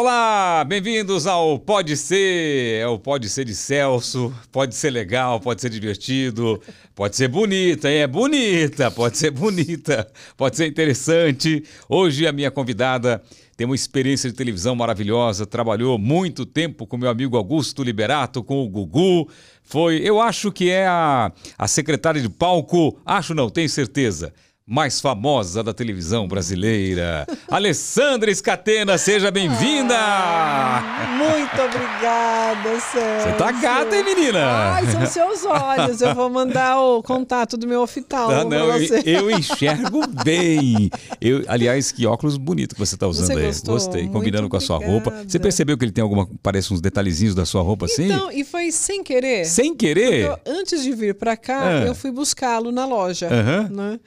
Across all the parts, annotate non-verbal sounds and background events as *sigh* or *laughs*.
Olá, bem-vindos ao Pode Ser. É o Pode Ser de Celso. Pode ser legal, pode ser divertido, pode ser bonita, é bonita, pode ser bonita, pode ser interessante. Hoje a minha convidada tem uma experiência de televisão maravilhosa, trabalhou muito tempo com meu amigo Augusto Liberato, com o Gugu. Foi, eu acho que é a, a secretária de palco, acho não, tenho certeza mais famosa da televisão brasileira. *laughs* Alessandra Escatena, seja bem-vinda! Ah, muito obrigada, Sérgio. Você tá gata, hein, menina? Ai, são seus olhos. Eu vou mandar o contato do meu oftalmo ah, não, eu, eu, enxergo bem. Eu, aliás, que óculos bonito que você tá usando você aí. Gostou? Gostei, muito combinando obrigada. com a sua roupa. Você percebeu que ele tem alguma, parece uns detalhezinhos da sua roupa assim? Então, e foi sem querer. Sem querer? antes de vir para cá, ah. eu fui buscá-lo na loja, uh -huh. né?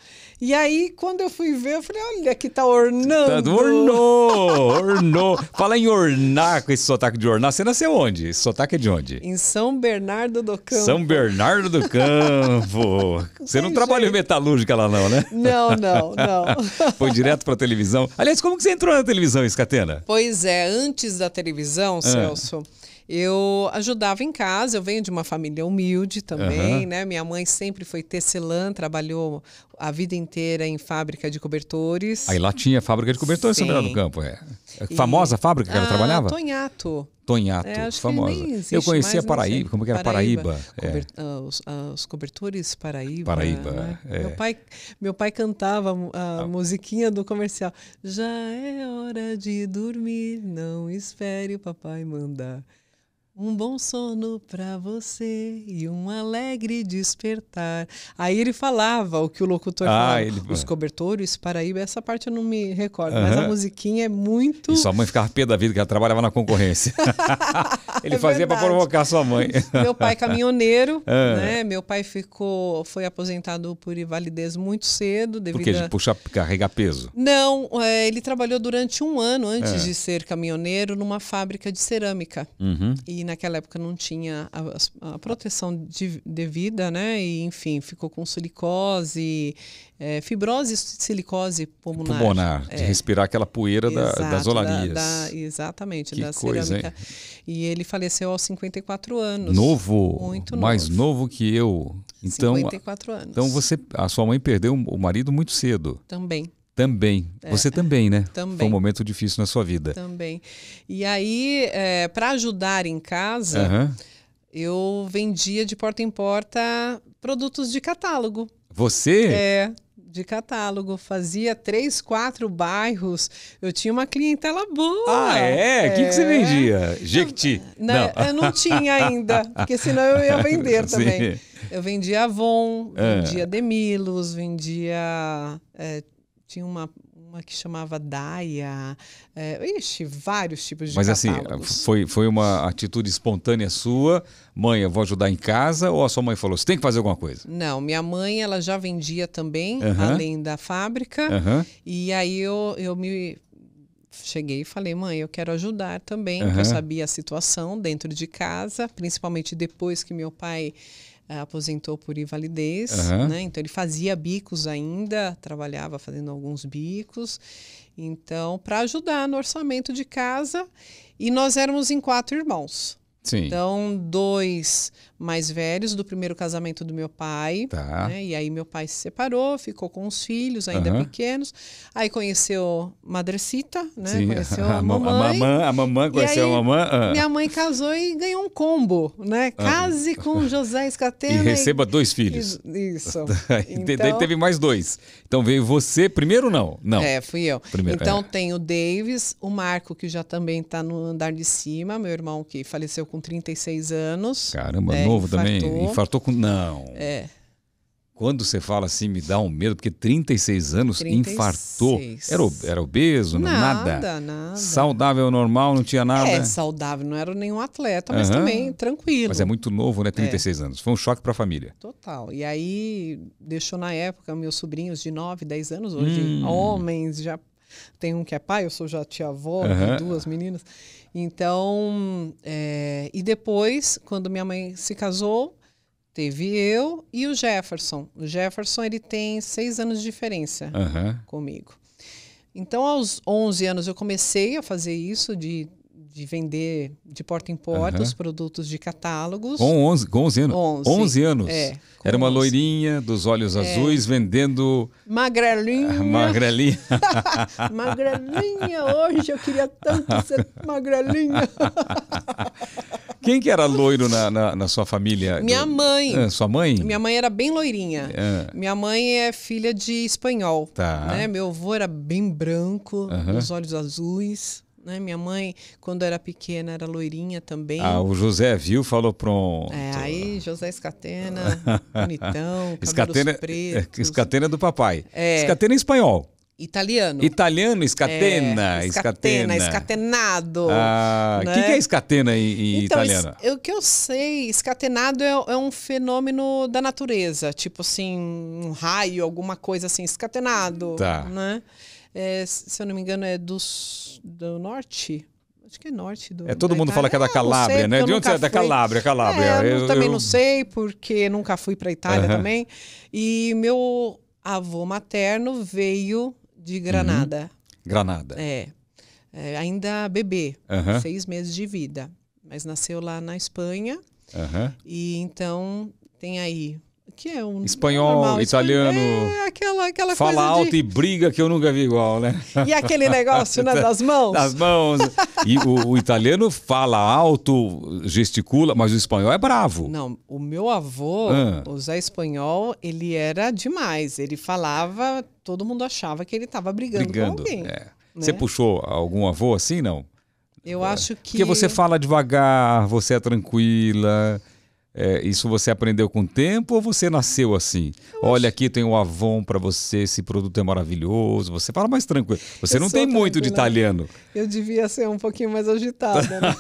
E aí, quando eu fui ver, eu falei, olha que tá ornando. Tá, ornou, ornou. Fala em ornar com esse sotaque de ornar. Você nasceu onde? Esse sotaque é de onde? Em São Bernardo do Campo. São Bernardo do Campo. *laughs* Você não trabalha em metalúrgica lá não, né? Não, não, não. *laughs* Foi direto pra televisão. Aliás, como que você entrou na televisão, Escatena? Pois é, antes da televisão, ah. Celso... Eu ajudava em casa, eu venho de uma família humilde também, uhum. né? Minha mãe sempre foi tecelã, trabalhou a vida inteira em fábrica de cobertores. Aí lá tinha fábrica de cobertores Sim. em São Bernardo do Campo, é? é. E... Famosa fábrica que ah, ela trabalhava? Tonhato. Tonhato, é, famosa. eu conhecia mais, Paraíba, como que era Paraíba? Paraíba. É. Ah, os, ah, os, cobertores Paraíba. Paraíba. Né? É. Meu, pai, meu pai cantava a ah. musiquinha do comercial. Já é hora de dormir, não espere o papai mandar. Um bom sono para você e um alegre despertar. Aí ele falava o que o locutor ah, falava. Ele... Os cobertores, Paraíba, essa parte eu não me recordo, uhum. mas a musiquinha é muito. E sua mãe ficava pé da vida, que ela trabalhava na concorrência. *laughs* É ele é fazia para provocar sua mãe. Meu pai caminhoneiro, uhum. *laughs* né? Meu pai ficou, foi aposentado por invalidez muito cedo. Devido por quê? De a... carregar peso? Não, é, ele trabalhou durante um ano antes uhum. de ser caminhoneiro numa fábrica de cerâmica. Uhum. E e naquela época não tinha a, a proteção de, devida, né? E, enfim, ficou com silicose, é, fibrose e silicose pulmonar. Pulmonar, de é. respirar aquela poeira Exato, das olarias. Da, da, exatamente, que da coisa, cerâmica. Hein? E ele faleceu aos 54 anos. Novo? Muito novo. Mais novo que eu. Então, 54 anos. Então você, a sua mãe perdeu o marido muito cedo. Também. Também. É. Você também, né? Também. Foi um momento difícil na sua vida. Também. E aí, é, para ajudar em casa, uhum. eu vendia de porta em porta produtos de catálogo. Você? É, de catálogo. Fazia três, quatro bairros. Eu tinha uma clientela boa. Ah, é? O é. que, que você é. vendia? Jequiti? não, não. eu não tinha ainda, porque senão eu ia vender *laughs* também. Sim. Eu vendia Avon, é. vendia Demilos, vendia é, tinha uma, uma que chamava Daia, é, ixi, vários tipos de Mas assim, catálogos. assim, foi, foi uma atitude espontânea sua, mãe, eu vou ajudar em casa, ou a sua mãe falou, você tem que fazer alguma coisa? Não, minha mãe, ela já vendia também, uhum. além da fábrica, uhum. e aí eu, eu me cheguei e falei, mãe, eu quero ajudar também, uhum. eu sabia a situação dentro de casa, principalmente depois que meu pai eh, aposentou por invalidez, uhum. né? Então ele fazia bicos ainda, trabalhava fazendo alguns bicos, então para ajudar no orçamento de casa. E nós éramos em quatro irmãos. Sim. Então dois mais velhos do primeiro casamento do meu pai. Tá. Né? E aí meu pai se separou, ficou com os filhos ainda uhum. pequenos. Aí conheceu Madrecita, né? Sim. Conheceu a, *laughs* a mamãe. A mamãe a conheceu aí, a mamãe ah. Minha mãe casou e ganhou um combo, né? Ah. Case com José Escatena. *laughs* E receba e... dois filhos. Isso. *laughs* então... Daí teve mais dois. Então veio você primeiro não? Não. É, fui eu. Primeiro, então é. tem o Davis, o Marco que já também está no andar de cima, meu irmão que faleceu com 36 anos. Caramba, né? novo também? Infartou com. Não. É. Quando você fala assim, me dá um medo, porque 36 anos 36. infartou. Era, era obeso, nada, nada? Nada, Saudável, normal, não tinha nada? É, saudável, não era nenhum atleta, mas uhum. também tranquilo. Mas é muito novo, né? 36 é. anos. Foi um choque para a família. Total. E aí, deixou na época meus sobrinhos de 9, 10 anos, hoje hum. homens, já tem um que é pai, eu sou já tia-avó, uhum. duas meninas. Então, é, e depois, quando minha mãe se casou, teve eu e o Jefferson. O Jefferson ele tem seis anos de diferença uhum. comigo. Então, aos 11 anos, eu comecei a fazer isso, de de vender de porta em porta uhum. os produtos de catálogos. Com 11, com 11 anos. 11, 11 anos. É, Era uma 11. loirinha dos olhos é. azuis vendendo. Magrelinha. Ah, magrelinha. *laughs* magrelinha, hoje eu queria tanto ser magrelinha. *laughs* Quem que era loiro na, na, na sua família? Minha Do... mãe. Ah, sua mãe? Minha mãe era bem loirinha. Ah. Minha mãe é filha de espanhol. Tá. Né? Meu avô era bem branco, uhum. os olhos azuis. Né? Minha mãe, quando era pequena, era loirinha também. Ah, o José viu, falou pronto. É, aí José Escatena, *laughs* bonitão, Escatena, é, pretos. É, escatena é do papai. É, escatena em espanhol. Italiano. Italiano, escatena. É, escatena, escatena, escatenado. O ah, né? que, que, é escatena em, em então, italiano? Es, o que eu sei, escatenado é, é, um fenômeno da natureza, tipo assim, um raio, alguma coisa assim, escatenado. Tá. Né? é, se eu não me engano, é do do norte. Acho que é norte do. É, todo mundo fala que é da Calábria, né? De onde você é? Da Calábria, Calábria. É, eu, eu, eu, também não sei, porque nunca fui para Itália uhum. também. E meu avô materno veio de uhum. Granada. Uhum. Granada. É. é. ainda bebê, uhum. seis meses de vida. Mas nasceu lá na Espanha. E então tem aí que é um espanhol, normal, italiano. É aquela, aquela fala coisa alto de... e briga que eu nunca vi igual, né? E aquele negócio né, das mãos. *laughs* Das mãos. E o, o, italiano fala alto, gesticula, mas o espanhol é bravo. Não, o meu avô, ah. o Zé Espanhol, ele era demais. Ele falava, todo mundo achava que ele estava brigando, brigando, com alguém. É. Né? Você puxou algum avô assim, não? Eu é. acho que. Porque você fala devagar, você é tranquila. É, isso você aprendeu com o tempo ou você nasceu assim? Olha, aqui tem o um Avon para você, esse produto é maravilhoso. Você fala mais tranquilo. Você eu não tem muito de né? italiano. Eu devia ser um pouquinho mais agitada. Né?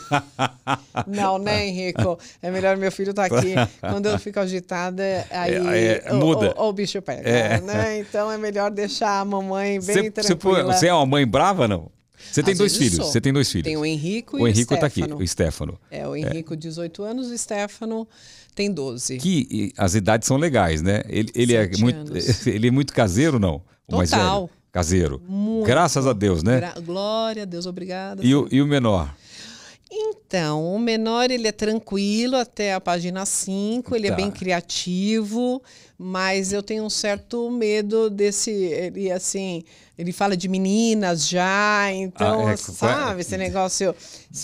*laughs* não, né, Henrico? É melhor meu filho estar tá aqui. Quando eu fico agitada, *laughs* é, aí é, é, muda. Ou o, bicho pega. É. Né? Então é melhor deixar a mamãe bem cê, tranquila. você é uma mãe brava, não? Você tem Às dois filhos? Você tem dois filhos? Tem o Henrico, o e o Henrico está aqui, o Stefano. É, o Henrico, é. 18 anos, o Stefano tem 12. Que as idades são legais, né? Ele, ele é, muito, *laughs* ele é muito caseiro, não? O Total. Caseiro. Muito. Graças a Deus, né? Gra Glória a Deus, obrigada. E o, e o menor? Então, o menor ele é tranquilo até a página 5, ele é tá. é bem criativo, mas eu tenho um certo medo desse, ele assim, ele fala de meninas já, então, ah, é, sabe, é, esse *laughs* negócio...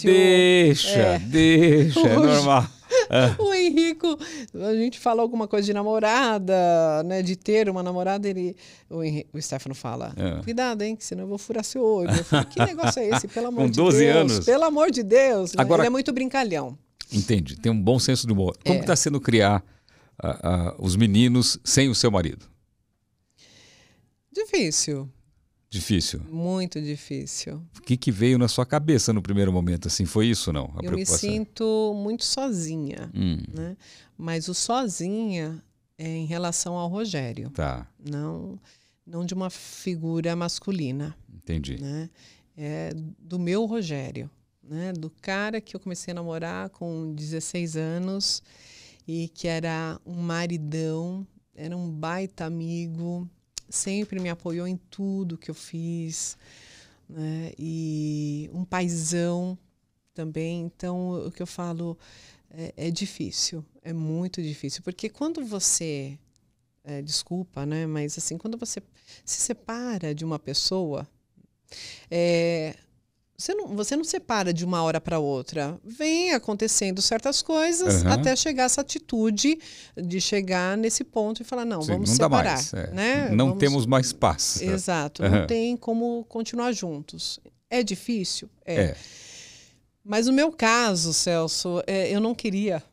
deixa, o, é, deixa, é *laughs* normal. É. *laughs* O Henrico, a gente fala alguma coisa de namorada, né? De ter uma namorada, ele. O, Henrico, o Stefano fala: é. cuidado, hein? Que senão eu vou furar seu olho. Eu falo, que *laughs* negócio é esse? Pelo amor Com de 12 Deus. Anos. Pelo amor de Deus. Agora, ele é muito brincalhão. Entende, tem um bom senso de humor. Como é. está sendo criar uh, uh, os meninos sem o seu marido? Difícil. Difícil. Muito difícil. O que, que veio na sua cabeça no primeiro momento? Assim, foi isso ou não? eu me sinto muito sozinha, hum. né? Mas o sozinha é em relação ao Rogério. Tá. Não, não de uma figura masculina. Entendi. Né? É do meu Rogério, né? Do cara que eu comecei a namorar com 16 anos e que era um maridão, era um baita amigo, sempre me apoiou em tudo que eu fiz, né? E um paizão também. Então, o que eu falo é, é difícil, é muito difícil, porque quando você é, desculpa, né? Mas assim, quando você se separa de uma pessoa, é, você não, você não separa de uma hora para outra. Vem acontecendo certas coisas uhum. até chegar essa atitude de chegar nesse ponto e falar não, Sim, vamos não separar, mais, é. né? Não vamos... temos mais paz. Exato. Uhum. Não tem como continuar juntos. É difícil. É. é. Mas no meu caso, Celso, é, eu não queria,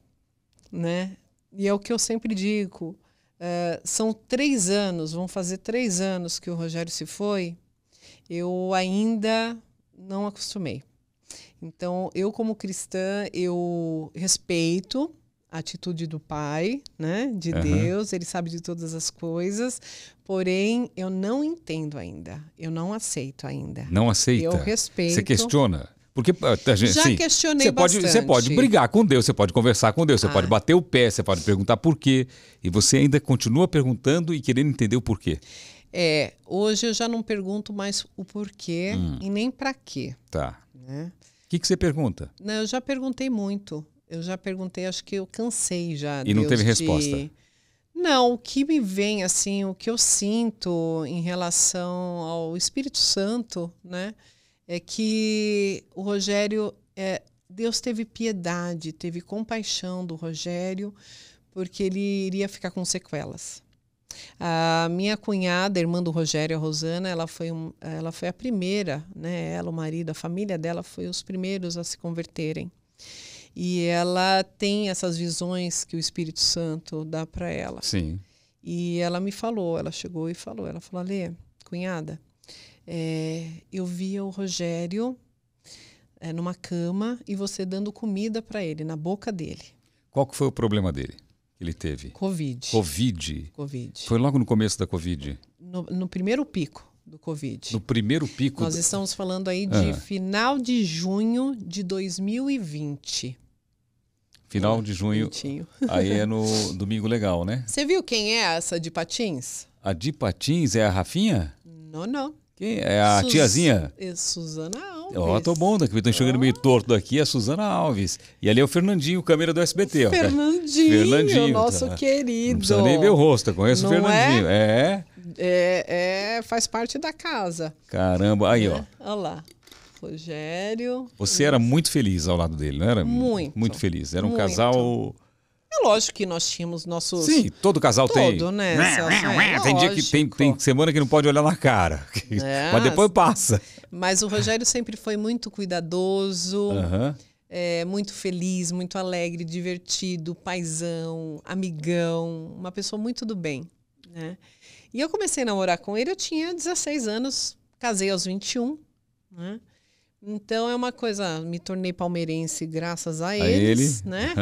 né? E é o que eu sempre digo. É, são três anos, vão fazer três anos que o Rogério se foi. Eu ainda não acostumei. Então, eu como cristã, eu respeito a atitude do Pai, né, de uhum. Deus, ele sabe de todas as coisas, porém eu não entendo ainda, eu não aceito ainda. Não aceita? Eu respeito. Você questiona? Porque a ah, tá, gente, Já sim, questionei você bastante. Pode, você pode brigar com Deus, você pode conversar com Deus, você ah. pode bater o pé, você pode perguntar por quê, e você ainda continua perguntando e querendo entender o porquê. É, hoje eu já não pergunto mais o porquê hum. e nem para quê. Tá. Né? O né? que, que você pergunta? Não, eu já perguntei muito. Eu já perguntei, acho que eu cansei já. E Deus, não teve de... resposta? Não, o que me vem, assim, o que eu sinto em relação ao Espírito Santo, né? É que o Rogério, é, Deus teve piedade, teve compaixão do Rogério, porque ele iria ficar com sequelas. A minha cunhada, irmã do Rogério, a Rosana, ela foi, um, ela foi a primeira, né? Ela, o marido, a família dela foi os primeiros a se converterem. E ela tem essas visões que o Espírito Santo dá para ela. Sim. E ela me falou, ela chegou e falou, ela falou, Alê, cunhada, é, eu via o Rogério é, numa cama e você dando comida para ele, na boca dele. Qual que foi o problema dele? que ele teve? Covid. Covid. Covid. Foi logo no começo da Covid? No, no primeiro pico do Covid. No primeiro pico? Nós estamos falando aí de ah. final de junho de 2020. Final de junho. Aí é no *laughs* Domingo Legal, né? Você viu quem é essa de patins? A de patins é a Rafinha? Não, não. Quem? É? é a Sus... tiazinha? É Suzana Alves. Ó, oh, tô bom, daqui né, eu tô enxergando oh. meio torto aqui. é a Suzana Alves. E ali é o Fernandinho, câmera do SBT. O ó, Fernandinho, Fernandinho, nosso tá? querido. Não precisa nem ver o rosto, conheço Não o é? Fernandinho. É? É. é? é? faz parte da casa. Caramba, aí, é. ó. Olha lá. Rogério. Você era muito feliz ao lado dele, não era? Muito. Muito feliz. Era um muito. casal é lógico que nós tínhamos nossos. Sim, todo casal todo, tem. Todo, né, né, né, é, né? É, tem dia que tem, tem semana que não pode olhar na cara. *laughs* É, mas depois passa. Mas o Rogério sempre foi muito cuidadoso, uhum. é, muito feliz, muito alegre, divertido, paisão, amigão, uma pessoa muito do bem. Né? E eu comecei a namorar com ele, eu tinha 16 anos, casei aos 21. Né? Então é uma coisa, me tornei palmeirense graças a, a eles, ele? né?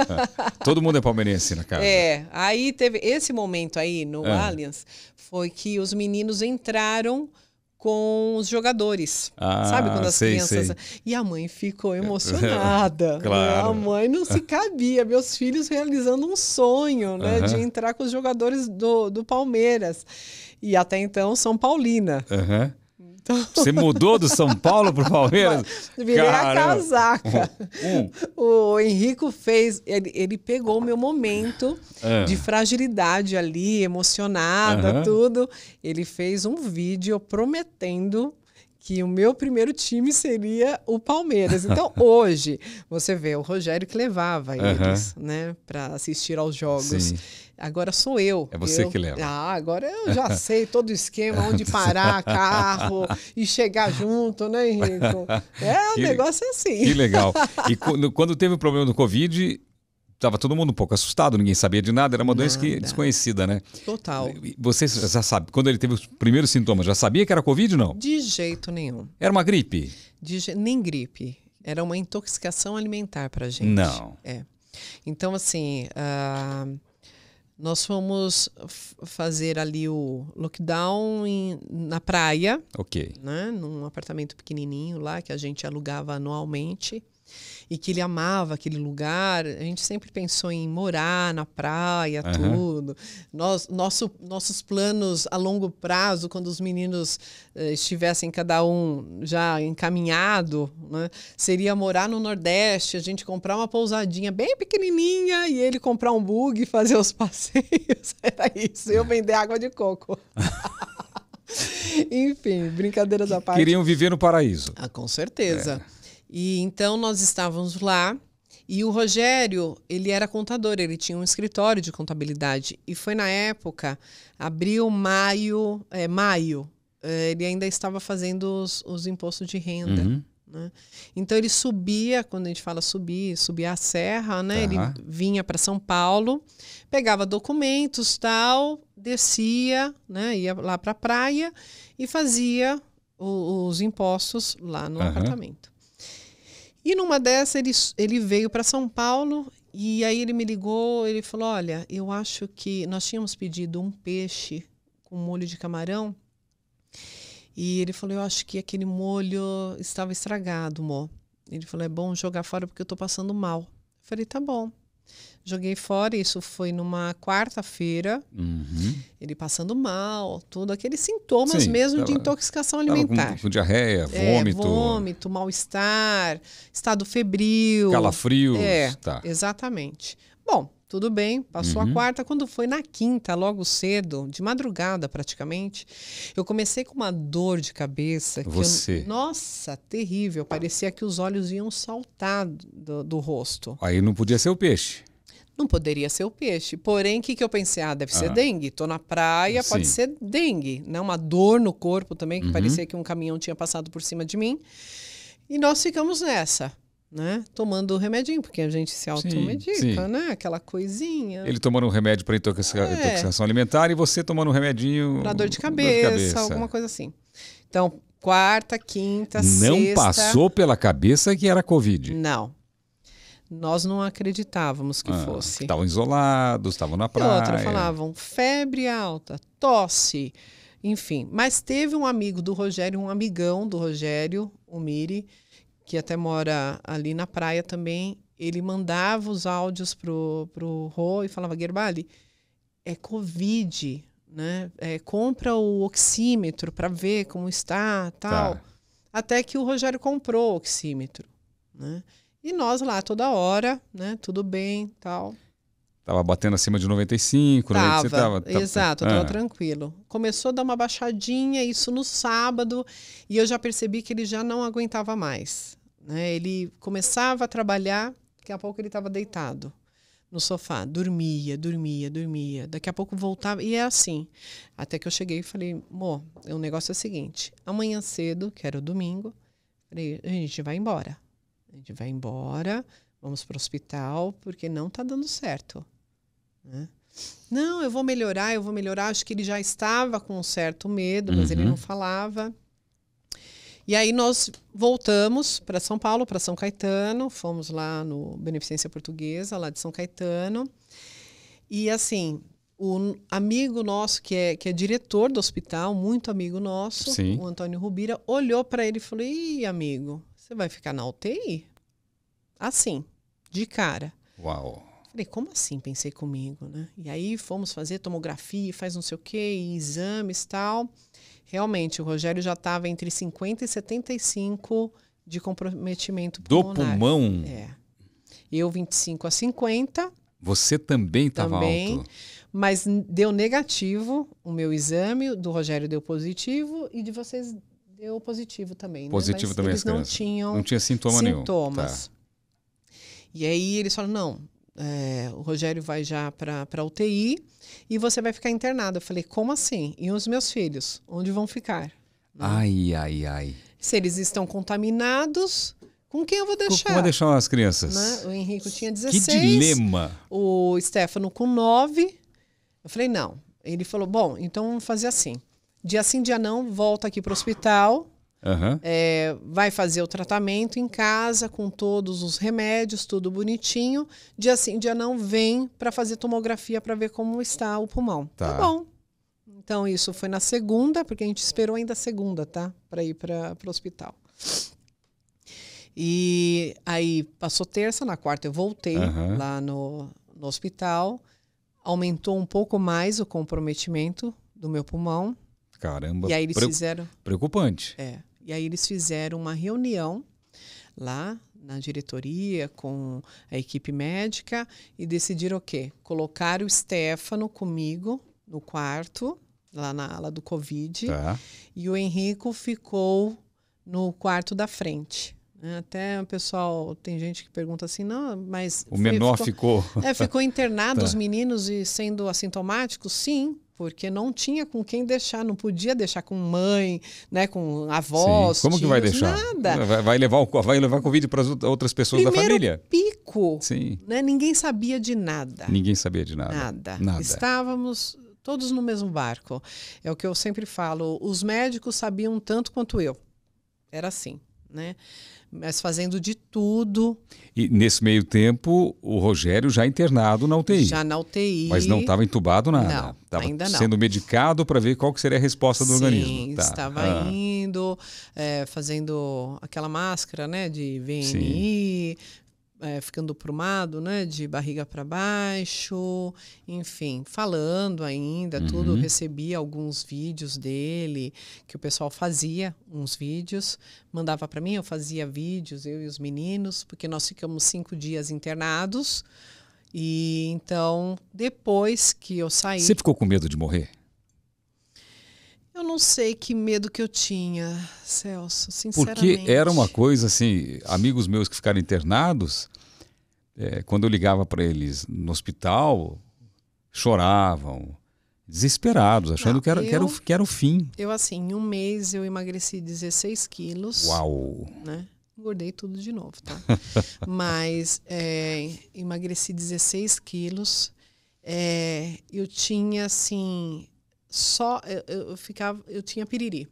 *laughs* Todo mundo é palmeirense na casa. É, aí teve esse momento aí no é. Allianz foi que os meninos entraram com os jogadores. Ah, sabe quando as sei, crianças. Sei. E a mãe ficou *laughs* é. emocionada. *laughs* claro. A mãe não se cabia. Meus filhos realizando um sonho, né? Uhum. De entrar com os jogadores do, do Palmeiras. E até então, São Paulina. Uhum. Então... Você mudou do São Paulo para o Palmeiras? Virei a casaca. O Henrico fez, ele, ele pegou o meu momento é. de fragilidade ali, emocionada, uhum. tudo. Ele fez um vídeo prometendo que o meu primeiro time seria o Palmeiras. Então, *laughs* hoje, você vê o Rogério que levava eles, uhum. né, para assistir aos jogos. Sim. Agora sou eu. É você eu, que leva. Ah, agora eu já *laughs* sei todo o esquema, onde parar *laughs* carro e chegar junto, né, Henrique? É, que, o negócio é assim. Que legal. E *laughs* quando, quando teve o problema do Covid, estava todo mundo um pouco assustado, ninguém sabia de nada, era uma doença que, desconhecida, né? Total. Você já sabe, quando ele teve os primeiros sintomas, já sabia que era Covid ou não? De jeito nenhum. Era uma gripe? Je... Nem gripe. Era uma intoxicação alimentar para gente. Não. É. Então, assim, uh, nós fomos fazer ali o lockdown em, na praia. Ok. Né? Num apartamento pequenininho lá que a gente alugava anualmente e que ele amava aquele lugar. A gente sempre pensou em morar na praia, uhum. tudo. Nos, nosso, nossos planos a longo prazo, quando os meninos eh, estivessem cada um já encaminhado, né, seria morar no Nordeste, a gente comprar uma pousadinha bem pequenininha e ele comprar um bug e fazer os *laughs* passeios. Era isso, eu vender água de coco. *laughs* Enfim, brincadeiras à parte. Queriam viver no paraíso. Ah, com certeza. É. E então nós estávamos lá e o Rogério, ele era contador, ele tinha um escritório de contabilidade e foi na época abril, maio, é, maio, eh, ele ainda estava fazendo os, os impostos de renda. Uhum. Né? Então ele subia, quando a gente fala subir, subia a serra, né? Uhum. Ele tá. vinha para São Paulo, pegava documentos tal, descia, né? Ia lá para a praia e fazia o, os impostos lá no uhum. apartamento. E numa dessas ele, ele veio para São Paulo e aí ele me ligou, ele falou: "Olha, eu acho que nós tínhamos pedido um peixe com molho de camarão". E ele falou: "Eu acho que aquele molho estava estragado, mo". Ele falou: "É bom jogar fora porque eu estou passando mal". Eu falei: "Tá bom". Joguei fora, isso foi numa quarta-feira. Uhum. Ele passando mal, tudo, aqueles sintomas Sim, mesmo de intoxicação alimentar. Com, com, diarreia, é, vômito. É, vômito, mal-estar, estado febril. Calafrios. É, tá. exatamente. Bom, tudo bem, passou uhum. a quarta. Quando foi na quinta, logo cedo, de madrugada praticamente, eu comecei com uma dor de cabeça. Você. Eu, nossa, terrível. Parecia que os olhos iam saltar do, do rosto. Aí não podia ser o peixe. Não poderia ser o peixe. Porém, o que, que eu pensei? Ah, deve ser ah. dengue. Tô na praia, Sim. pode ser dengue. Né? Uma dor no corpo também, que uhum. parecia que um caminhão tinha passado por cima de mim. E nós ficamos nessa. Né? Tomando o remedinho, porque a gente se automedica, medica, né? Aquela coisinha. Ele tomando um remédio para é. intoxicação alimentar e você tomando um remedinho. Para dor de cabeça, dor de cabeça, alguma coisa assim. Então, quarta, quinta, Não sexta. Não passou pela cabeça que era Covid. Não. Nós não acreditávamos que ah, fosse. Estavam isolados, estavam na praia. E outra, falavam febre alta, tosse, enfim. Mas teve um amigo do Rogério, um amigão do Rogério, o Miri, que até mora ali na praia também. Ele mandava os áudios pro, pro Rô e falava, Gerbali, é Covid, né? É, compra o oxímetro para ver como está, tal. Tá. Até que o Rogério comprou o oxímetro, né? E nós lá toda hora, né? Tudo bem, tal. Tava batendo acima de 95, tava, né? Você tava, tava, exato, ah. tava tranquilo. Começou a dar uma baixadinha, isso no sábado, e eu já percebi que ele já não aguentava mais. Né? Ele começava a trabalhar, daqui a pouco ele estava deitado no sofá, dormia, dormia, dormia. Daqui a pouco voltava. E é assim. Até que eu cheguei e falei, amor, o negócio é o seguinte: amanhã cedo, que era o domingo, falei, a gente vai embora. A gente vai embora, vamos para o hospital, porque não está dando certo. Né? Não, eu vou melhorar, eu vou melhorar. Acho que ele já estava com um certo medo, mas uhum. ele não falava. E aí nós voltamos para São Paulo, para São Caetano, fomos lá no Beneficência Portuguesa, lá de São Caetano. E assim, o amigo nosso, que é, que é diretor do hospital, muito amigo nosso, Sim. o Antônio Rubira, olhou para ele e falou: Ih, amigo, você vai ficar na UTI? Assim, de cara. Uau. Falei, como assim? Pensei comigo, né? E aí fomos fazer tomografia, faz não sei o quê, exames tal. Realmente, o Rogério já estava entre 50 e 75 de comprometimento pulmonar. Do pulmão? É. Eu 25 a 50. Você também estava alto. Mas deu negativo o meu exame, do Rogério deu positivo e de vocês Deu positivo também. Né? Positivo né? também eles as crianças. não tinham Não tinha sintoma nenhum. Sintomas. Tá. E aí eles falaram não, é, o Rogério vai já para UTI e você vai ficar internado. Eu falei: como assim? E os meus filhos? Onde vão ficar? Ai, ai, ai. Se eles estão contaminados, com quem eu vou deixar? Como vou deixar as crianças? Né? O Henrique tinha 16. Que dilema! O Stefano com 9. Eu falei: não. Ele falou: bom, então vamos fazer assim dia sim, dia não, volta aqui para o hospital. Uhum. É, vai fazer o tratamento em casa com todos os remédios, tudo bonitinho. Dia sim, dia não vem para fazer tomografia para ver como está o pulmão. Tá. tá. bom. Então isso foi na segunda, porque a gente esperou ainda a segunda, tá, para ir para o hospital. E aí passou terça, na quarta eu voltei uhum. lá no, no hospital, aumentou um pouco mais o comprometimento do meu pulmão. Caramba, e aí eles fizeram, preocupante. É. E aí eles fizeram uma reunião lá na diretoria com a equipe médica e decidiram o quê? Colocar o Stefano comigo no quarto, lá na ala do Covid, tá. e o Henrico ficou no quarto da frente. Né? Até o pessoal, tem gente que pergunta assim, não, mas. O foi, menor ficou. Ficou, é, ficou *laughs* internado tá. os meninos e sendo assintomáticos? Sim, porque não tinha com quem deixar, não podia deixar com mãe, né, com avós, Sim. Como tios, que vai deixar? Nada. Vai levar o vai levar Covid para outras pessoas Primeiro da família. pico. Sim. Né, ninguém sabia de nada. Ninguém sabia de nada. Nada. nada. Estávamos todos no mesmo barco. É o que eu sempre falo, os médicos sabiam tanto quanto eu. Era assim, né? mas fazendo de tudo. E nesse meio tempo, o Rogério já internado na UTI. Já na UTI. Mas não estava entubado nada. Não, tava ainda não. sendo medicado para ver qual que seria a resposta do Sim, organismo. Tá. estava ah. indo, é, fazendo aquela máscara né, de VNI, Sim é, ficando prumado, né, de barriga para baixo, enfim, falando ainda, uhum. tudo. Recebi alguns vídeos dele que o pessoal fazia, uns vídeos, mandava para mim, eu fazia vídeos, eu e os meninos, porque nós ficamos cinco dias internados. E então, depois que eu saí. Você ficou com medo de morrer? Eu não sei que medo que eu tinha, Celso, sinceramente. Porque era uma coisa assim, amigos meus que ficaram internados, é, quando eu ligava para eles no hospital, choravam, desesperados, achando não, que, era, eu, que, era o, que era o fim. Eu, assim, em um mês eu emagreci 16 quilos. Uau! Né? Engordei tudo de novo, tá? *laughs* Mas é, emagreci 16 quilos. É, eu tinha, assim, só eu, eu, ficava, eu tinha piriri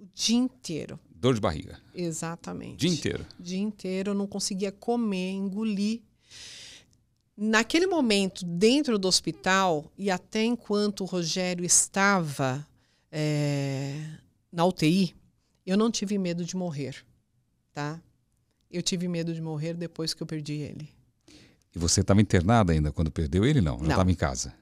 o dia inteiro. Dor de barriga. Exatamente. Dia inteiro. Dia inteiro eu não conseguia comer, engolir. Naquele momento, dentro do hospital, e até enquanto o Rogério estava é, na UTI, eu não tive medo de morrer, tá? Eu tive medo de morrer depois que eu perdi ele. E você estava internada ainda quando perdeu ele, não? Já estava em casa?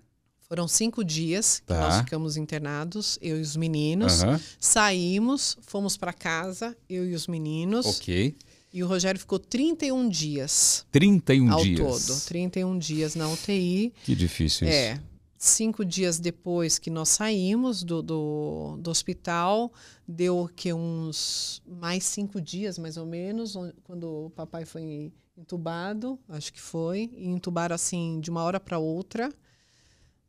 Foram cinco dias tá. que nós tá. ficamos internados, eu e os meninos. Uhum. Saímos, fomos para casa, eu e os meninos. Ok. E o Rogério ficou 31 dias. 31 ao dias. Ao todo. 31 dias na UTI. Que difícil isso. É. Cinco dias depois que nós saímos do, do, do hospital, deu que uns mais cinco dias, mais ou menos, quando o papai foi entubado, acho que foi. E entubaram assim, de uma hora para outra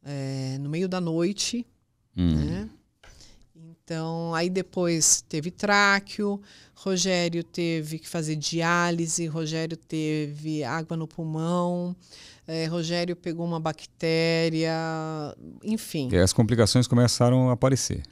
é, no meio da noite, hum. né? Então, aí depois teve tráqueo, Rogério teve que fazer diálise, Rogério teve água no pulmão, é, Rogério pegou uma bactéria, enfim. E as complicações começaram a aparecer.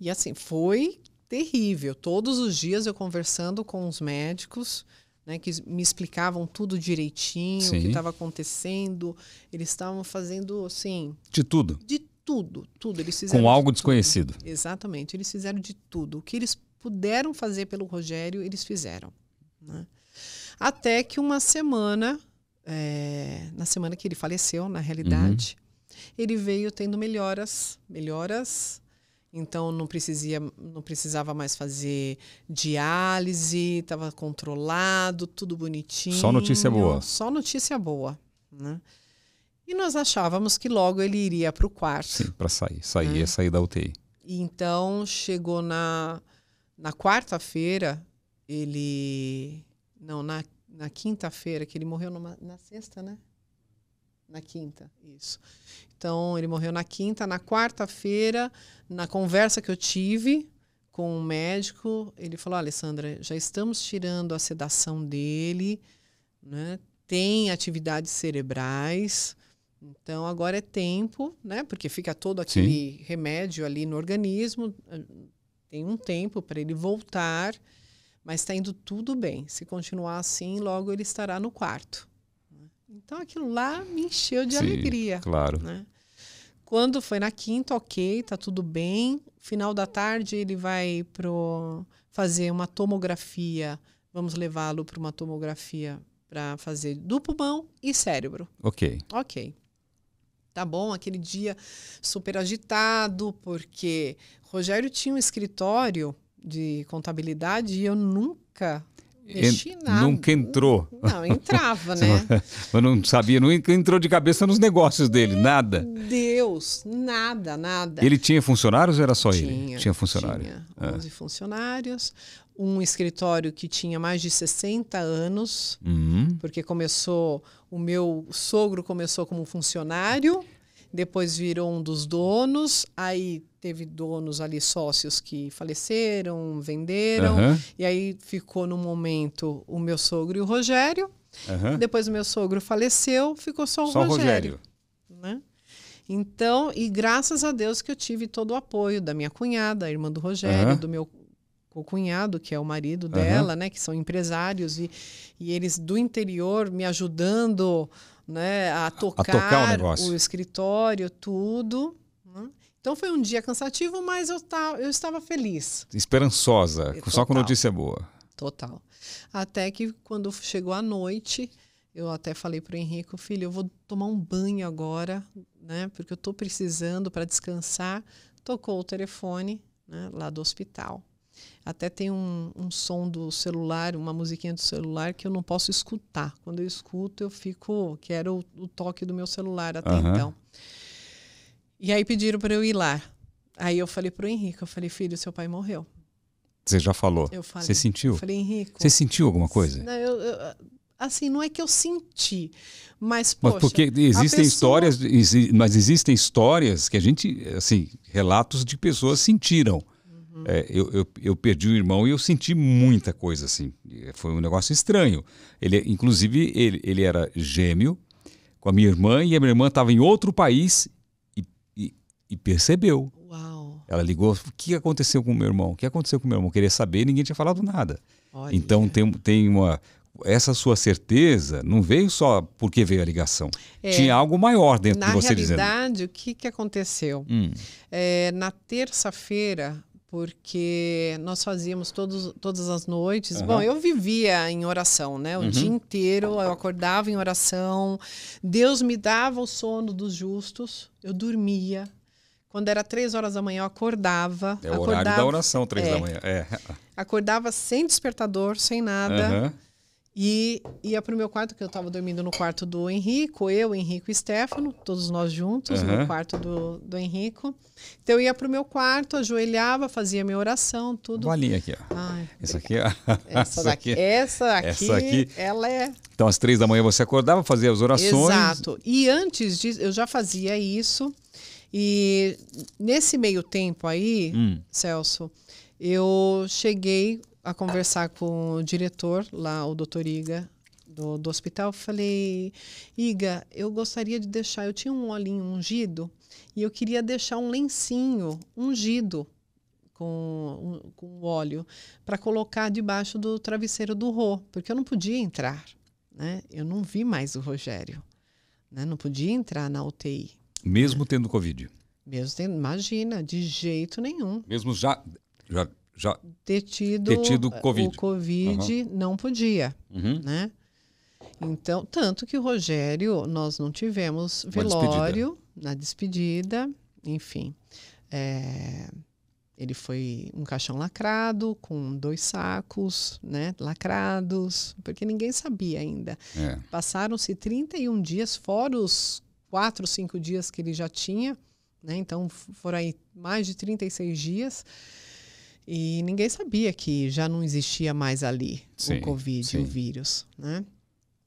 E assim, foi terrível. Todos os dias eu conversando com os médicos, né, que me explicavam tudo direitinho, Sim. o que estava acontecendo. Eles estavam fazendo, assim... De tudo? De tudo, tudo. Eles fizeram Com algo de desconhecido. Exatamente. Eles fizeram de tudo. O que eles puderam fazer pelo Rogério, eles fizeram. Né? Até que uma semana, é, na semana que ele faleceu, na realidade, uhum. ele veio tendo melhoras, melhoras então não precisia, não precisava mais fazer diálise, estava controlado, tudo bonitinho. Só notícia boa. Só notícia boa, né? E nós achávamos que logo ele iria para o quarto. Sim, para sair, sair, né? sair da UTI. Então chegou na na quarta-feira, ele não na, na quinta-feira que ele morreu numa, na sexta, né? Na quinta, isso. Então, ele morreu na quinta. Na quarta-feira, na conversa que eu tive com o um médico, ele falou: Alessandra, já estamos tirando a sedação dele, né? tem atividades cerebrais. Então agora é tempo, né? Porque fica todo aquele Sim. remédio ali no organismo, tem um tempo para ele voltar, mas está indo tudo bem. Se continuar assim, logo ele estará no quarto. Então aquilo lá me encheu de Sim, alegria. Claro. Né? Quando foi na quinta, ok, tá tudo bem. Final da tarde ele vai pro fazer uma tomografia. Vamos levá-lo para uma tomografia para fazer do pulmão e cérebro. Ok. Ok. Tá bom, aquele dia super agitado, porque Rogério tinha um escritório de contabilidade e eu nunca Nunca entrou. Não, entrava, *laughs* né? Eu não sabia, nunca entrou de cabeça nos negócios dele, Meu nada. Deus, nada, nada. Ele tinha funcionários ou era só tinha, ele? Tinha funcionário. Tinha 11 ah. funcionários, um escritório que tinha mais de 60 anos, uhum. porque começou, o meu sogro começou como funcionário, depois virou um dos donos, aí teve donos ali, sócios que faleceram, venderam. Uhum. E aí ficou no momento o meu sogro e o Rogério. Uhum. Depois o meu sogro faleceu, ficou só o só Rogério. Rogério. Né? Então, e graças a Deus que eu tive todo o apoio da minha cunhada, a irmã do Rogério, uhum. do meu cunhado, que é o marido dela, né? Que são empresários e, e eles do interior me ajudando né, a tocar, a tocar o, o escritório, tudo. Então foi um dia cansativo, mas eu, tá, eu estava feliz. Esperançosa, Total. só com notícia boa. Total. Até que quando chegou a noite, eu até falei para o Henrique, filho, eu vou tomar um banho agora, né? Porque eu estou precisando para descansar. Tocou o telefone né, lá do hospital. Até tem um, um, som do celular, uma musiquinha do celular que eu não posso escutar. Quando eu escuto, eu fico. que era o, o toque do meu celular até uhum. então. E aí pediram para eu ir lá. Aí eu falei para o Henrique, eu falei, filho, seu pai morreu. Você já falou. Eu falei. Você sentiu? Eu falei, Henrique. Você sentiu alguma coisa? Não, eu, eu, assim, não é que eu senti, mas, poxa, mas porque existem pessoa... histórias, mas existem histórias que a gente, assim, relatos de pessoas sentiram. Uhum. É, eu, eu, eu, perdi o irmão e eu senti muita coisa, assim. Foi um negócio estranho. Ele, inclusive, ele, ele era gêmeo com a minha irmã e a minha irmã estava em outro país e percebeu. Uau. Ela ligou, o que aconteceu com meu irmão? O que aconteceu com meu irmão? Queria saber, ninguém tinha falado nada. Olha. Então tem, tem uma essa sua certeza não veio só porque veio a ligação. É, Tinha algo maior dentro de você dizendo. Na realidade, o que, que aconteceu? Hum. É, na terça-feira, porque nós fazíamos todos, todas as noites. Uhum. Bom, eu vivia em oração, né? O uhum. dia inteiro eu acordava em oração. Deus me dava o sono dos justos. Eu dormia quando era três horas da manhã, eu acordava. É o acordava, horário da oração, três é, da manhã. É. *laughs* Acordava sem despertador, sem nada. Uhum. E ia para o meu quarto, que eu estava dormindo no quarto do Henrico, eu, Henrico e Stefano, todos nós juntos, uhum. no quarto do, do Henrico. Então eu ia para o meu quarto, ajoelhava, fazia minha oração, tudo. Bolinha aqui, ó. Ai, essa aqui, ó. Essa *laughs* daqui. Essa aqui, essa aqui, ela é. Então às três da manhã você acordava, fazia as orações. Exato. E antes disso, eu já fazia isso. E nesse meio tempo aí, hum. Celso, eu cheguei a conversar com o diretor lá, o doutor Iga, do, do hospital. Falei, Iga, eu gostaria de deixar. Eu tinha um olhinho ungido e eu queria deixar um lencinho ungido com, um, com óleo para colocar debaixo do travesseiro do Rô, porque eu não podia entrar. Né? Eu não vi mais o Rogério. Né? Não podia entrar na UTI. Mesmo tendo Covid? Mesmo tendo, imagina, de jeito nenhum. Mesmo já, já, já ter tido COVID. Eh, o Covid, uhum. não podia, uhum. né? Então, tanto que o Rogério, nós não tivemos velório despedida. na despedida, enfim. É, ele foi um caixão lacrado, com dois sacos né, lacrados, porque ninguém sabia ainda. É. Passaram-se 31 dias, fora os quatro, cinco dias que ele já tinha, né? Então foram aí mais de 36 dias. E ninguém sabia que já não existia mais ali sim, o Covid, sim. o vírus, né?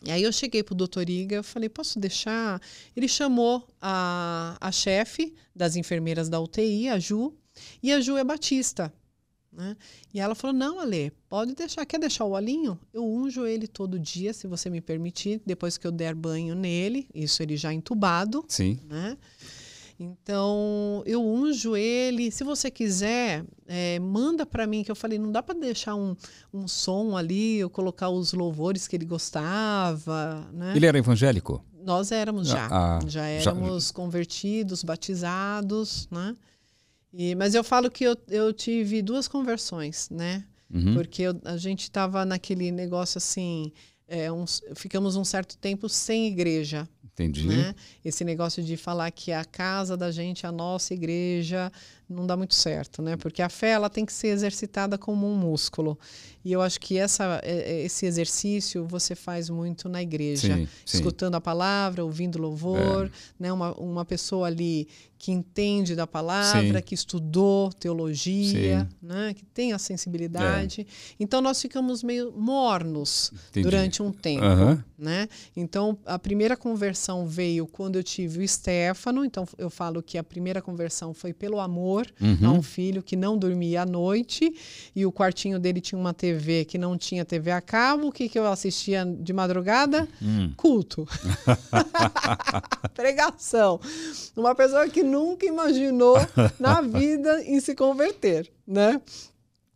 E aí eu cheguei pro doutor Iga, eu falei, posso deixar? Ele chamou a, a chefe das enfermeiras da UTI, a Ju, e a Ju é batista. Né? E ela falou: Não, Ale, pode deixar. Quer deixar o olhinho? Eu unjo ele todo dia, se você me permitir, depois que eu der banho nele. Isso ele já entubado. Sim. Né? Então, eu unjo ele. Se você quiser, é, manda para mim, que eu falei, não dá para deixar um, um som ali, eu colocar os louvores que ele gostava. Né? Ele era evangélico? Nós éramos ah, já. Ah, já éramos já... convertidos, batizados, né? E, mas eu falo que eu, eu tive duas conversões, né? Uhum. Porque eu, a gente estava naquele negócio assim, é, um, ficamos um certo tempo sem igreja. Entendi. Né? Esse negócio de falar que a casa da gente é a nossa igreja, não dá muito certo, né? Porque a fé ela tem que ser exercitada como um músculo. E eu acho que essa, é, é, esse exercício você faz muito na igreja, sim, sim. escutando a palavra, ouvindo louvor, é. né? Uma, uma pessoa ali que entende da palavra, sim. que estudou teologia, né? Que tem a sensibilidade. É. Então nós ficamos meio mornos Entendi. durante um tempo, né? Então a primeira conversão veio quando eu tive o Stefano. Então eu falo que a primeira conversão foi pelo amor uhum. a um filho que não dormia à noite e o quartinho dele tinha uma TV que não tinha TV a cabo. O que, que eu assistia de madrugada? Hum. Culto. *laughs* Pregação. Uma pessoa que nunca imaginou na *laughs* vida em se converter, né?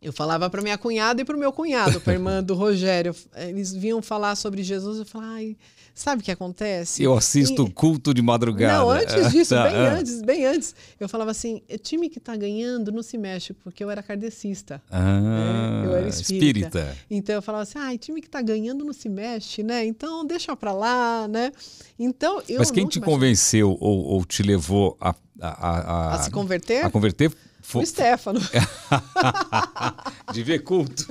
Eu falava para minha cunhada e para o meu cunhado, para a irmã do Rogério. Eles vinham falar sobre Jesus. Eu falava, ai, Sabe o que acontece? Eu assisto e... culto de madrugada. Não, antes disso, *laughs* tá. bem é. antes, bem antes. Eu falava assim: é time que está ganhando não se mexe, porque eu era cardecista. Ah, né? Eu era espírita. espírita. Então eu falava assim: ah, é time que está ganhando não se mexe, né? Então deixa para lá, né? Então eu. Mas quem te convenceu ou, ou, te levou a, a, a, a se converter? A converter? foi O Stefano. *laughs* de ver culto.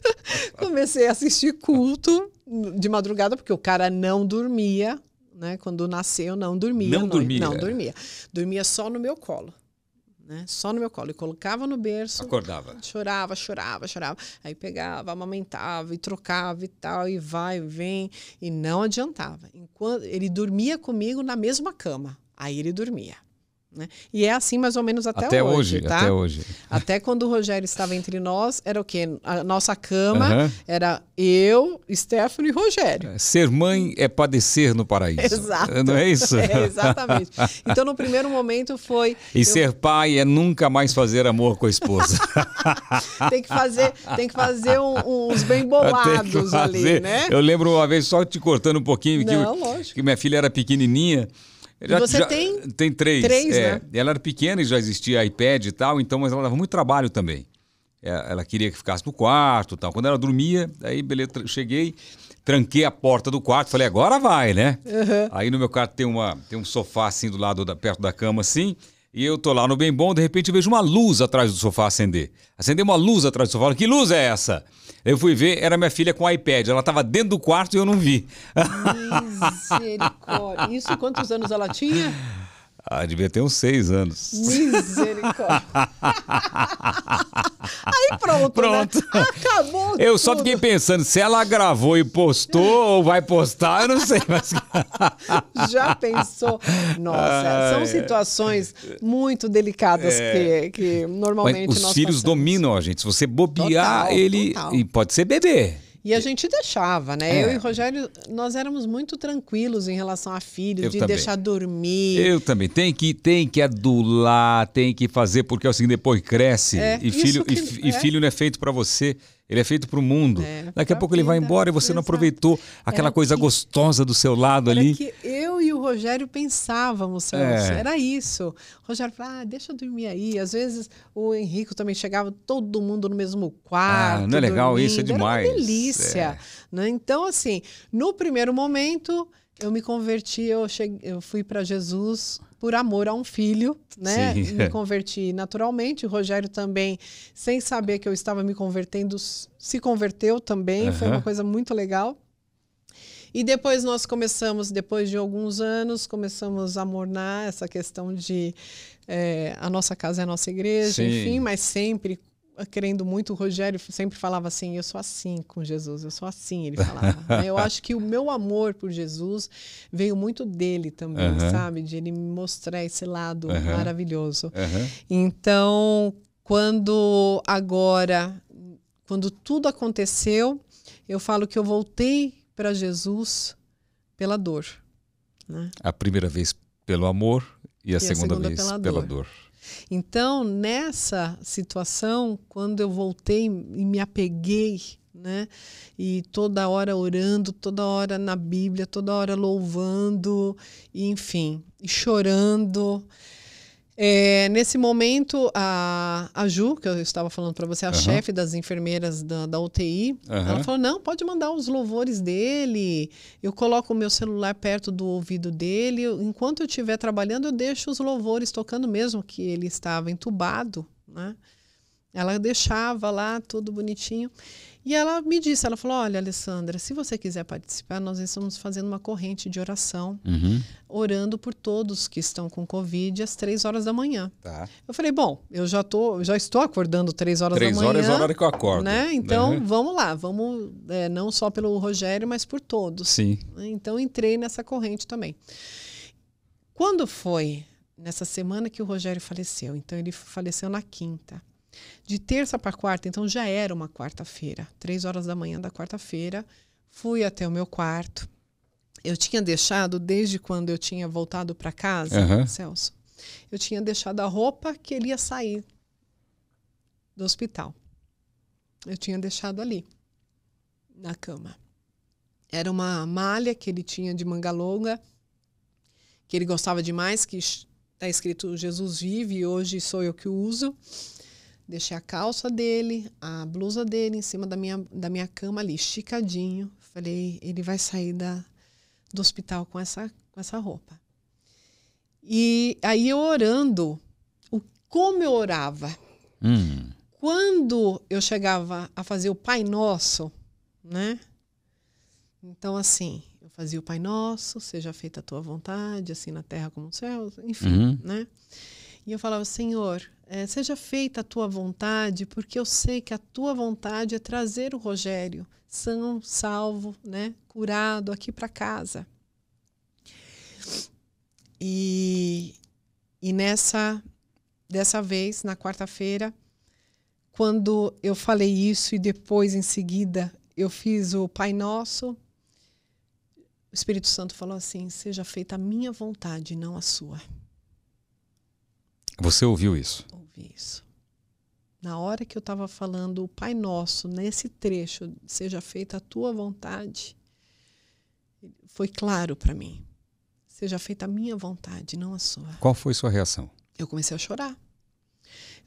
*laughs* Comecei a assistir culto de madrugada, porque o cara não dormia, né? Quando nasceu, não dormia. Não, não dormia? Não né? dormia. Dormia só no meu colo. Né? Só no meu colo. E colocava no berço. Acordava. Chorava, chorava, chorava. Aí pegava, amamentava e trocava e tal, e vai, vem. E não adiantava. Enquanto ele dormia comigo na mesma cama. Aí ele dormia. Né? E é assim mais ou menos até, até hoje, hoje tá? Até hoje. Até quando o Rogério estava entre nós, era o quê? A nossa cama uhum. era eu, Stephanie e Rogério. É, ser mãe é padecer no paraíso. Exato. Não é isso? *laughs* É, exatamente. Então, no primeiro momento foi... E eu... ser pai é nunca mais fazer amor com a esposa. *laughs* tem que fazer, tem que fazer um, uns bem *laughs* bolados ali, né? Eu lembro uma vez, só te cortando um pouquinho, Não, que, lógico. que minha filha era pequenininha... Ela, você já, tem? Tem três. três é, né? Ela era pequena e já existia iPad e tal, então, mas ela dava muito trabalho também. É, ela queria que ficasse no quarto tal. Quando ela dormia, aí beleza, cheguei, tranquei a porta do quarto, falei, agora vai, né? Uhum. Aí no meu quarto tem, uma, tem um sofá assim do lado, da, perto da cama assim, e eu tô lá no bem bom, de repente vejo uma luz atrás do sofá acender. Acendeu uma luz atrás do sofá. Falo, que luz é essa? Eu fui ver, era minha filha com o iPad. Ela estava dentro do quarto e eu não vi. Misericórdia. *laughs* Isso quantos anos ela tinha? Ah, devia ter uns seis anos. Misericórdia. Aí pronto. Né? Pronto. Né? Acabou. Eu tudo. só fiquei pensando, se ela gravou e postou ou vai postar, eu não sei. Mas... Já pensou? Nossa, são situações muito delicadas é... que, que, normalmente mas os nós. Os filhos passamos. dominam gente. Se você bobear, total, ele. Total. E pode ser bebê. E a gente deixava, né? É. Eu e Rogério, nós éramos muito tranquilos em relação a filhos, Eu de também. deixar dormir. Eu também. Tem que, tem que adular, tem que fazer, porque assim depois cresce. É, e filho, que, e, é. e, filho não é feito para você. Ele é feito para o mundo. É, Daqui a pouco vida, ele vai embora e você não aproveitou é aquela era coisa que, gostosa do seu lado ali. que eu e o Rogério pensávamos, é. era isso. O Rogério falava, ah, deixa eu dormir aí. Às vezes o Henrico também chegava, todo mundo no mesmo quarto. Ah, não é legal dormindo. isso, é demais. Era uma delícia. É. Né? Então, assim, no primeiro momento, eu me converti, eu, cheguei, eu fui para Jesus por amor a um filho, né? Sim. Me converti naturalmente. O Rogério também, sem saber que eu estava me convertendo, se converteu também. Uhum. Foi uma coisa muito legal. E depois nós começamos, depois de alguns anos, começamos a mornar essa questão de é, a nossa casa é a nossa igreja, Sim. enfim, mas sempre querendo muito, o Rogério sempre falava assim: eu sou assim com Jesus, eu sou assim. Ele falava. Né? eu acho que o meu amor por Jesus veio muito dele também, uhum. sabe? De ele me mostrar esse lado uhum. maravilhoso. Uhum. Então, quando agora, quando tudo aconteceu, eu falo que eu voltei para Jesus pela dor. Né? A primeira vez pelo amor e a, e segunda, a segunda, vez pela, pela dor. dor. Então, nessa situação, quando eu voltei e me apeguei, né? E toda hora orando, toda hora na Bíblia, toda hora louvando, enfim, e chorando. É, nesse momento, a, a Ju, que eu estava falando para você, a uhum. chefe das enfermeiras da, da UTI, uhum. ela falou: não, pode mandar os louvores dele. Eu coloco o meu celular perto do ouvido dele. Enquanto eu estiver trabalhando, eu deixo os louvores tocando, mesmo que ele estava entubado, né? Ela deixava lá tudo bonitinho. E ela me disse, ela falou, olha, Alessandra, se você quiser participar, nós estamos fazendo uma corrente de oração, uhum. orando por todos que estão com Covid às três horas da manhã. Tá. Eu falei, bom, eu já, tô, já estou acordando três horas da manhã. Três horas é a hora que eu acordo. Né? né? Então, uhum. vamos lá, vamos é, não só pelo Rogério, mas por todos. Sim. Né? Então, entrei nessa corrente também. Quando foi nessa semana que o Rogério faleceu? Então, ele faleceu na quinta. De terça para quarta, então já era uma quarta-feira, três horas da manhã da quarta-feira, fui até o meu quarto. Eu tinha deixado, desde quando eu tinha voltado para casa, uhum. Celso, eu tinha deixado a roupa que ele ia sair do hospital. Eu tinha deixado ali, na cama. Era uma malha que ele tinha de manga longa, que ele gostava demais, que está escrito Jesus vive e hoje sou eu que o uso. Deixei a calça dele, a blusa dele em cima da minha, da minha cama ali, esticadinho. Falei, ele vai sair da, do hospital com essa, com essa roupa. E aí eu orando, o, como eu orava. Hum. Quando eu chegava a fazer o Pai Nosso, né? Então, assim, eu fazia o Pai Nosso, seja feita a tua vontade, assim na terra como no céu, enfim, uhum. né? E eu falava, Senhor, é, seja feita a tua vontade, porque eu sei que a tua vontade é trazer o Rogério são, salvo, né, curado aqui para casa. E, e nessa dessa vez, na quarta-feira, quando eu falei isso e depois em seguida eu fiz o Pai Nosso, o Espírito Santo falou assim: seja feita a minha vontade, não a sua. Você ouviu isso? ouvir isso. Na hora que eu estava falando o Pai Nosso, nesse trecho, seja feita a tua vontade, foi claro para mim. Seja feita a minha vontade, não a sua. Qual foi sua reação? Eu comecei a chorar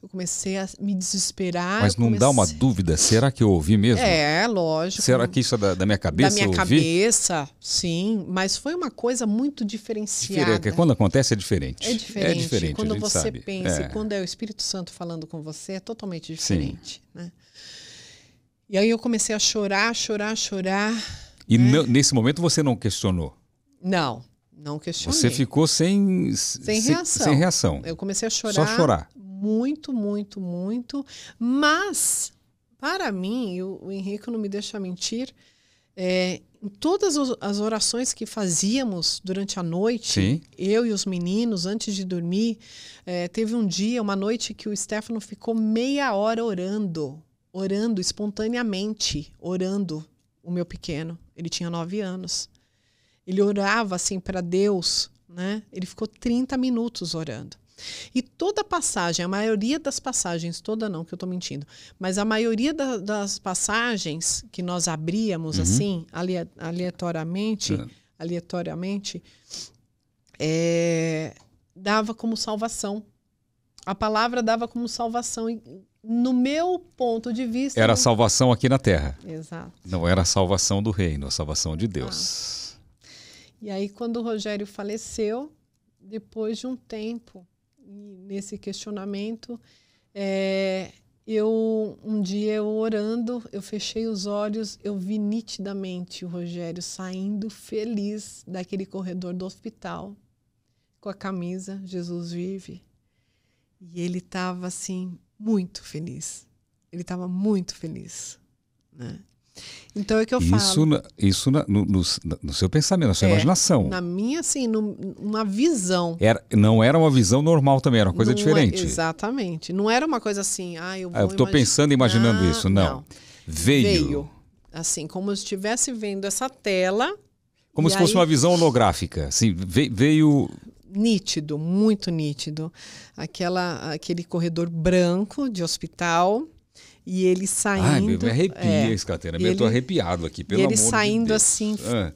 eu comecei a me desesperar. Mas não comecei... dá uma dúvida, será que eu ouvi mesmo? É, lógico. Será que isso é da, da minha cabeça? Da minha cabeça, sim. Mas foi uma coisa muito diferenciada. Diferente. É, quando acontece é diferente. É diferente. É diferente quando você sabe. pensa, é. quando é o Espírito Santo falando com você, é totalmente diferente. Sim. Né? E aí eu comecei a chorar, chorar, chorar. E né? nesse momento você não questionou? Não, não questionei. Você ficou sem, sem, sem, reação. sem reação. Eu comecei a chorar. Só chorar muito, muito, muito. Mas, para mim, o, o Henrique não me deixa mentir, é, em todas as orações que fazíamos durante a noite, Sim. eu e os meninos, antes de dormir, é, teve um dia, uma noite, que o Stefano ficou meia hora orando, orando espontaneamente, orando o meu pequeno. Ele tinha nove anos. Ele orava assim para Deus, né? Ele ficou 30 minutos orando. E toda passagem, a maioria das passagens, toda não, que eu estou mentindo, mas a maioria da, das passagens que nós abríamos uhum. assim, aleatoriamente, uhum. aleatoriamente, é, dava como salvação. A palavra dava como salvação. E, no meu ponto de vista. Era a salvação aqui na terra. Exato. Não era a salvação do reino, a salvação de ah. Deus. Ah. E aí, quando o Rogério faleceu, depois de um tempo, nesse questionamento, é, eu um dia eu orando, eu fechei os olhos, eu vi nitidamente o Rogério saindo feliz daquele corredor do hospital com a camisa Jesus vive. E ele estava assim muito feliz. Ele estava muito feliz, né? Então é que eu isso falo. Na, isso na, no, no, no, seu pensamento, na sua é, imaginação. Na minha, assim, uma visão. Era, não era uma visão normal também, era uma coisa não é, diferente. É, exatamente. Não era uma coisa assim, ah, eu vou. Ah, eu estou imagin... pensando e imaginando ah, isso. Não. não. Veio. Veio. Assim, como se estivesse vendo essa tela. Como se aí... fosse uma visão holográfica. Assim, veio nítido, muito nítido. Aquela, aquele corredor branco de hospital, e ele saindo. Ai, meu, me arrepia, é, Escatena. Eu estou arrepiado aqui, pelo Deus. ele saindo assim, ah.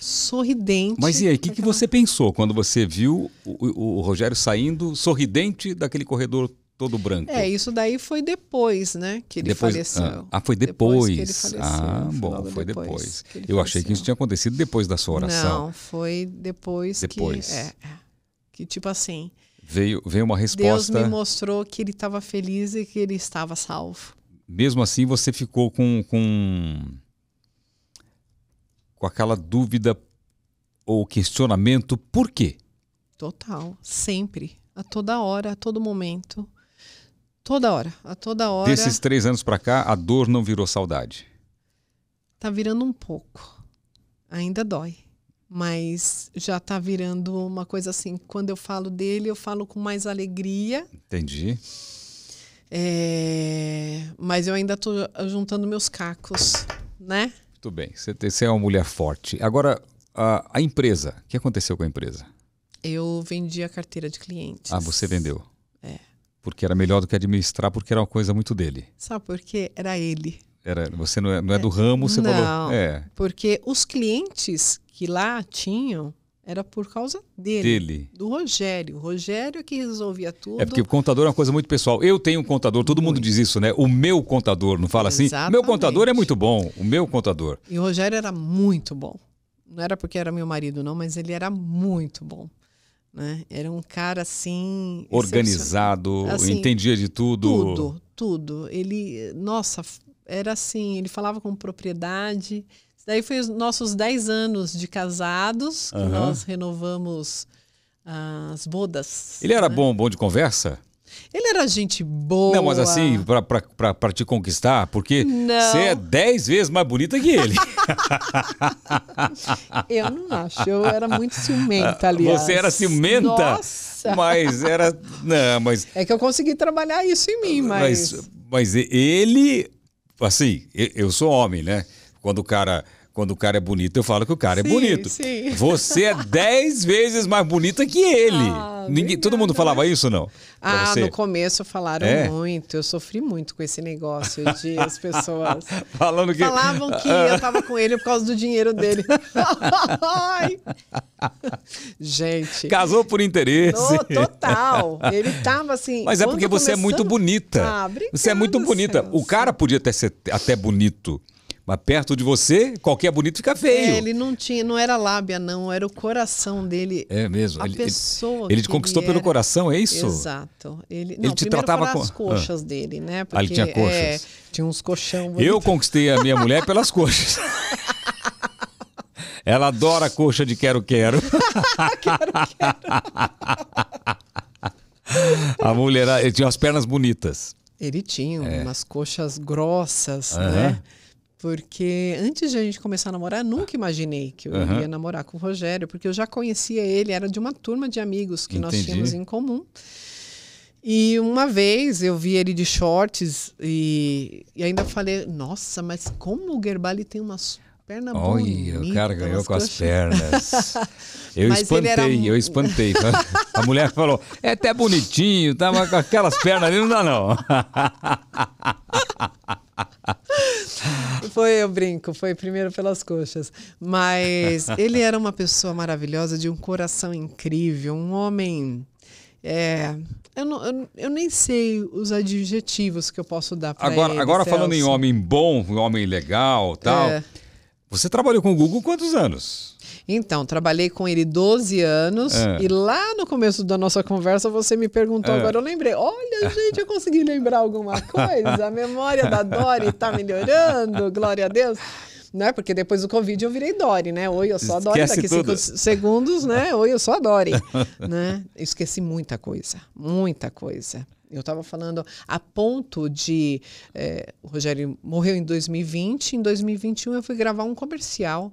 sorridente. Mas e aí, o que, que você pensou quando você viu o, o, o Rogério saindo sorridente daquele corredor todo branco. É, isso daí foi depois, né? Que ele depois, faleceu. Ah, ah, ah foi depois. depois que ele faleceu, ah, bom, foi, depois. depois. Eu faleceu. achei que isso tinha acontecido depois da sua oração. Não, foi depois, depois. que. É, é, que tipo assim. Veio, veio uma resposta. Deus me mostrou que ele estava feliz e que ele estava salvo. Mesmo assim, você ficou com, com, com aquela dúvida ou questionamento: por quê? Total, sempre, a toda hora, a todo momento. Toda hora, a toda hora. Desses três anos para cá, a dor não virou saudade? Tá virando um pouco. Ainda dói mas já está virando uma coisa assim. Quando eu falo dele, eu falo com mais alegria. Entendi. É, mas eu ainda estou juntando meus cacos, né? Muito bem. Você é uma mulher forte. Agora, a, a empresa. O que aconteceu com a empresa? Eu vendi a carteira de clientes. Ah, você vendeu? É. Porque era melhor do que administrar, porque era uma coisa muito dele. Sabe por quê? Era ele. Era, você não é, não é do é. ramo, você não, falou. É. Porque os clientes que lá tinham era por causa dele, dele. Do Rogério. O Rogério é que resolvia tudo. É porque o contador é uma coisa muito pessoal. Eu tenho um contador, todo muito. mundo diz isso, né? O meu contador, não fala assim? Exatamente. assim? Meu contador é muito bom, o meu contador. E o Rogério era muito bom. Não era porque era meu marido, não, mas ele era muito bom. Né? Era um cara assim. Organizado, assim, entendia de tudo. Tudo, tudo. Ele, nossa, era assim, ele falava com propriedade, daí foi os nossos 10 anos de casados, que uhum. nós renovamos as bodas. Ele era né? bom, bom de conversa? Ele era gente boa. Não, mas assim, pra, pra, pra, pra te conquistar, porque você é 10 vezes mais bonita que ele. *laughs* eu não acho, eu era muito ciumenta, ah, aliás. Você era ciumenta? Nossa! Mas era. Não, mas. É que eu consegui trabalhar isso em mim, ah, mas. Mas, mas ele. Assim, eu sou homem, né? Quando o cara quando o cara é bonito, eu falo que o cara é sim, é bonito. Sim. *laughs* Você é dez vezes mais bonita que ele. Ah, Ninguém, todo mundo falava né? isso, não? Ah, no começo falaram é? muito. Eu sofri muito com esse negócio de as pessoas *laughs* Falando que... falavam que eu tava com ele por causa do dinheiro dele. *laughs* Gente. Casou por interesse. No, total. Ele tava assim. Mas é porque você começando... é muito bonita. Ah, você é muito bonita. Senso. O cara podia até ser até bonito. Mas perto de você, qualquer bonito fica feio. É, ele não tinha, não era lábia, não, era o coração dele. É mesmo. A ele, pessoa. Ele, ele te conquistou ele pelo era. coração, é isso? Exato. Ele, não, te tratava com as ah. coxas ah. dele, né? Porque, ah, ele tinha é, coxas. É, tinha uns colchão. Eu conquistei a minha mulher pelas coxas. *laughs* Ela adora coxa de quero quero. quero quero. a mulher, ele tinha as pernas bonitas. Ele tinha é. umas coxas grossas, uhum. né? Porque antes de a gente começar a namorar, nunca imaginei que eu uhum. ia namorar com o Rogério, porque eu já conhecia ele, era de uma turma de amigos que Entendi. nós tínhamos em comum. E uma vez eu vi ele de shorts e, e ainda falei, nossa, mas como o Gerbali tem umas perna Olha, o cara ganhou com as pernas. *laughs* Eu Mas espantei, era... eu espantei. *laughs* A mulher falou, é até bonitinho, tá, mas com aquelas pernas ali, não dá não. *laughs* *laughs* foi, eu brinco, foi primeiro pelas coxas. Mas *laughs* ele era uma pessoa maravilhosa, de um coração incrível, um homem. É, eu, não, eu, eu, nem sei os adjetivos que eu posso dar para agora, ele. Agora, Celso. falando em homem bom, homem legal tal. É. Você trabalhou com o Google quantos anos? Então, trabalhei com ele 12 anos é. e lá no começo da nossa conversa você me perguntou, é. agora eu lembrei. Olha, *laughs* gente, eu consegui lembrar alguma coisa. A memória da Dori está melhorando, glória a Deus né? Porque depois do Covid eu virei Dori né? Oi, eu sou a daqui tudo. cinco segundos, né? *laughs* Oi, eu sou a né? Esqueci muita coisa, muita coisa. Eu estava falando a ponto de. É, o Rogério morreu em 2020, em 2021 eu fui gravar um comercial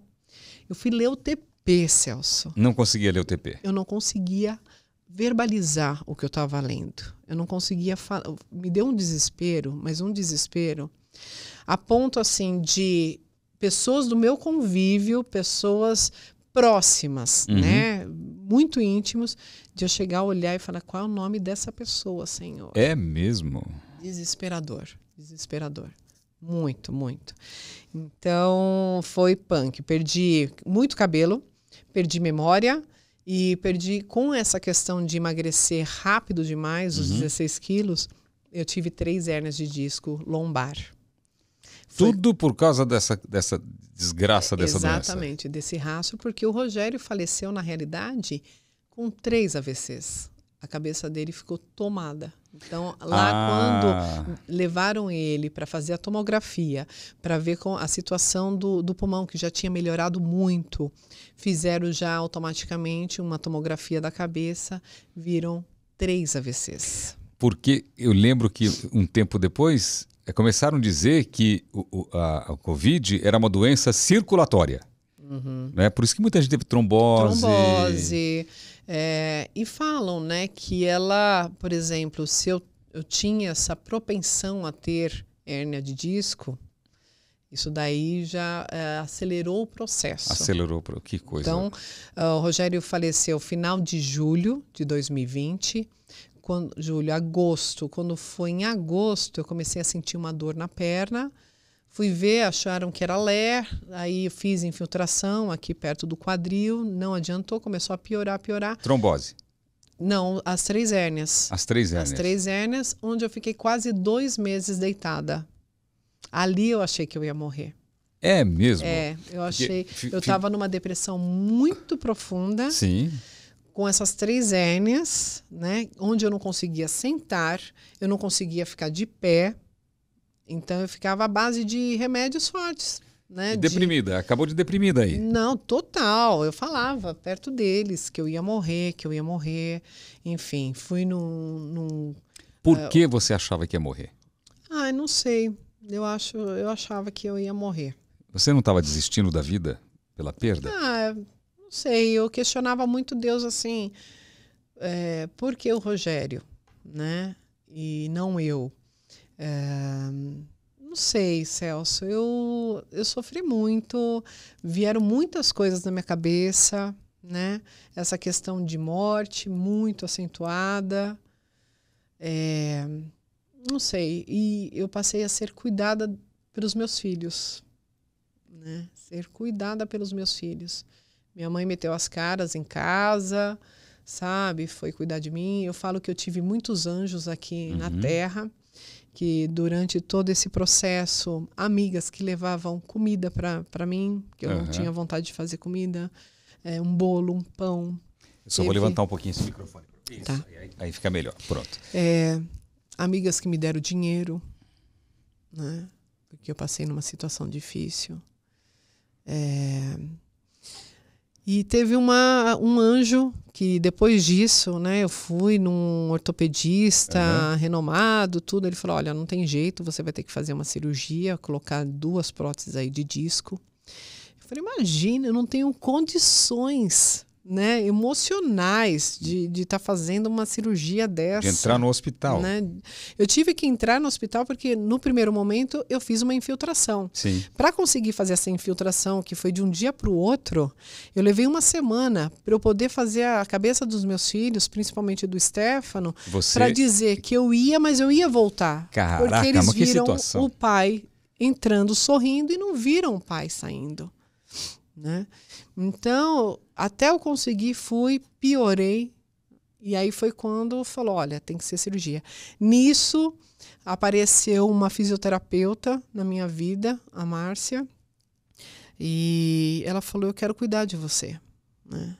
eu fui ler o TP, Celso. Não conseguia ler o TP. Eu não conseguia verbalizar o que eu estava lendo. Eu não conseguia falar. Me deu um desespero, mas um desespero a ponto assim de pessoas do meu convívio, pessoas próximas, uhum. né? Muito íntimos, de eu chegar a olhar e falar qual é o nome dessa pessoa, Senhor. É mesmo? Desesperador, desesperador. Muito, muito. Então, foi punk. Perdi muito cabelo, perdi memória e perdi com essa questão de emagrecer rápido demais, os 16 uhum. quilos, eu tive três hernias de disco lombar. Foi... Tudo por causa dessa, dessa desgraça dessa Exatamente, doença. Exatamente, desse rastro, porque o Rogério faleceu, na realidade, com três AVCs a cabeça dele ficou tomada. Então, lá ah. quando levaram ele para fazer a tomografia, para ver com a situação do, do pulmão, que já tinha melhorado muito, fizeram já automaticamente uma tomografia da cabeça, viram três AVCs. Porque eu lembro que um tempo depois eh, começaram a dizer que o, a, a Covid era uma doença circulatória. Uhum. Né? Por isso que muita gente teve trombose. Trombose é, e falam né, que ela, por exemplo, se eu, eu tinha essa propensão a ter hérnia de disco, isso daí já é, acelerou o processo. Acelerou, que coisa. Então, ah, o Rogério faleceu final de julho de 2020. Quando, julho, agosto. Quando foi em agosto, eu comecei a sentir uma dor na perna. Fui ver, acharam que era LER, aí fiz infiltração aqui perto do quadril, não adiantou, começou a piorar, piorar. Trombose. Não, as três hérnias. As três hérnias. As três hérnias, onde eu fiquei quase dois meses deitada. Ali eu achei que eu ia morrer. É mesmo? É, eu achei. eu tava numa depressão muito profunda. Sim com essas três hérnias, né? Onde eu não conseguia sentar, eu não conseguia ficar de pé, então eu ficava à base de remédios fortes. Né, deprimida, de... acabou de deprimida aí. Não, total. Eu falava perto deles que eu ia morrer, que eu ia morrer. Enfim, fui num. num Por uh... que você achava que ia morrer? Ah, eu não sei. Eu, acho, eu achava que eu ia morrer. Você não estava desistindo da vida pela perda? Ah, não sei. Eu questionava muito Deus assim. É, por que o Rogério? Né? E não eu. É... Não sei, Celso. Eu, eu sofri muito, vieram muitas coisas na minha cabeça, né? Essa questão de morte muito acentuada. É, não sei. E eu passei a ser cuidada pelos meus filhos, né? Ser cuidada pelos meus filhos. Minha mãe meteu as caras em casa, sabe? Foi cuidar de mim. Eu falo que eu tive muitos anjos aqui uhum. na terra que durante todo esse processo, amigas que levavam comida para mim, que eu uhum. não tinha vontade de fazer comida, é, um bolo, um pão. Eu só teve... vou levantar um pouquinho esse microfone. Tá. Isso, tá. aí, aí, fica melhor, pronto. É, amigas que me deram dinheiro, né? Porque eu passei numa situação difícil. É, e teve uma, um anjo que depois disso, né, eu fui num ortopedista uhum. renomado, tudo. Ele falou: olha, não tem jeito, você vai ter que fazer uma cirurgia, colocar duas próteses aí de disco. Eu falei: imagina, eu não tenho condições né, emocionais de estar de tá fazendo uma cirurgia dessa. De entrar no hospital. Né? Eu tive que entrar no hospital porque, no primeiro momento, eu fiz uma infiltração. Para conseguir fazer essa infiltração, que foi de um dia para o outro, eu levei uma semana para eu poder fazer a cabeça dos meus filhos, principalmente do Stefano, Você... para dizer que eu ia, mas eu ia voltar. Caraca, porque eles viram o pai entrando sorrindo e não viram o pai saindo. Né? Então, até eu conseguir, fui, piorei. E aí foi quando falou: olha, tem que ser cirurgia. Nisso apareceu uma fisioterapeuta na minha vida, a Márcia, e ela falou: eu quero cuidar de você. Né?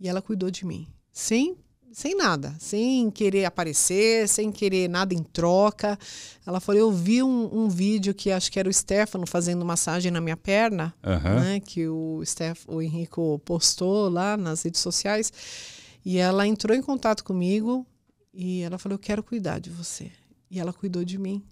E ela cuidou de mim, sem sem nada, sem querer aparecer, sem querer nada em troca. Ela falou: Eu vi um, um vídeo que acho que era o Stefano fazendo massagem na minha perna, uhum. né, que o, Stef, o Henrico postou lá nas redes sociais. E ela entrou em contato comigo e ela falou: Eu quero cuidar de você. E ela cuidou de mim.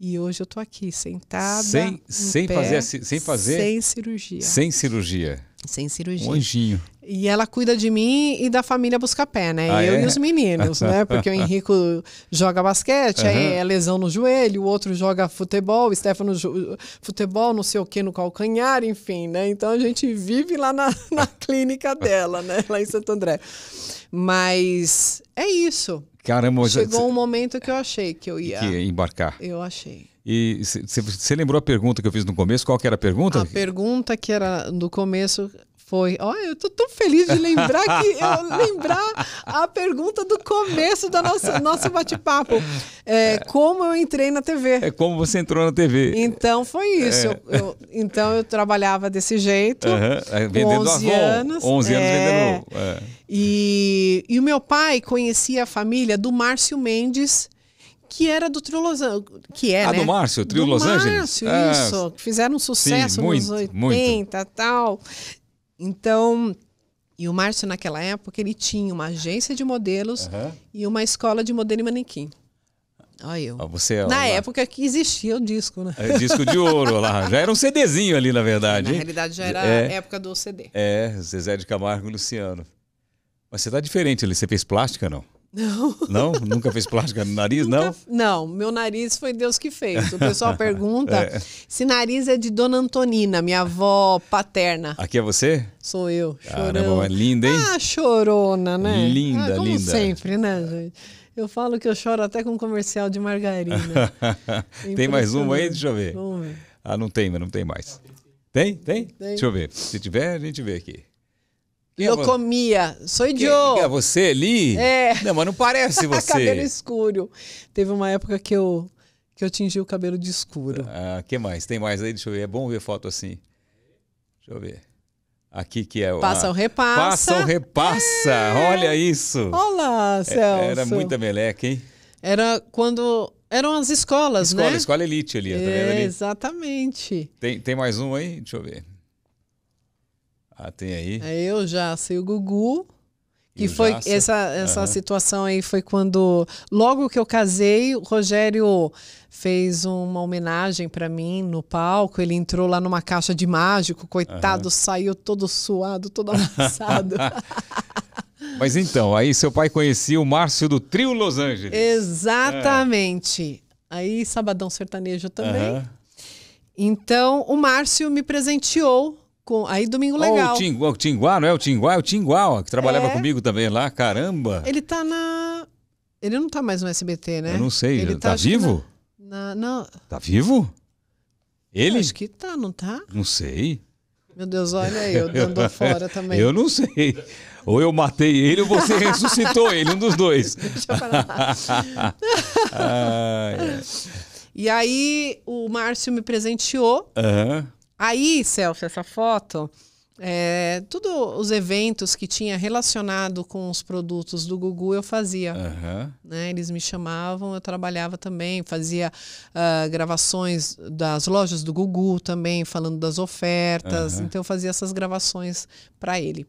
E hoje eu tô aqui, sentada. Sem, sem, pé, fazer, sem fazer. Sem cirurgia. Sem cirurgia. Sem cirurgia. Um anjinho. E ela cuida de mim e da família busca pé, né? Ah, eu é? e os meninos, né? *laughs* Porque o Henrico joga basquete, uhum. aí é lesão no joelho, o outro joga futebol, o Stefano futebol, não sei o que, no calcanhar, enfim, né? Então a gente vive lá na, *laughs* na clínica dela, né? Lá em Santo André. Mas é isso. Caramba, Chegou um momento que eu achei que eu ia. Que ia embarcar. Eu achei. E você lembrou a pergunta que eu fiz no começo? Qual que era a pergunta? A pergunta que era no começo foi. Olha, eu tô tão feliz de lembrar que eu *laughs* lembrar a pergunta do começo do nosso, nosso bate-papo. É, é, como eu entrei na TV. É como você entrou na TV. Então foi isso. É. Eu, eu, então eu trabalhava desse jeito. Uhum. Vendendo 11 anos. 11 anos é. vendendo. É. E, e o meu pai conhecia a família do Márcio Mendes, que era do Trio Los Angeles. Que é, ah, né? do Márcio, Trio do Los Angeles? Márcio, é. isso. Fizeram um sucesso Sim, muito, nos 80 e tal. Então, e o Márcio, naquela época, ele tinha uma agência de modelos uhum. e uma escola de modelo e manequim. Olha eu. Ah, você é na lá. época que existia o disco, né? É, disco de ouro lá. Já era um CDzinho ali, na verdade. Na hein? realidade, já era é, a época do CD. É, Zezé de Camargo e Luciano. Mas você tá diferente ali. Você fez plástica, não? Não. *laughs* Não? Nunca fez plástica no nariz, Nunca, não? Não, meu nariz foi Deus que fez. O pessoal *laughs* pergunta é. se nariz é de Dona Antonina, minha avó paterna. Aqui é você? Sou eu, Caramba, é linda, hein? Ah, chorona, né? Linda, ah, como linda. sempre, né, gente? Eu falo que eu choro até com um comercial de margarina. É *laughs* tem mais uma aí? Deixa eu ver. Vamos ver. Ah, não tem, mas não tem mais. Tem? Tem? tem? Deixa eu ver. Se tiver, a gente vê aqui eu comia, sou idiota. É você ali? É. Não, mas não parece *laughs* você. cabelo escuro. Teve uma época que eu, que eu tingi o cabelo de escuro. Ah, que mais? Tem mais aí? Deixa eu ver. É bom ver foto assim. Deixa eu ver. Aqui que é o. Passa ah, o repassa. Passa o repassa. É. Olha isso. Olá, é, Celso. Era muita meleca, hein? Era quando. Eram as escolas, escola, né? Escola, escola elite ali, é, tá ali? Exatamente. Tem, tem mais um aí? Deixa eu ver. Ah, tem aí? eu, já sei o Gugu. Que foi essa, essa uhum. situação aí foi quando logo que eu casei, o Rogério fez uma homenagem para mim no palco, ele entrou lá numa caixa de mágico, coitado, uhum. saiu todo suado, todo amassado. *laughs* Mas então, aí seu pai conhecia o Márcio do Trio Los Angeles. Exatamente. É. Aí Sabadão Sertanejo também. Uhum. Então, o Márcio me presenteou com, aí domingo legal. Oh, o, Tinguá, o Tinguá, não é? O Tinguá é o Tinguá, ó, que trabalhava é. comigo também lá, caramba. Ele tá na. Ele não tá mais no SBT, né? Eu não sei, ele tá, tá vivo? Na... Na... Tá vivo? Ele? Eu acho que tá, não tá? Não sei. Meu Deus, olha aí, eu dando *laughs* fora também. Eu não sei. Ou eu matei ele ou você ressuscitou ele, um dos dois. *laughs* Deixa eu parar. ah, é. E aí o Márcio me presenteou. Uhum. Aí, selfie, essa foto, é, todos os eventos que tinha relacionado com os produtos do Gugu eu fazia. Uhum. Né? Eles me chamavam, eu trabalhava também, fazia uh, gravações das lojas do Gugu também, falando das ofertas. Uhum. Então eu fazia essas gravações para ele.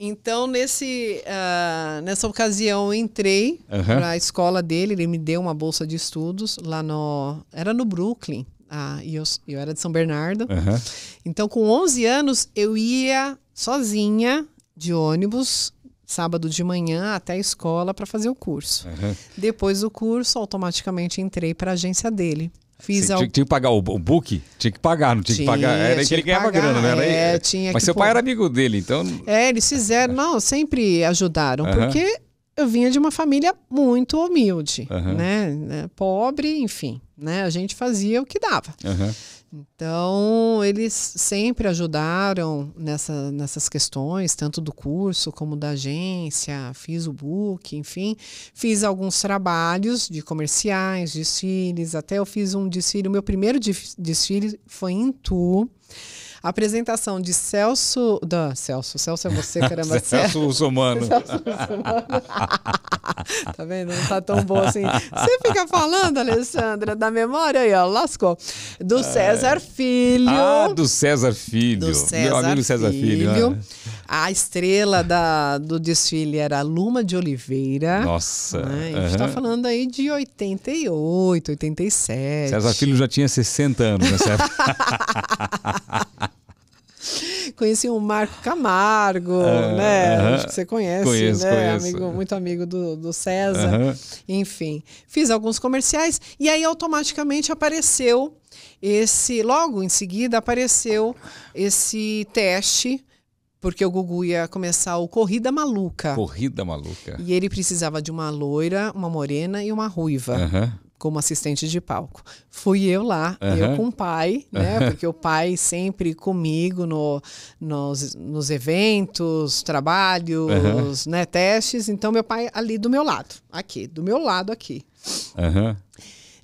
Então, nesse, uh, nessa ocasião, eu entrei uhum. para a escola dele. Ele me deu uma bolsa de estudos lá no. Era no Brooklyn. Ah, e eu, eu era de São Bernardo. Uhum. Então, com 11 anos, eu ia sozinha de ônibus sábado de manhã até a escola para fazer o curso. Uhum. Depois do curso, automaticamente entrei para a agência dele. Fiz ao... tinha, tinha, que pagar o, o, book? Tinha que pagar, não tinha, tinha que pagar. Era que ele ganhava pagar, grana, né? Era é, aí... tinha Mas que, seu pô... pai era amigo dele, então. É, eles fizeram, não, sempre ajudaram, uhum. porque eu vinha de uma família muito humilde, uhum. né? Pobre, enfim né? A gente fazia o que dava. Uhum. Então, eles sempre ajudaram nessa, nessas questões, tanto do curso como da agência. Fiz o book, enfim. Fiz alguns trabalhos de comerciais, desfiles. Até eu fiz um desfile. O meu primeiro desfile foi em Tu. Apresentação de Celso. Da, Celso, Celso é você, *laughs* caramba. Celso Celso, Celso humano. *laughs* tá vendo? Não tá tão bom assim. Você fica falando, Alessandra, da memória aí, ó, lascou. Do é. César Filho. Ah, do César Filho. Do César Meu amigo César Filho. Filho. É. A estrela da, do desfile era Luma de Oliveira. Nossa. Né? A gente uhum. tá falando aí de 88, 87. César Filho já tinha 60 anos né, César? *laughs* conheci o Marco Camargo, ah, né? Uh -huh. Acho que você conhece, conheço, né? Conheço. Amigo, muito amigo do, do César. Uh -huh. Enfim, fiz alguns comerciais e aí automaticamente apareceu esse. Logo em seguida apareceu esse teste porque o Gugu ia começar o Corrida Maluca. Corrida Maluca. E ele precisava de uma loira, uma morena e uma ruiva. Uhum como assistente de palco. Fui eu lá, uhum. eu com o pai, né? Porque o pai sempre comigo no, nos, nos eventos, trabalhos, uhum. né? Testes. Então, meu pai ali do meu lado, aqui, do meu lado aqui.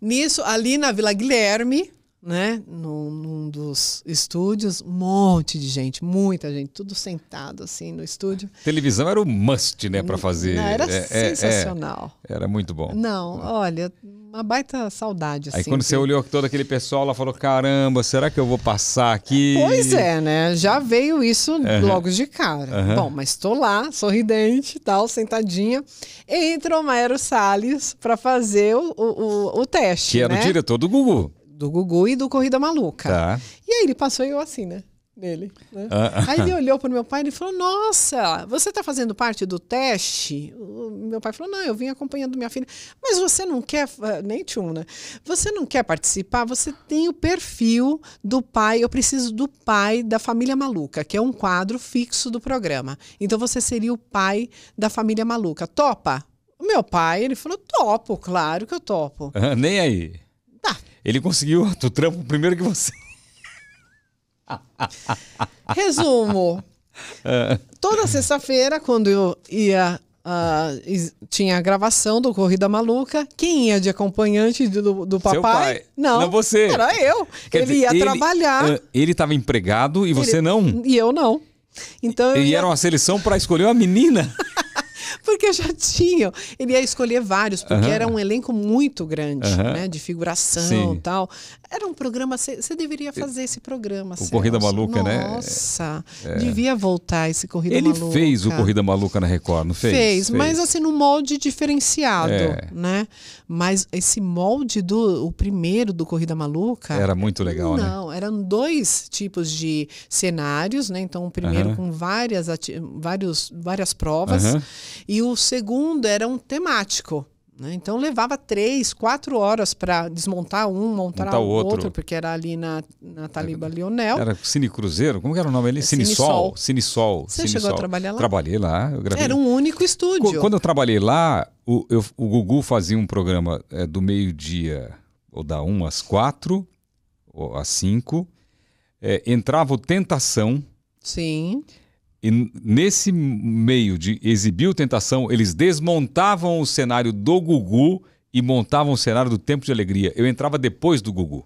Nisso, ali na Vila Guilherme, né? Num, num dos estúdios, um monte de gente, muita gente, tudo sentado assim no estúdio. Televisão era o must, né, para fazer. Não, era é, é, é. sensacional. É, era muito bom. Não, olha, uma baita saudade. Aí assim, quando que... você olhou todo aquele pessoal, ela falou: caramba, será que eu vou passar aqui? Pois é, né? Já veio isso uhum. logo de cara. Uhum. Bom, mas estou lá, sorridente, tal, sentadinha. entrou o Maero Salles para fazer o, o, o, teste. Que era é né? o diretor do Google do Gugu e do Corrida Maluca. Tá. E aí ele passou e eu assim, né? Nele. Né? Ah. ah. Aí ele olhou para meu pai e falou: Nossa, você está fazendo parte do teste? O meu pai falou: Não, eu vim acompanhando minha filha. Mas você não quer, nem tchum, né? Você não quer participar? Você tem o perfil do pai. Eu preciso do pai da família maluca, que é um quadro fixo do programa. Então você seria o pai da família maluca. Topa? O meu pai, ele falou: Topo, claro que eu topo. Ah, *laughs* nem aí. Tá, ele conseguiu *laughs* o trampo primeiro que você. *laughs* Resumo. É. Toda sexta-feira, quando eu ia Uh, tinha a gravação do Corrida Maluca. Quem ia de acompanhante do, do papai? Não, não você. Era eu. Quer ele dizer, ia ele, trabalhar. Ah, ele estava empregado e ele, você não? E eu não. Então eu e ia... era uma seleção para escolher uma menina. *laughs* porque já *laughs* tinham. Ele ia escolher vários, porque uhum. era um elenco muito grande, uhum. né? De figuração e tal. Era um programa, você deveria fazer esse programa. O Celso. Corrida Maluca, Nossa, né? Nossa, é. devia voltar esse Corrida Ele Maluca. Ele fez o Corrida Maluca na Record, não fez? Fez, fez. mas assim, num molde diferenciado, é. né? Mas esse molde do o primeiro do Corrida Maluca. Era muito legal, né? não, né? eram dois tipos de cenários, né? Então, o primeiro uhum. com várias, vários, várias provas. Uhum. E e o segundo era um temático. Né? Então levava três, quatro horas para desmontar um, montar, montar o outro. outro. porque era ali na, na Taliba era, é. Lionel. Era Cine Cruzeiro? Como era o nome ali? É, Cine Sol. Cine Sol. Você Cine chegou Sol. a trabalhar lá? Trabalhei lá. Era um único estúdio. Quando eu trabalhei lá, o, eu, o Gugu fazia um programa é, do meio-dia, ou da um às quatro, ou às cinco. É, entrava o Tentação. Sim. Sim. E nesse meio de exibir o Tentação, eles desmontavam o cenário do Gugu e montavam o cenário do Tempo de Alegria. Eu entrava depois do Gugu.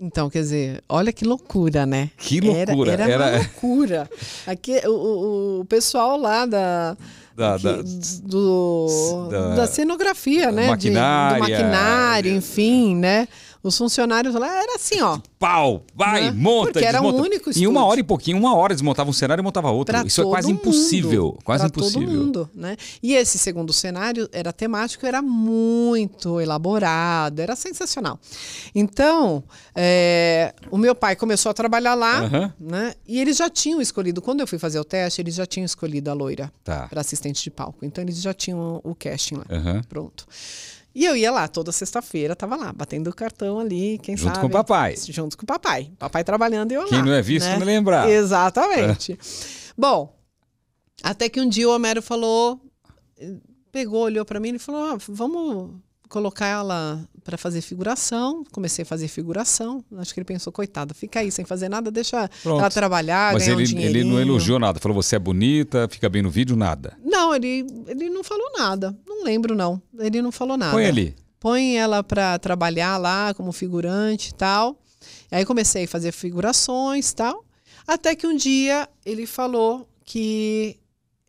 Então, quer dizer, olha que loucura, né? Que loucura. Era, era, era... loucura. Aqui, o, o pessoal lá da... Da, da, do, da, da, cenografia, né? Maquinária, de, do maquinário, é. enfim, né? Os funcionários lá era assim, ó. Pau, vai, né? monta, Porque era desmonta. um único estúdio. Em uma hora e pouquinho, uma hora desmontava um cenário e montava outro. Pra Isso é quase mundo, impossível, quase impossível. Todo mundo, né? E esse segundo cenário era temático, era muito elaborado, era sensacional. Então, é, o meu pai começou a trabalhar lá, uhum. né? E eles já tinham escolhido, quando eu fui fazer o teste, eles já tinham escolhido a loira tá. para assistente de palco. Então eles já tinham o casting lá, uhum. pronto. E eu ia lá toda sexta-feira, tava lá, batendo o cartão ali, quem junto sabe. Junto com o papai. Junto com o papai. Papai trabalhando e eu quem lá. Quem não é visto né? não lembrar. Exatamente. É. Bom, até que um dia o Homero falou, eh, pegou, olhou para mim e falou: ah, vamos colocar ela para fazer figuração. Comecei a fazer figuração. Acho que ele pensou, coitada, fica aí sem fazer nada, deixa Pronto. ela trabalhar. Mas ele, um ele não elogiou nada, falou você é bonita, fica bem no vídeo, nada. Não, ele, ele não falou nada. Não lembro, não. Ele não falou nada. Põe ele Põe ela para trabalhar lá como figurante e tal. Aí comecei a fazer figurações e tal. Até que um dia ele falou que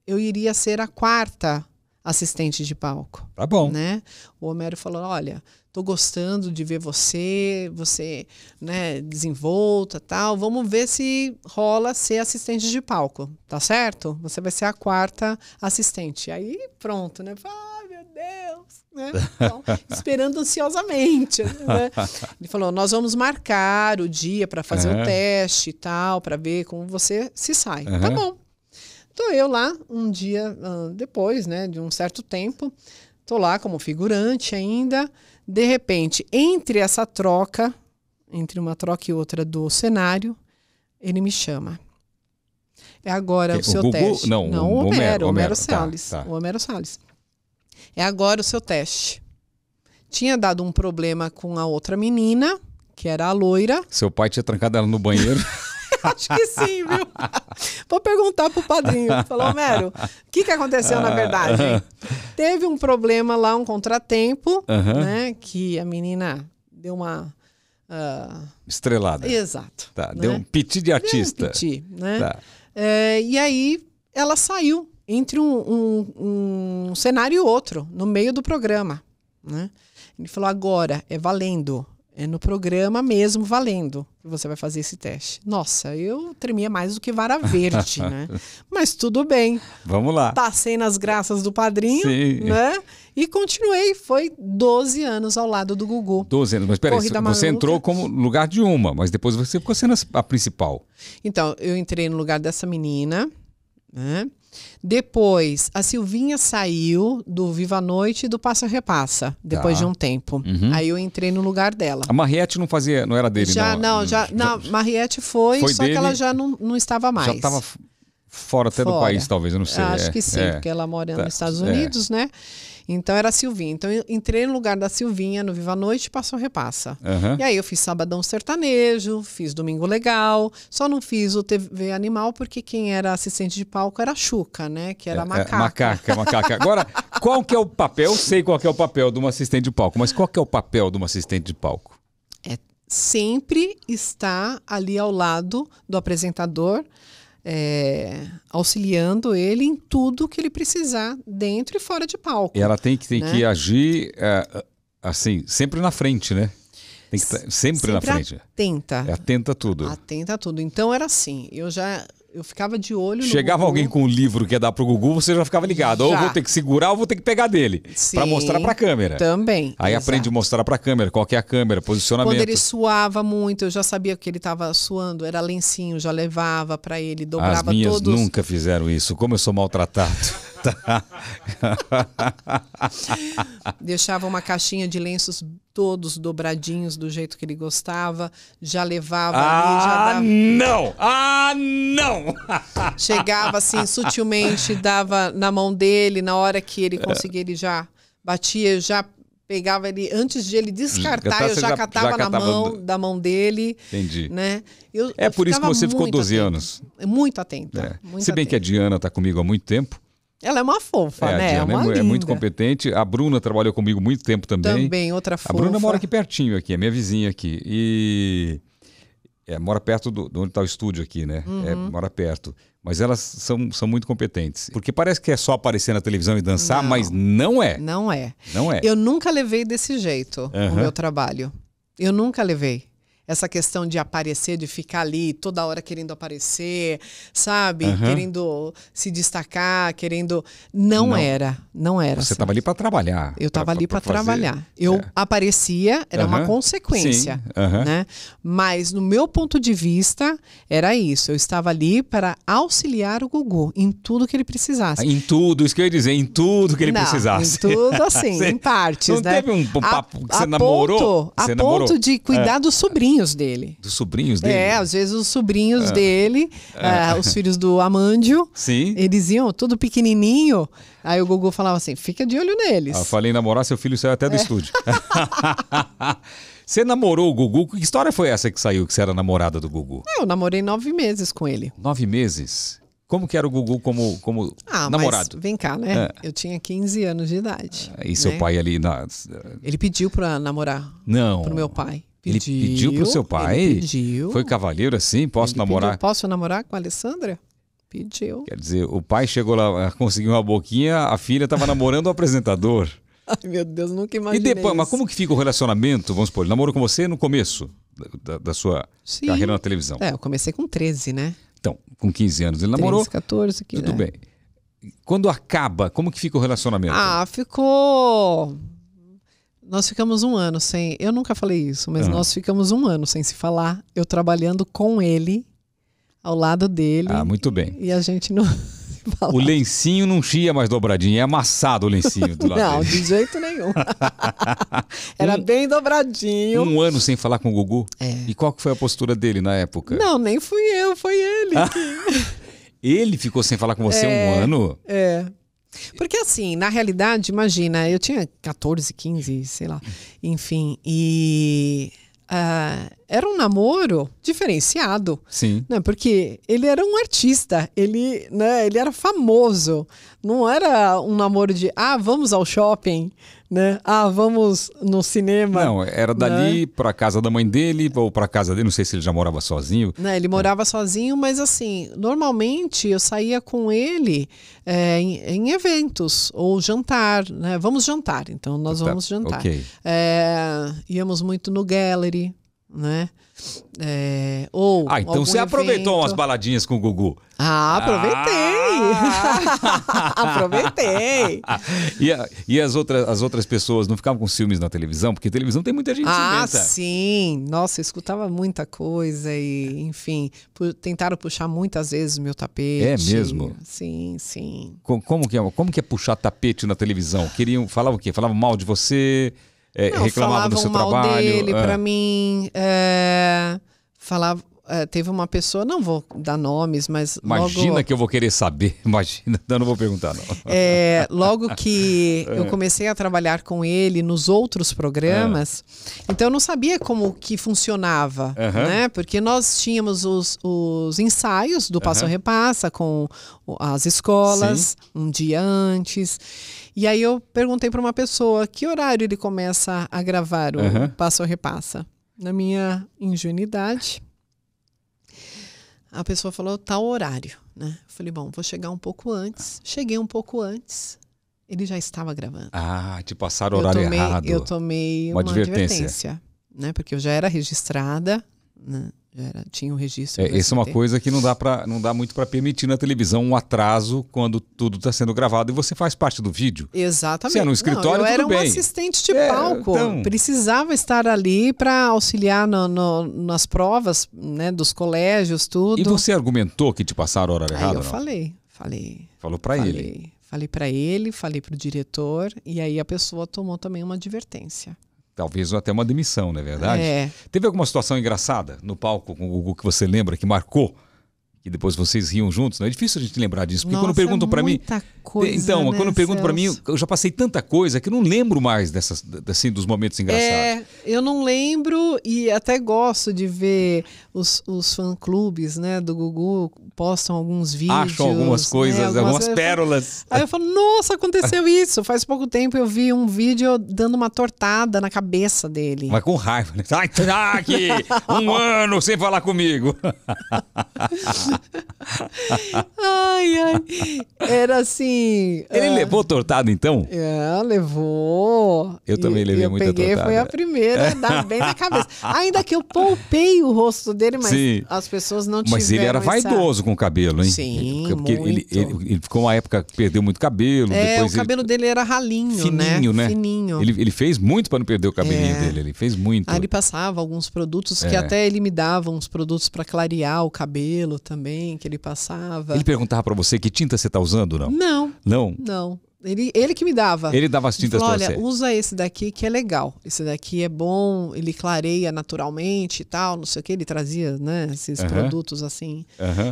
eu iria ser a quarta assistente de palco. Tá bom. Né? O Homero falou: olha, tô gostando de ver você, você, né, desenvolta tal. Vamos ver se rola ser assistente de palco, tá certo? Você vai ser a quarta assistente. Aí pronto, né? Ai, meu Deus! Né? Então, *laughs* esperando ansiosamente. Né? Ele falou: nós vamos marcar o dia para fazer uhum. o é. teste e tal, para ver como você se sai. Uhum. Tá bom. Estou eu lá, um dia uh, depois, né, de um certo tempo, Estou lá como figurante ainda. De repente, entre essa troca, entre uma troca e outra do cenário, ele me chama. É agora o, o seu teste. Não, não o Homero, Homero, Homero, Homero tá, Salles. Tá, tá. O Homero Salles. É agora o seu teste. Tinha dado um problema com a outra menina, que era a loira. Seu pai tinha trancado ela no banheiro. *laughs* *laughs* acho que sim, viu? *laughs* Vou perguntar pro padrinho. Falou, Homero, o que, que aconteceu na verdade? Teve um problema lá, um contratempo, uhum. né? Que a menina deu uma. Uh... Estrelada. Exato. Tá, né? Deu um piti de artista. Deu um piti, né? Tá. É, e aí ela saiu entre um, um, um cenário e outro, no meio do programa. Né? Ele falou: agora é valendo. É no programa mesmo, valendo, que você vai fazer esse teste. Nossa, eu tremia mais do que vara verde, né? *laughs* Mas tudo bem. Vamos lá. Passei nas graças do padrinho, Sim. né? E continuei. Foi 12 anos ao lado do Gugu. 12 anos, mas peraí, você entrou como lugar de uma, mas depois você ficou sendo a principal. Então, eu entrei no lugar dessa menina, né? Depois, a Silvinha saiu do Viva a Noite e do Passa Repassa, depois tá. de um tempo. Uhum. Aí eu entrei no lugar dela. A Mariette não fazia, não era dele, já, não? não já, não, Mariette foi, foi só dele, que ela já não, não estava mais. Já estava fora até fora. do país, talvez, eu não sei. Acho é, que sim, é. porque ela mora tá, nos Estados é. Unidos, né? Então era a Silvinha. Então eu entrei no lugar da Silvinha no Viva a Noite e passou repassa. Uhum. E aí eu fiz Sabadão Sertanejo, fiz Domingo Legal, só não fiz o TV Animal porque quem era assistente de palco era a Xuca, né? Que era é, é macaca. É, macaca, macaca. *laughs* Agora, qual que é o papel? Eu sei qual que é o papel de uma assistente de palco, mas qual que é o papel de uma assistente de palco? É sempre estar ali ao lado do apresentador, é, auxiliando ele em tudo que ele precisar, dentro e fora de palco. E ela tem que, tem né? que agir é, assim, sempre na frente, né? Tem que sempre, tá sempre na frente. Atenta. É atenta a tudo. Atenta a tudo. Então era assim, eu já eu ficava de olho no Chegava Gugu. alguém com um livro que ia dar pro Gugu, você já ficava ligado. Já. Ou vou ter que segurar ou vou ter que pegar dele. para mostrar pra câmera. Também. Aí exato. aprende a mostrar pra câmera, qual é a câmera, posicionamento. Quando ele suava muito, eu já sabia que ele tava suando, era lencinho, já levava para ele, dobrava As minhas todos. nunca fizeram isso, como eu sou maltratado. *laughs* tá. Deixava uma caixinha de lenços todos dobradinhos do jeito que ele gostava, já levava ah, ali, já ah, dava... não! Ah, não! Chegava assim sutilmente, dava na mão dele, na hora que ele é. conseguia, ele já batia, eu já pegava ele antes de ele descartar, eu já, já catava já na mão do... da mão dele. Entendi. Né? Eu, é eu por isso que você ficou 12 anos. Muito atenta. É. Muito Se bem que a Diana está comigo há muito tempo, ela é uma fofa, é, né? É Diana é, uma é muito competente. A Bruna trabalhou comigo muito tempo também. Também, outra fofa. A Bruna mora aqui pertinho, aqui, é minha vizinha aqui. E é, mora perto do, de onde está o estúdio aqui, né? É, uhum. É, mora perto. Mas elas são, são muito competentes. Porque parece que é só aparecer na televisão e dançar, não, mas não é. Não é. Não é. Eu nunca levei desse jeito uhum. o meu trabalho. Eu nunca levei essa questão de aparecer, de ficar ali toda hora querendo aparecer, sabe? Uhum. Querendo se destacar, querendo. Não, não. era, não era. Você estava assim. ali para trabalhar. Eu estava ali para trabalhar. Eu é. aparecia, era uhum. uma consequência, uhum. né? Mas no meu ponto de vista era isso. Eu estava ali para auxiliar o Gugu em tudo que ele precisasse. Em tudo, isso que eu ia dizer, em tudo que ele não, precisasse. Em tudo, *laughs* assim, em partes, não né? teve um papo a, que você a namorou? Ponto, você a namorou? ponto de cuidar é. do sobrinho sobrinhos dele. Dos sobrinhos dele? É, às vezes os sobrinhos ah. dele, ah. Ah, os filhos do Amândio, Sim. eles iam tudo pequenininho. Aí o Gugu falava assim: fica de olho neles. eu falei, namorar, seu filho saiu até do é. estúdio. *laughs* Você namorou o Gugu? Que história foi essa que saiu que você era namorada do Gugu? Eu namorei nove meses com ele. Nove meses? Como que era o Gugu como, como ah, namorado? vem cá, né? É. Eu tinha 15 anos de idade. E seu né? pai ali na. Ele pediu pra namorar. Não. Pro meu pai ele pediu pro seu pai? pediu. Foi cavalheiro assim? Posso ele namorar? Pediu, posso namorar com a Alessandra? Pediu. Quer dizer, o pai chegou lá, *laughs* conseguiu uma boquinha, a filha estava namorando o apresentador. *laughs* Ai, meu Deus, nunca imaginei. E depois, isso. mas como que fica o relacionamento? Vamos supor, ele namorou com você no começo da, da sua Sim. carreira na televisão. É, eu comecei com 13, né? Então, com 15 anos ele 13, namorou. 14, 15. Tudo é. bem. Quando acaba, como que fica o relacionamento? Ah, ficou nós ficamos um ano sem. Eu nunca falei isso, mas uhum. nós ficamos um ano sem se falar. Eu trabalhando com ele, ao lado dele. Ah, muito bem. E a gente não. *laughs* O lencinho não chia mais dobradinho, é amassado o lencinho do lado. não, dele. de jeito nenhum. *laughs* Era um, bem dobradinho. Um ano sem falar com o Gugu? É. E qual que foi a postura dele na época? Não, nem fui eu, foi ele. *laughs* ele ficou sem falar com você é, um ano? É. Porque assim, na realidade, imagina, eu tinha 14, 15, sei lá, enfim, e. Uh, era um namoro diferenciado. Sim. Né? Porque ele era um artista, ele, né, ele era famoso. Não era um namoro de, ah, vamos ao shopping, né? Ah, vamos no cinema. Não, era dali né? para casa da mãe dele ou para casa dele, não sei se ele já morava sozinho. Né, ele morava é. sozinho, mas assim, normalmente eu saía com ele é, em, em, eventos ou jantar, né? Vamos jantar, então nós tá, vamos jantar. Okay. É, íamos muito no gallery, né? É, ou ah, então você evento. aproveitou umas baladinhas com o Gugu. Ah, aproveitei! Ah. *laughs* aproveitei! E, a, e, as, outras, as outras pessoas não ficavam com ciúmes na televisão? Porque televisão tem muita gente Ah, sim! Nossa, eu escutava muita coisa e, enfim, tentaram puxar muitas vezes o meu tapete. É mesmo? Sim, sim. Como, como, que, é, como que é puxar tapete na televisão? Queriam, falavam o quê? Falavam mal de você? é, não, reclamava do seu mal trabalho. Dele, é. Ah. para mim, é, falava, é, teve uma pessoa, não vou dar nomes, mas. Imagina logo, que eu vou querer saber, *laughs* imagina, eu não vou perguntar, não. É, logo que *laughs* é. eu comecei a trabalhar com ele nos outros programas, é. então eu não sabia como que funcionava, uhum. né? Porque nós tínhamos os, os ensaios do Passo uhum. Repassa com as escolas Sim. um dia antes. E aí eu perguntei para uma pessoa que horário ele começa a gravar o uhum. Passo ou Repassa. Na minha ingenuidade, a pessoa falou tal horário, né? Eu falei, bom, vou chegar um pouco antes. Cheguei um pouco antes, ele já estava gravando. Ah, te passaram o horário eu tomei, errado. Eu tomei uma, uma advertência. advertência. né? Porque eu já era registrada, né? Era, tinha o um registro. É, essa é uma coisa que não dá, pra, não dá muito para permitir na televisão um atraso quando tudo está sendo gravado e você faz parte do vídeo. Exatamente. Você é no escritório, não, eu era bem. um assistente de é, palco. Então... Precisava estar ali para auxiliar no, no, nas provas né, dos colégios, tudo. E você argumentou que te passaram a hora errada? Aí eu não? falei, falei. Falou para ele? Falei para ele, falei para o diretor e aí a pessoa tomou também uma advertência talvez até uma demissão, não é verdade? É. Teve alguma situação engraçada no palco com o Gugu que você lembra, que marcou? E depois vocês riam juntos, não né? é difícil a gente lembrar disso. Porque Nossa, quando perguntam para mim, coisa, então, né, quando perguntam para mim, eu já passei tanta coisa que eu não lembro mais dessas assim dos momentos engraçados. É, eu não lembro e até gosto de ver os, os fã clubes, né, do Gugu postam alguns vídeos. Acham né, algumas coisas, né? algumas, algumas, pérolas. Aí eu falo, nossa, aconteceu *laughs* isso. Faz pouco tempo eu vi um vídeo dando uma tortada na cabeça dele. Mas com raiva, né? Ai, tá aqui. um *laughs* ano sem falar comigo. ai, ai. Era assim... Ele uh... levou tortada, então? É, levou. Eu também e, levei e muita peguei, tortada. foi a primeira, dar bem na cabeça. *laughs* Ainda que eu poupei o rosto dele, mas Sim. as pessoas não tinham. Mas ele era vaidoso, com o cabelo, hein? Sim, Porque ele, ele, ele, ficou uma época que perdeu muito cabelo. É, o cabelo ele... dele era ralinho, né? Fininho, né? né? Fininho. Ele, ele fez muito para não perder o cabelinho é. dele, ele fez muito. Aí ah, ele passava alguns produtos, é. que até ele me dava uns produtos para clarear o cabelo também, que ele passava. Ele perguntava para você que tinta você tá usando, não? Não. Não? Não. Ele, ele que me dava. Ele dava as tintas falou, Olha, usa esse daqui que é legal. Esse daqui é bom, ele clareia naturalmente e tal, não sei o que. Ele trazia, né? Esses produtos assim,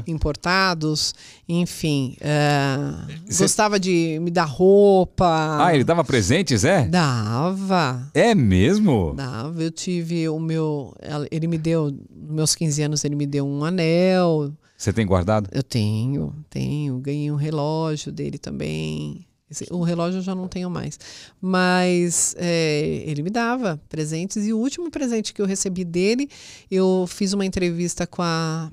importados. Enfim. Uh, Cê... Gostava de me dar roupa. Ah, ele dava presentes, é? Dava. É mesmo? Dava. Eu tive o meu. Ele me deu, Nos meus 15 anos, ele me deu um anel. Você tem guardado? Eu tenho, tenho. Ganhei um relógio dele também o relógio eu já não tenho mais. Mas é, ele me dava presentes. E o último presente que eu recebi dele, eu fiz uma entrevista com a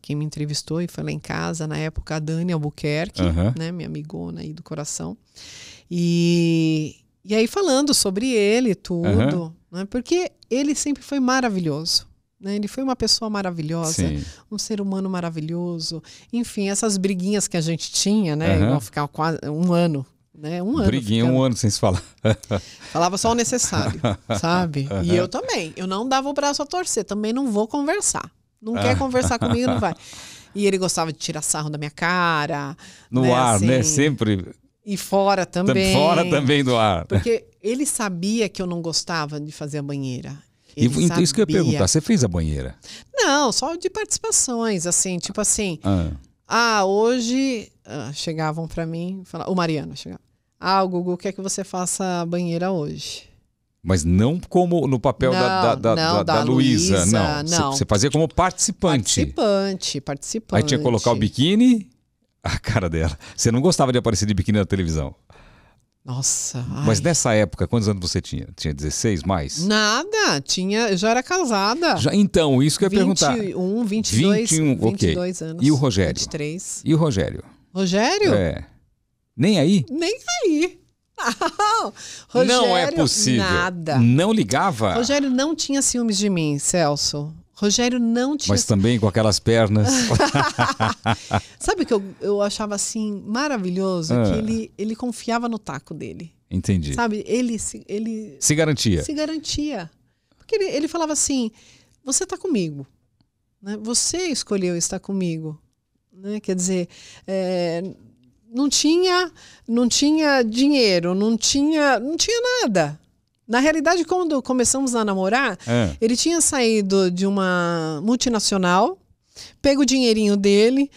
quem me entrevistou e foi lá em casa, na época, a Dani Albuquerque, uhum. né, minha amigona aí do coração. E, e aí falando sobre ele, tudo, uhum. né, porque ele sempre foi maravilhoso. Né? Ele foi uma pessoa maravilhosa, Sim. um ser humano maravilhoso. Enfim, essas briguinhas que a gente tinha, né? Uhum. Igual ficar quase um ano né? Um ano. Briguinha, ficava... um ano sem se falar. *laughs* Falava só o necessário, *laughs* sabe? Uhum. E eu também. Eu não dava o braço a torcer, também não vou conversar. Não quer ah. conversar comigo, não vai. *laughs* E ele gostava de tirar sarro da minha cara. No né? ar, né? assim... né? Sempre. E fora também. Fora também do ar. Porque ele sabia que eu não gostava de fazer a banheira. Ele e então, sabia. isso que eu ia perguntar, você fez a banheira? Não, só de participações, assim, tipo assim. Ah, ah hoje ah, chegavam para mim, fala, o Mariano chegava. Ah, o Gugu quer que você faça a banheira hoje. Mas não como no papel não, da, da, não, da, da Luísa, Luísa, não. não. Você fazia como participante. Participante, participante. Aí tinha que colocar o biquíni, a cara dela. Você não gostava de aparecer de biquíni na televisão. Nossa. Mas ai. nessa época, quantos anos você tinha? Tinha 16 mais? Nada, tinha, eu já era casada. Já, então, isso que eu ia 21, perguntar. 21, 22, 21, okay. 22 anos. E o Rogério? 23. E o Rogério? Rogério? É. Nem aí? Nem aí. *laughs* Não, Rogério, não é possível. Nada. Não ligava? Rogério não tinha ciúmes de mim, Celso. Rogério não tinha. Mas também com aquelas pernas. *laughs* Sabe o que eu, eu achava assim maravilhoso? Ah. Que ele, ele confiava no taco dele. Entendi. Sabe? Ele se, ele se garantia. Se garantia. Porque ele, ele falava assim: você está comigo. Né? Você escolheu estar comigo. Né? Quer dizer, é, não tinha não tinha dinheiro, não tinha, não tinha nada. Na realidade, quando começamos a namorar, é. ele tinha saído de uma multinacional, pego o dinheirinho dele,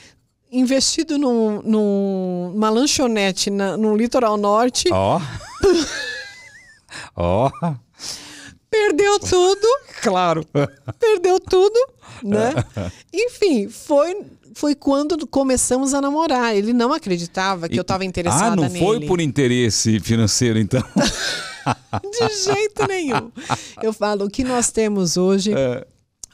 investido num, num, numa lanchonete na, no litoral norte. Ó. *laughs* Ó. Perdeu tudo. Claro. Perdeu tudo, é. né? Enfim, foi foi quando começamos a namorar. Ele não acreditava que e, eu estava ah, interessada nele. Ah, não nele. foi por interesse financeiro, então? *laughs* De jeito nenhum. Eu falo, o que nós temos hoje é.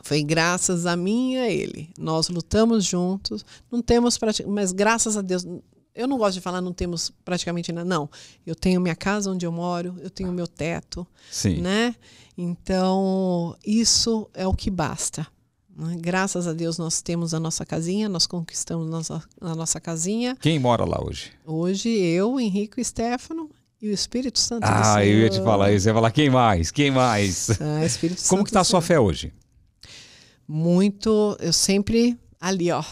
foi graças a mim e a ele. Nós lutamos juntos, não temos mas graças a Deus. Eu não gosto de falar não temos praticamente nada. Não, eu tenho minha casa onde eu moro, eu tenho meu teto, Sim. né? Então isso é o que basta. Né? Graças a Deus nós temos a nossa casinha, nós conquistamos a nossa, a nossa casinha. Quem mora lá hoje? Hoje eu, Henrico e Stefano e o Espírito Santo Ah, do Senhor. eu ia te falar isso. Eu ia falar, quem mais? Quem mais? Ah, Espírito Como tá Santo que está a sua fé hoje? Muito, eu sempre ali, ó,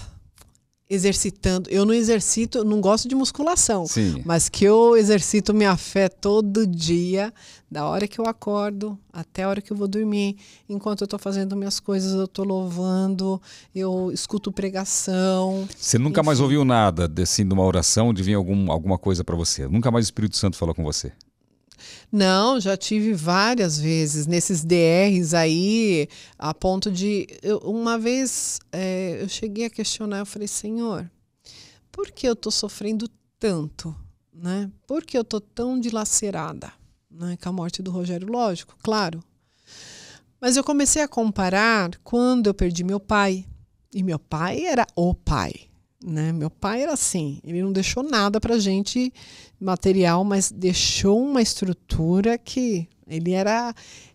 exercitando. Eu não exercito, não gosto de musculação, Sim. mas que eu exercito minha fé todo dia, da hora que eu acordo até a hora que eu vou dormir. Enquanto eu estou fazendo minhas coisas, eu estou louvando, eu escuto pregação. Você nunca enfim. mais ouviu nada assim, de uma oração, de vir algum, alguma coisa para você? Nunca mais o Espírito Santo falou com você? Não, já tive várias vezes nesses DRs aí, a ponto de. Eu, uma vez é, eu cheguei a questionar, eu falei, Senhor, por que eu tô sofrendo tanto? Né? Por que eu tô tão dilacerada né, com a morte do Rogério? Lógico, claro. Mas eu comecei a comparar quando eu perdi meu pai. E meu pai era o pai né? Meu pai era assim, ele não deixou nada para gente material, mas deixou uma estrutura que ele era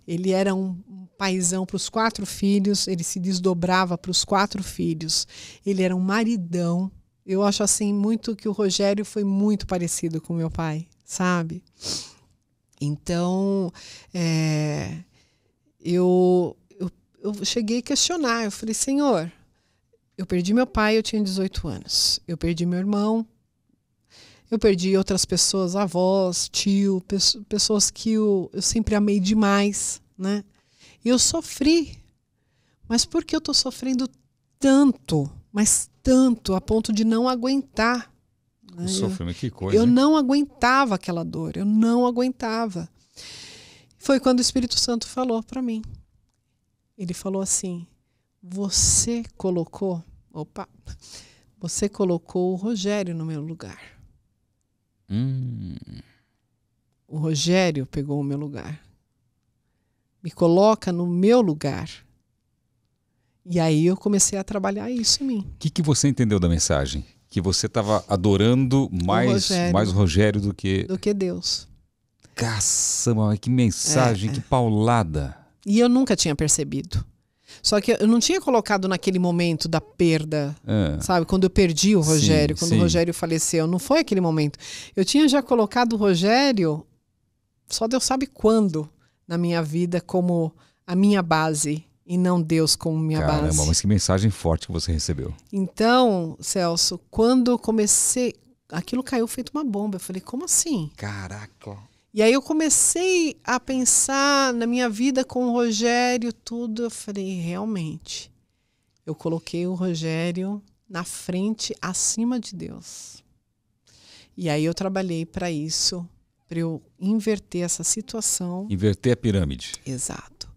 ele era um paizão para os quatro filhos, ele se desdobrava para os quatro filhos, ele era um maridão. Eu acho assim muito que o Rogério foi muito parecido com meu pai, sabe? Então é, eu, eu, eu cheguei a questionar, eu falei, senhor, eu perdi meu pai, eu tinha 18 anos. Eu perdi meu irmão. Eu perdi outras pessoas, avós, tio, pessoas que eu, eu sempre amei demais, né? E eu sofri. Mas por que eu estou sofrendo tanto, mas tanto, a ponto de não aguentar? Né? Sofrimento, que coisa. Eu hein? não aguentava aquela dor, eu não aguentava. Foi quando o Espírito Santo falou para mim. Ele falou assim: você colocou, opa, você colocou o Rogério no meu lugar. Hum. O Rogério pegou o meu lugar. Me coloca no meu lugar. E aí eu comecei a trabalhar isso em mim. O que, que você entendeu da mensagem? Que você estava adorando mais o Rogério, mais o Rogério do que. Do que Deus. Caça, que mensagem, é, que é. paulada. E eu nunca tinha percebido. Só que eu não tinha colocado naquele momento da perda, é. sabe? Quando eu perdi o Rogério, sim, quando sim. o Rogério faleceu. Não foi aquele momento. Eu tinha já colocado o Rogério, só Deus sabe quando, na minha vida, como a minha base e não Deus como minha Caramba, base. mas que mensagem forte que você recebeu. Então, Celso, quando comecei, aquilo caiu feito uma bomba. Eu falei, como assim? Caraca. E aí eu comecei a pensar na minha vida com o Rogério, tudo. Eu falei, realmente, eu coloquei o Rogério na frente, acima de Deus. E aí eu trabalhei para isso, para eu inverter essa situação. Inverter a pirâmide. Exato.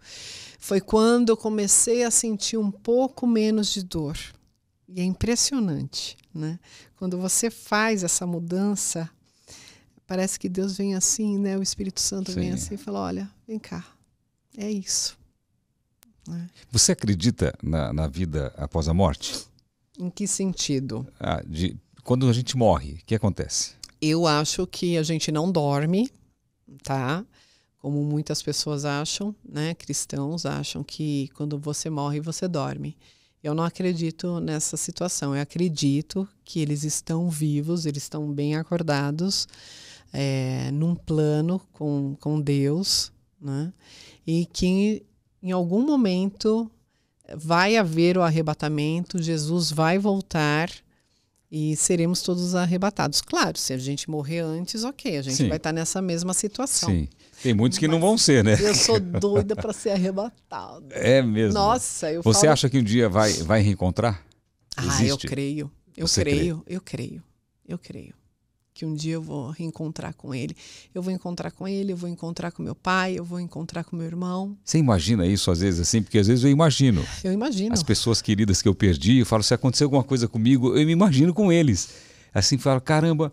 Foi quando eu comecei a sentir um pouco menos de dor. E é impressionante, né? Quando você faz essa mudança Parece que Deus vem assim, né? O Espírito Santo Sim. vem assim e fala: olha, vem cá, é isso. Né? Você acredita na, na, vida após a morte? Em que sentido? Ah, de, quando a gente morre, o que acontece? Eu acho que a gente não dorme, tá? Como muitas pessoas acham, né? Cristãos acham que quando você morre, você dorme. Eu não acredito nessa situação. Eu acredito que eles estão vivos, eles estão bem acordados é, num plano com, com Deus, né? e que em algum momento vai haver o arrebatamento, Jesus vai voltar e seremos todos arrebatados. Claro, se a gente morrer antes, ok, a gente Sim. vai estar tá nessa mesma situação. Sim. Tem muitos que Mas não vão ser, né? Eu sou doida para ser arrebatada. *laughs* É mesmo. Nossa, eu Você falo... acha que um dia vai, vai reencontrar? Ah, Existe? eu creio. Eu Você creio, crê? eu creio, eu creio que um dia eu vou reencontrar com ele. Eu vou encontrar com ele, eu vou encontrar com meu pai, eu vou encontrar com meu irmão. Você imagina isso às vezes assim? Porque às vezes eu imagino. Eu imagino. As pessoas queridas que eu perdi, eu falo, se acontecer alguma coisa comigo, eu me imagino com eles. Assim, falo, caramba,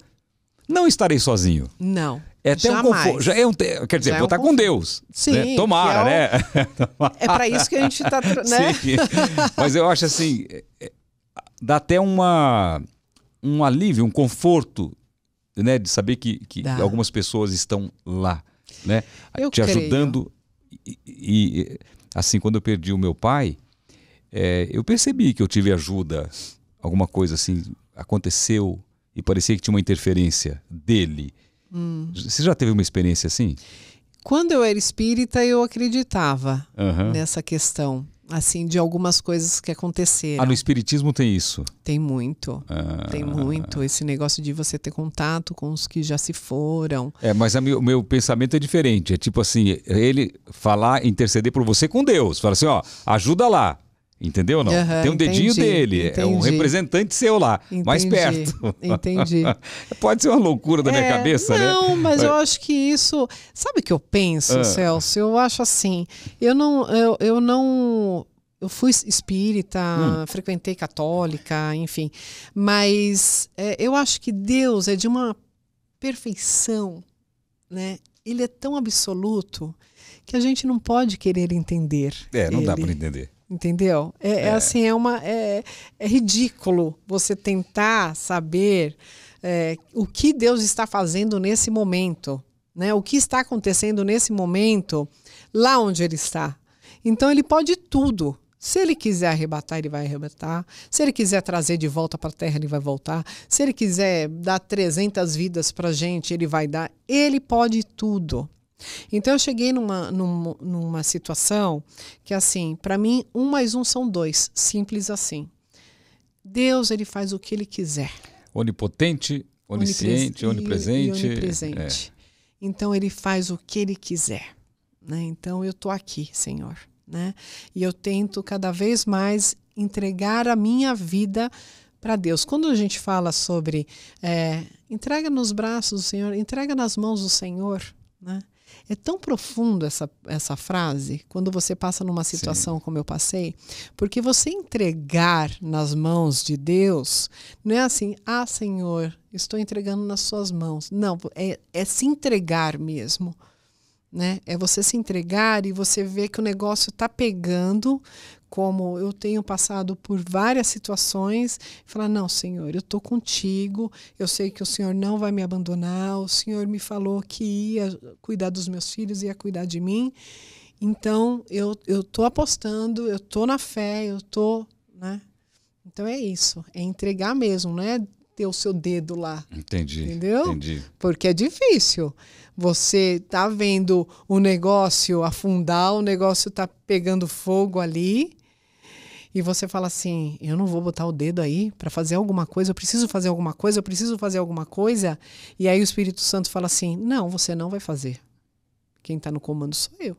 não estarei sozinho. Não. É até jamais. um conforto. Já é um te... Quer dizer, é vou é um estar com Deus. Né? Sim. Né? Tomara, é um... né? *laughs* é para isso que a gente está. Né? Sim. Mas eu acho assim, é, é, dá até uma, um alívio, um conforto né, de saber que, que algumas pessoas estão lá, né, eu te creio. ajudando. E, e, assim, quando eu perdi o meu pai, é, eu percebi que eu tive ajuda, alguma coisa assim aconteceu e parecia que tinha uma interferência dele. Hum. Você já teve uma experiência assim? Quando eu era espírita, eu acreditava uhum. nessa questão assim, de algumas coisas que aconteceram. Ah, no espiritismo tem isso? Tem muito. Ah. Tem muito. Esse negócio de você ter contato com os que já se foram. É, mas o meu, meu, pensamento é diferente. É tipo assim, ele falar, interceder por você com Deus. Fala assim, ó, ajuda lá. Entendeu ou não? Uhum, Tem um entendi, dedinho dele, entendi. é um representante seu lá, entendi, mais perto. Entendi. *laughs* Pode ser uma loucura da é, minha cabeça, não, né? Não, mas eu acho que isso. Sabe o que eu penso, ah. Celso? Eu acho assim. Eu não, eu, eu não eu fui espírita, hum. frequentei católica, enfim. Mas é, eu acho que Deus é de uma perfeição, né? Ele é tão absoluto que a gente não pode querer entender. É, não ele. dá para entender. Entendeu? É, é. é assim, é uma. É, é ridículo você tentar saber é, o que Deus está fazendo nesse momento. Né? O que está acontecendo nesse momento lá onde ele está. Então ele pode tudo. Se ele quiser arrebatar, ele vai arrebatar. Se ele quiser trazer de volta para a terra, ele vai voltar. Se ele quiser dar 300 vidas para a gente, ele vai dar. Ele pode tudo. Então eu cheguei numa, numa, numa situação que assim, para mim um mais um são dois, simples assim. Deus ele faz o que ele quiser. Onipotente, onisciente, onipresente. onipresente. É. Então ele faz o que ele quiser. Né? Então eu tô aqui, Senhor, né? E eu tento cada vez mais entregar a minha vida para Deus. Quando a gente fala sobre é, entrega nos braços do Senhor, entrega nas mãos do Senhor, né? É tão profundo essa, essa frase, quando você passa numa situação Sim. como eu passei, porque você entregar nas mãos de Deus não é assim, ah, Senhor, estou entregando nas suas mãos. Não, é, é se entregar mesmo. Né? É você se entregar e você ver que o negócio está pegando como eu tenho passado por várias situações, falar: não, Senhor, eu estou contigo, eu sei que o Senhor não vai me abandonar, o Senhor me falou que ia cuidar dos meus filhos, ia cuidar de mim. Então, eu estou apostando, eu estou na fé, eu estou. Né? Então é isso, é entregar mesmo, não é ter o seu dedo lá. Entendi. Entendeu? Entendi. Porque é difícil. Você está vendo o negócio afundar, o negócio está pegando fogo ali, e você fala assim: eu não vou botar o dedo aí para fazer alguma coisa, eu preciso fazer alguma coisa, eu preciso fazer alguma coisa. E aí o Espírito Santo fala assim: não, você não vai fazer. Quem está no comando sou eu.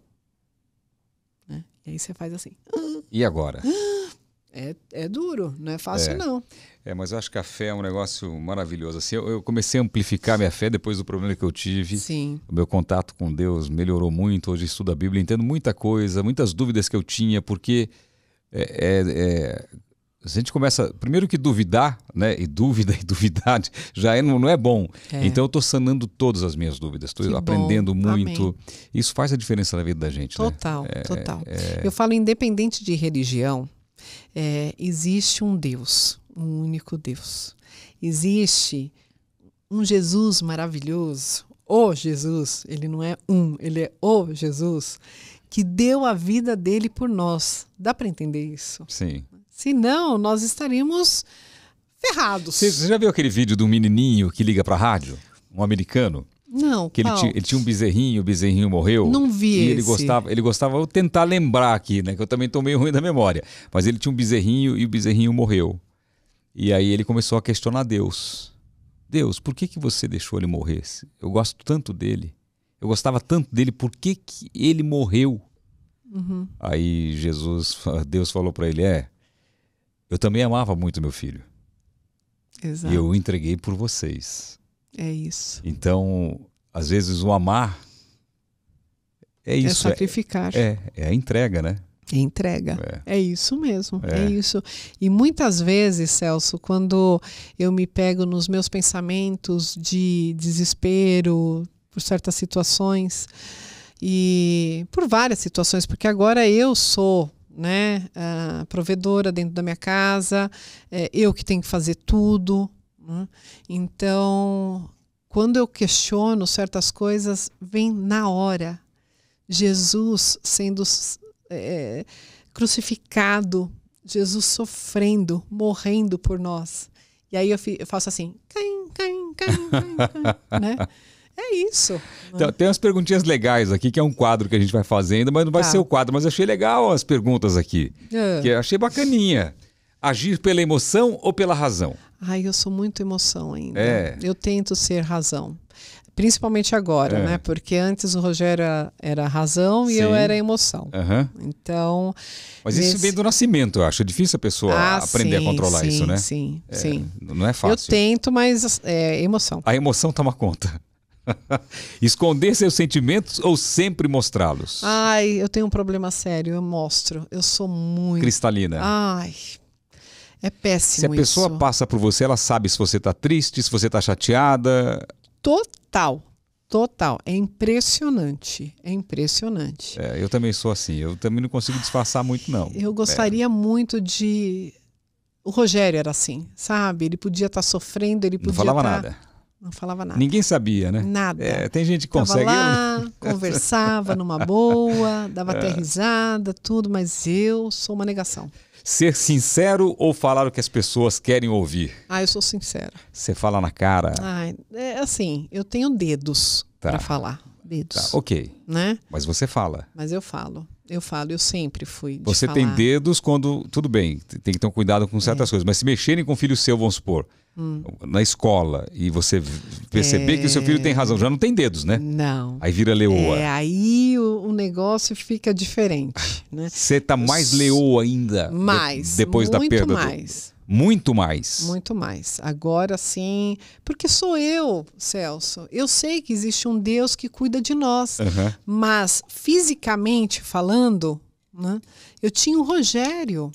Né? E aí você faz assim. e agora? *gasps* é, é duro, não é fácil é. não. É, mas eu acho que a fé é um negócio maravilhoso. Assim, eu, eu, comecei a amplificar minha fé depois do problema que eu tive. Sim. O meu contato com Deus melhorou muito. Hoje estudo a Bíblia, entendo muita coisa, muitas dúvidas que eu tinha, porque é, é, é a gente começa, primeiro que duvidar, né? E dúvida e *laughs* duvidar já é, não, não é bom. É. Então eu estou sanando todas as minhas dúvidas, estou aprendendo bom. muito. Amém. Isso faz a diferença na vida da gente. Né? Total, né? é, total. É, é... Eu falo, independente de religião, é, existe um Deus, um único Deus. Existe um Jesus maravilhoso. O Jesus, ele não é um, ele é o Jesus que deu a vida dele por nós. Dá para entender isso? Sim. Senão, nós estaríamos ferrados. Você, já viu aquele vídeo do menininho que liga para a rádio? Um americano? Não, que ele tinha, ele tinha, um bezerrinho, o bezerrinho morreu. Não vi. E ele gostava, ele gostava, vou tentar lembrar aqui, né? Que eu também tô meio ruim da memória. Mas ele tinha um bezerrinho e o bezerrinho morreu. E aí ele começou a questionar Deus. Deus, por que que você deixou ele morrer? Eu gosto tanto dele. Eu gostava tanto dele, por que que ele morreu? Uhum. Aí Jesus, Deus falou para ele: É, eu também amava muito meu filho. Exato. E eu o entreguei por vocês. É isso. Então, às vezes o amar é, é isso. É sacrificar. É, é, é a entrega, né? É entrega. É. é isso mesmo. É. é. isso. E muitas vezes, Celso, quando eu me pego nos meus pensamentos de desespero por certas situações, e por várias situações, porque agora eu sou né, a provedora dentro da minha casa, é, eu que tenho que fazer tudo. Né? Então, quando eu questiono certas coisas, vem na hora. Jesus sendo é, crucificado, Jesus sofrendo, morrendo por nós. E aí eu, faço assim, caim, caim, caim, caim, né? *laughs* É isso. Então, tem umas perguntinhas legais aqui, que é um quadro que a gente vai fazendo, mas não vai tá. ser o quadro, mas achei legal as perguntas aqui. Uh. Que achei bacaninha. Agir pela emoção ou pela razão? Ai, eu sou muito emoção ainda. É. Eu tento ser razão. Principalmente agora, é. né? Porque antes o Rogério era, razão Sim. e eu era emoção. Uhum. Então. Mas isso vem do nascimento, eu acho. É difícil a pessoa ah, aprender sim, a controlar sim, isso, né? Sim, é, sim. Não é fácil. Eu tento, mas é emoção. A emoção toma conta. *laughs* Esconder seus sentimentos ou sempre mostrá-los? Ai, eu tenho um problema sério, eu mostro. Eu sou muito. Cristalina. Ai. É péssimo. Se a pessoa isso. passa por você, ela sabe se você está triste, se você está chateada. Total. Total. É impressionante. É impressionante. É, eu também sou assim. Eu também não consigo disfarçar muito, não. Eu é. gostaria é. muito de. O Rogério era assim, sabe? Ele podia estar tá sofrendo, ele podia. Não falava tá... nada não falava nada. Ninguém sabia, né? Nada. É, tem gente que Tava consegue. Lá, eu... *laughs* conversava numa boa, dava é. até risada, tudo, mas eu sou uma negação. Ser sincero ou falar o que as pessoas querem ouvir? Ah, eu sou sincera. Você fala na cara? é assim, eu tenho dedos tá. para falar. Dedos. Tá, ok. Né? Mas você fala. Mas eu falo. Eu falo, eu sempre fui. Você falar. tem dedos quando. Tudo bem, tem que ter um cuidado com certas é. coisas. Mas se mexerem com o filho seu, vamos supor hum. na escola e você perceber é... que o seu filho tem razão, já não tem dedos, né? Não. Aí vira leoa. É, aí o, o negócio fica diferente, né? Você tá mais leoa ainda. Mais. De, depois da perda. Mais. Do... Muito mais. Muito mais. Agora sim, porque sou eu, Celso. Eu sei que existe um Deus que cuida de nós, uhum. mas fisicamente falando, né, eu tinha o Rogério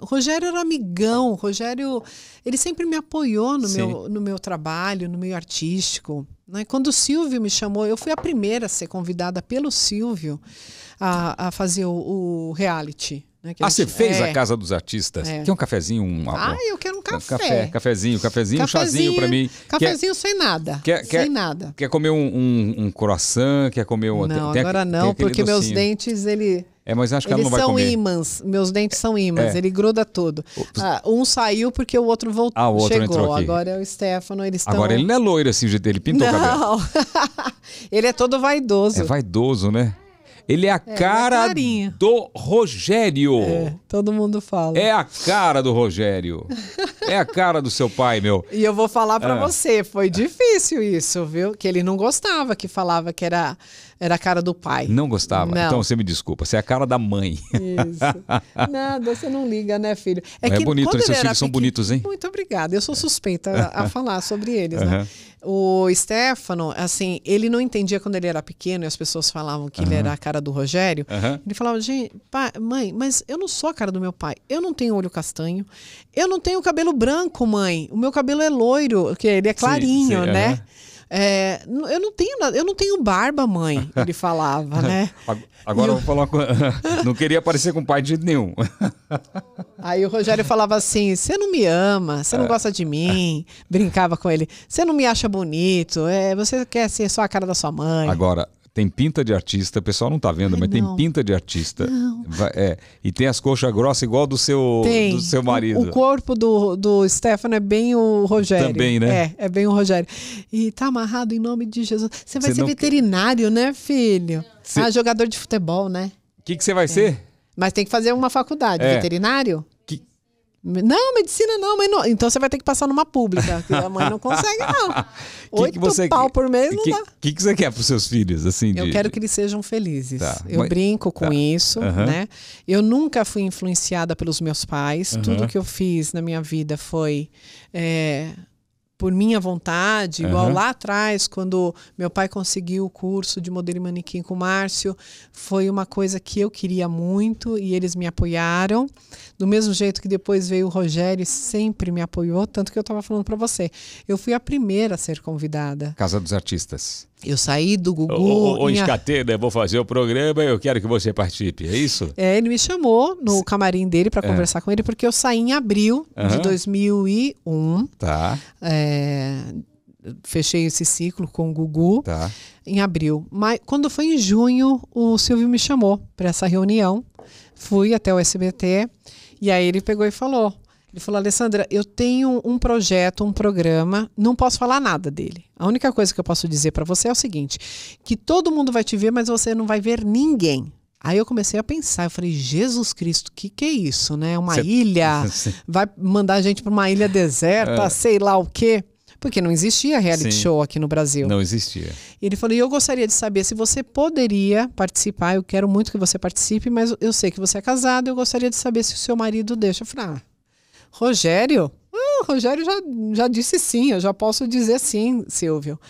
o Rogério era amigão, o Rogério, ele sempre me apoiou no, meu, no meu trabalho, no meio artístico. Né? Quando o Silvio me chamou, eu fui a primeira a ser convidada pelo Silvio a, a fazer o, o reality. Né, ah, você fez é. a Casa dos Artistas? É. Quer um cafezinho? Um, ah, eu quero um café. café cafezinho, cafezinho, cafezinho um chazinho para mim. Cafezinho quer, sem nada. Quer, quer, sem nada. Quer comer um, um, um croissant? Quer comer um... Não, tem, agora tem, não, tem porque docinho. meus dentes, ele... É, mas acho que Eles ela não vai comer. são ímãs, meus dentes são ímãs, é. ele gruda tudo. Ah, um saiu porque o outro voltou, ah, o outro chegou. Entrou aqui. Agora é o Stefano, eles estão... Agora ele não é loiro assim, ele pintou não. o cabelo. *laughs* ele é todo vaidoso. É vaidoso, né? Ele é a é, é cara do Rogério. É, todo mundo fala. É a cara do Rogério. é a cara do seu pai, meu. E eu vou falar para ah. você, foi difícil isso, viu? Que ele não gostava, que falava que era era a cara do pai. Não gostava? Não. Então você me desculpa, você é a cara da mãe. Isso. *laughs* Nada, você não liga, né, filho? É, é bonito, né? seus filhos pequeno... são bonitos, hein? Muito obrigada. Eu sou suspeita a, a *laughs* falar sobre eles, uhum. né? O Stefano, assim, ele não entendia quando ele era pequeno e as pessoas falavam que uhum. ele era a cara do Rogério. Uhum. Ele falava, gente, pai, mãe, mas eu não sou a cara do meu pai. Eu não tenho olho castanho. Eu não tenho cabelo branco, mãe. O meu cabelo é loiro, que ele é clarinho, sim, sim, né? Uhum. É, eu, não tenho, eu não tenho barba, mãe, ele falava, né? *laughs* Agora eu... eu vou falar uma coisa. *laughs* Não queria aparecer com pai de nenhum. *laughs* Aí o Rogério falava assim: você não me ama, você não é. gosta de mim. Brincava com ele: você não me acha bonito, é, você quer ser só a cara da sua mãe. Agora, tem pinta de artista, o pessoal não tá vendo, Ai, mas não. tem pinta de artista. Não. É, e tem as coxas grossas igual do seu, tem. do seu marido. O, o, corpo do, do Stefano é bem o Rogério. Também, né? É, é bem o Rogério. E tá amarrado em nome de Jesus. Você vai Cê ser não... veterinário, né, filho? Cê... Ah, jogador de futebol, né? O que, você vai é. ser? Mas tem que fazer uma faculdade, é. veterinário? Não, medicina não, mãe não. Então você vai ter que passar numa pública. Que a mãe não consegue, não. *laughs* que Oito que você, pau por mês não que, dá. O que, que você quer para os seus filhos? assim? De... Eu quero que eles sejam felizes. Tá. Eu brinco com tá. isso, uhum. né? Eu nunca fui influenciada pelos meus pais. Uhum. Tudo que eu fiz na minha vida foi. É por minha vontade, igual lá atrás, quando meu pai conseguiu o curso de modelo e manequim com o Márcio, foi uma coisa que eu queria muito e eles me apoiaram. Do mesmo jeito que depois veio o Rogério, sempre me apoiou, tanto que eu estava falando para você. Eu fui a primeira a ser convidada. Casa dos Artistas. Eu saí do Gugu. Ou, ou escatei, né? Vou fazer o programa, e eu quero que você participe, é isso? É, ele me chamou no camarim dele para é. conversar com ele, porque eu saí em abril uhum. de 2001. Tá. É, fechei esse ciclo com o Gugu tá. em abril. Mas quando foi em junho, o Silvio me chamou para essa reunião. Fui até o SBT e aí ele pegou e falou: ele falou: Alessandra, eu tenho um projeto, um programa, não posso falar nada dele. A única coisa que eu posso dizer para você é o seguinte: que todo mundo vai te ver, mas você não vai ver ninguém. Aí eu comecei a pensar, eu falei, Jesus Cristo, o que, que é isso, né? Uma Cê... ilha, *laughs* vai mandar a gente para uma ilha deserta, é. sei lá o quê. Porque não existia reality Sim. show aqui no Brasil. Não existia. E ele falou, e eu gostaria de saber se você poderia participar, eu quero muito que você participe, mas eu sei que você é casado, eu gostaria de saber se o seu marido deixa. Eu falei, ah, Rogério? Ah, Rogério já, já disse sim, eu já posso dizer sim, Silvio.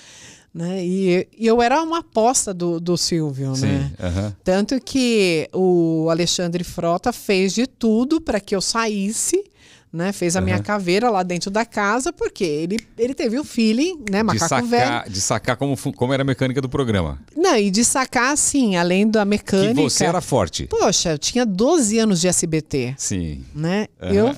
Né? E, e, eu era uma aposta do, do Silvio, né? Sim, né? Uhum. Tanto que o Alexandre Frota fez de tudo para que eu saísse. Né, fez a uhum. minha caveira lá dentro da casa, porque ele, ele teve o feeling, né, macaco de sacar, velho. De sacar como, como era a mecânica do programa. Não, e de sacar, assim, além da mecânica... Que você era forte. Poxa, eu tinha 12 anos de SBT. Sim. Né? Uhum. Eu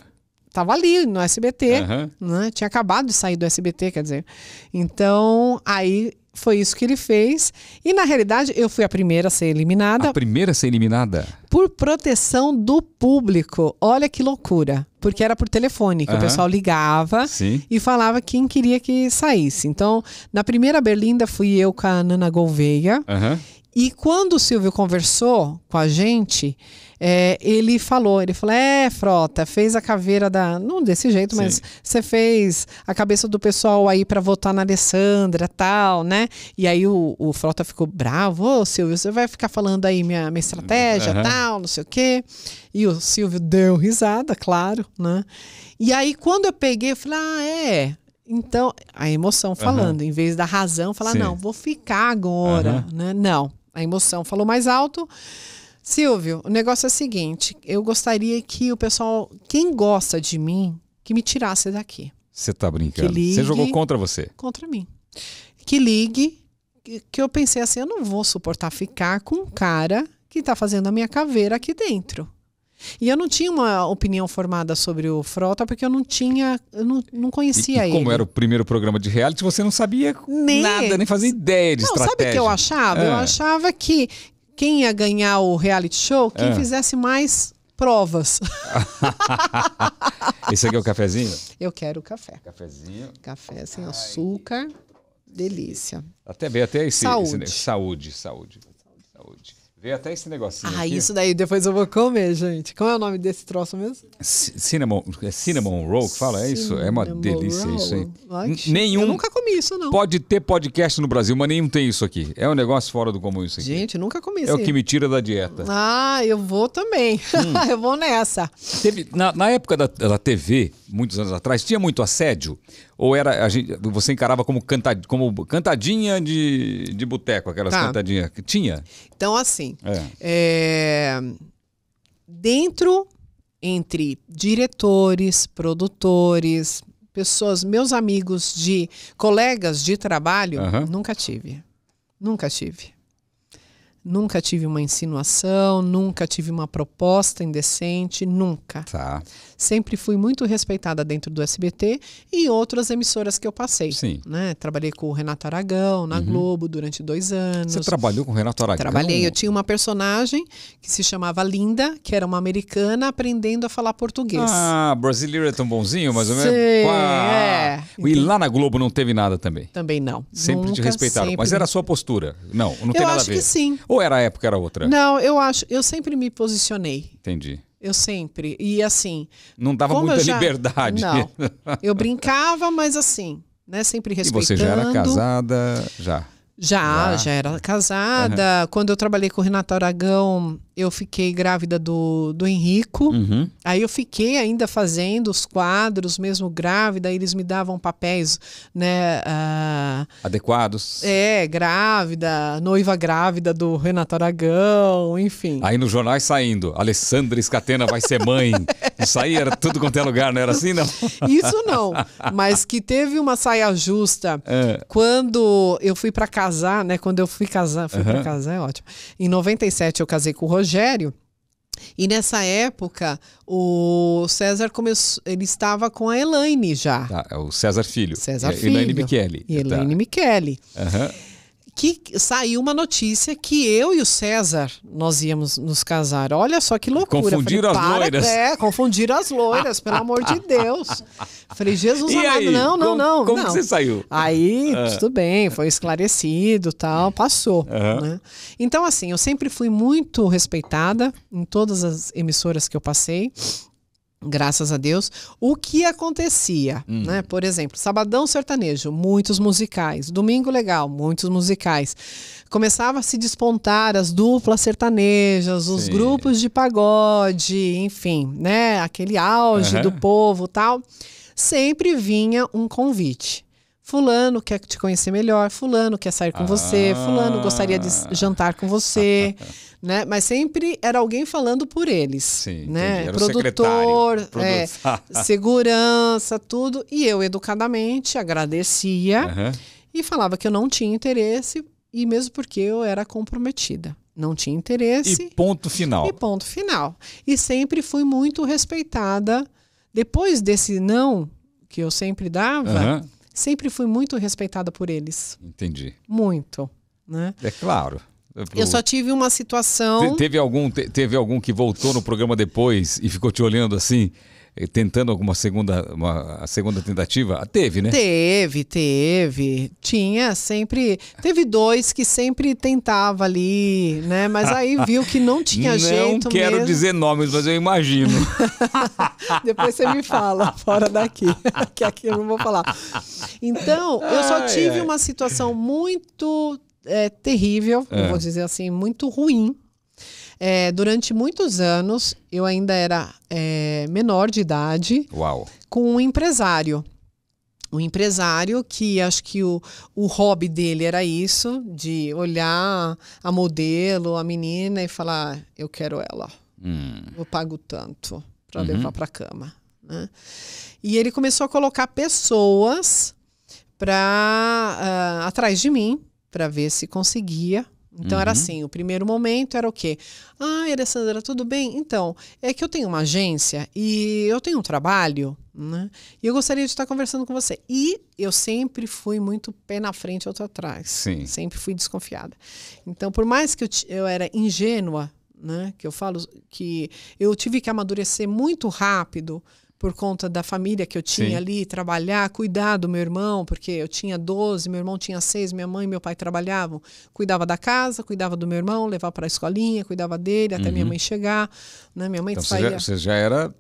estava ali no SBT, uhum. né? Tinha acabado de sair do SBT, quer dizer. Então, aí foi isso que ele fez. E na realidade, eu fui a primeira a ser eliminada. A primeira a ser eliminada? Por proteção do público. Olha que loucura. Porque era por telefone, que uhum. o pessoal ligava Sim. e falava quem queria que saísse. Então, na primeira Berlinda fui eu com a Nana Gouveia. Uhum. E quando o Silvio conversou com a gente, é, ele falou, ele falou, é, Frota, fez a caveira da, não desse jeito, Sim. mas você fez a cabeça do pessoal aí para votar na Alessandra, tal, né? E aí o, o Frota ficou bravo, ô Silvio, você vai ficar falando aí minha, minha estratégia, uhum. tal, não sei o quê. E o Silvio deu risada, claro, né? E aí quando eu peguei, eu falei, ah, é, então, a emoção falando, uhum. em vez da razão, falar, Sim. não, vou ficar agora, uhum. né? Não, a emoção falou mais alto. Silvio, o negócio é o seguinte: eu gostaria que o pessoal, quem gosta de mim, que me tirasse daqui. Você tá brincando? Ligue, você jogou contra você? Contra mim. Que ligue, que eu pensei assim: eu não vou suportar ficar com um cara que tá fazendo a minha caveira aqui dentro. E eu não tinha uma opinião formada sobre o Frota, porque eu não tinha, eu não, não conhecia e, e como ele. Como era o primeiro programa de reality, você não sabia nem, nada, nem fazia ideia de não, estratégia. Sabe o que eu achava? É. Eu achava que quem ia ganhar o reality show, quem é. fizesse mais provas. *laughs* Esse aqui é o cafezinho? Eu quero o café. Cafezinho. Café sem Ai, açúcar. Delícia. Até bem, até esse. Saúde. Esse, saúde, saúde. Saúde. Veio até esse negocinho. Ah, aqui. isso daí depois eu vou comer, gente. Qual é o nome desse troço mesmo? C cinnamon, é cinnamon roll que fala? É isso? é uma delícia roll. isso, hein? nenhum. Eu nunca comi isso, não. Pode ter podcast no Brasil, mas nenhum tem isso aqui. É um negócio fora do comum isso aqui. Gente, nunca comi isso. É o que me tira da dieta. Ah, eu vou também. Hum. *laughs* eu vou nessa. Teve, na, na época da, da TV, muitos anos atrás, tinha muito assédio? Ou era gente, você encarava como, canta, como cantadinha de, de boteco, aquelas tá. cantadinhas? Tinha? Então, assim, é. É, dentro, entre diretores, produtores, pessoas, meus amigos de colegas de trabalho, nunca tive. Nunca tive. Nunca tive uma insinuação, nunca tive uma proposta indecente, nunca. Tá sempre fui muito respeitada dentro do SBT e outras emissoras que eu passei. Sim. Né? Trabalhei com o Renato Aragão na uhum. Globo durante dois anos. Você trabalhou com o Renato Aragão? Trabalhei. Eu tinha uma personagem que se chamava Linda, que era uma americana aprendendo a falar português. Ah, brasileiro é tão bonzinho, mais ou menos. Sim, é. E lá na Globo não teve nada também? Também não. Sempre Nunca, te respeitaram. Sempre... Mas era a sua postura? Não, não tem eu nada a ver. Eu acho que sim. Ou era a época, era outra? Não, eu acho. Eu sempre me posicionei. Entendi. Eu sempre. E assim. Não dava muita já... liberdade. Não. Eu brincava, mas assim, né? Sempre respeitando. E você já era casada? Já. Já, já, já era casada. Uhum. Quando eu trabalhei com o Renato Aragão, eu fiquei grávida do, do Henrico. Uhum. Aí eu fiquei ainda fazendo os quadros, mesmo grávida, eles me davam papéis, né? Uh, Adequados. É, grávida, noiva grávida do Renato Aragão, enfim. Aí nos jornais saindo, Alessandra Escatena vai ser mãe. *laughs* Saía era tudo quanto é lugar, não era assim, não? *laughs* Isso não, mas que teve uma saia justa é. quando eu fui para casar, né? Quando eu fui casar, fui uhum. para casar, é ótimo. Em 97 eu casei com o Rogério. E nessa época, o César começou, ele estava com a Elaine já. Tá, é o César Filho. César Filho. Elaine Michele. E Elaine tá. Michele. Uhum que saiu uma notícia que eu e o César nós íamos nos casar. Olha só que loucura. Confundiram falei, as loiras. É, confundiram as loiras, pelo amor de Deus. *laughs* Falei, Jesus e amado, aí? não, não, não. Como não. você saiu? Aí, ah. tudo bem, foi esclarecido tal, passou. Né? Então, assim, eu sempre fui muito respeitada em todas as emissoras que eu passei. Graças a Deus. O que acontecia, hum. né? Por exemplo, sabadão sertanejo, muitos musicais. Domingo legal, muitos musicais. Começava a se despontar as duplas sertanejas, os Sim. grupos de pagode, enfim, né? Aquele auge uhum. do povo, tal. Sempre vinha um convite. Fulano quer te conhecer melhor, fulano quer sair com ah. você, fulano gostaria de ah. jantar com você, *laughs* né? Mas sempre era alguém falando por eles, Sim, né? Produtor, é, *laughs* segurança, tudo. E eu educadamente agradecia uhum. e falava que eu não tinha interesse e mesmo porque eu era comprometida. Não tinha interesse. E ponto final. E ponto final. E sempre fui muito respeitada. Depois desse não que eu sempre dava, uhum sempre fui muito respeitada por eles. Entendi. Muito, né? É claro. Eu só tive uma situação. Te, teve algum, te, teve algum que voltou no programa depois e ficou te olhando assim? Eh, tentando alguma segunda, uma, segunda tentativa? Ah, teve, né? Teve, teve. Tinha sempre. Teve dois que sempre tentava ali, né? Mas aí viu que não tinha não jeito. Não quero mesmo. dizer nomes, mas eu imagino. *laughs* Depois você me fala, fora daqui. *laughs* que aqui eu não vou falar. Então, eu só ai, tive ai. uma situação muito é, terrível, é. vou ah. dizer assim, muito ruim é, durante muitos anos, eu ainda era é, menor de idade. Uau. Com um empresário. Um empresário que acho que o, o hobby dele era isso, de olhar a modelo, a menina e falar: eu quero ela. Hum. Eu pago tanto para uhum. levar para cama. Né? E ele começou a colocar pessoas para uh, ah, atrás de mim para ver se conseguia então uhum. era assim, o primeiro momento era o quê? Ah, Alessandra, tudo bem? Então, é que eu tenho uma agência e eu tenho um trabalho, né? E eu gostaria de estar conversando com você. E eu sempre fui muito pé na frente, outro atrás. Sim. Sempre fui desconfiada. Então, por mais que eu, eu era ingênua, né? Que eu falo que eu tive que amadurecer muito rápido por conta da família que eu tinha Sim. ali, trabalhar, cuidar do meu irmão, porque eu tinha 12, meu irmão tinha 6, minha mãe e meu pai trabalhavam. Cuidava da casa, cuidava do meu irmão, levava para a escolinha, cuidava dele até uhum. minha mãe chegar. Né? Minha mãe então, saía... você, já, você já era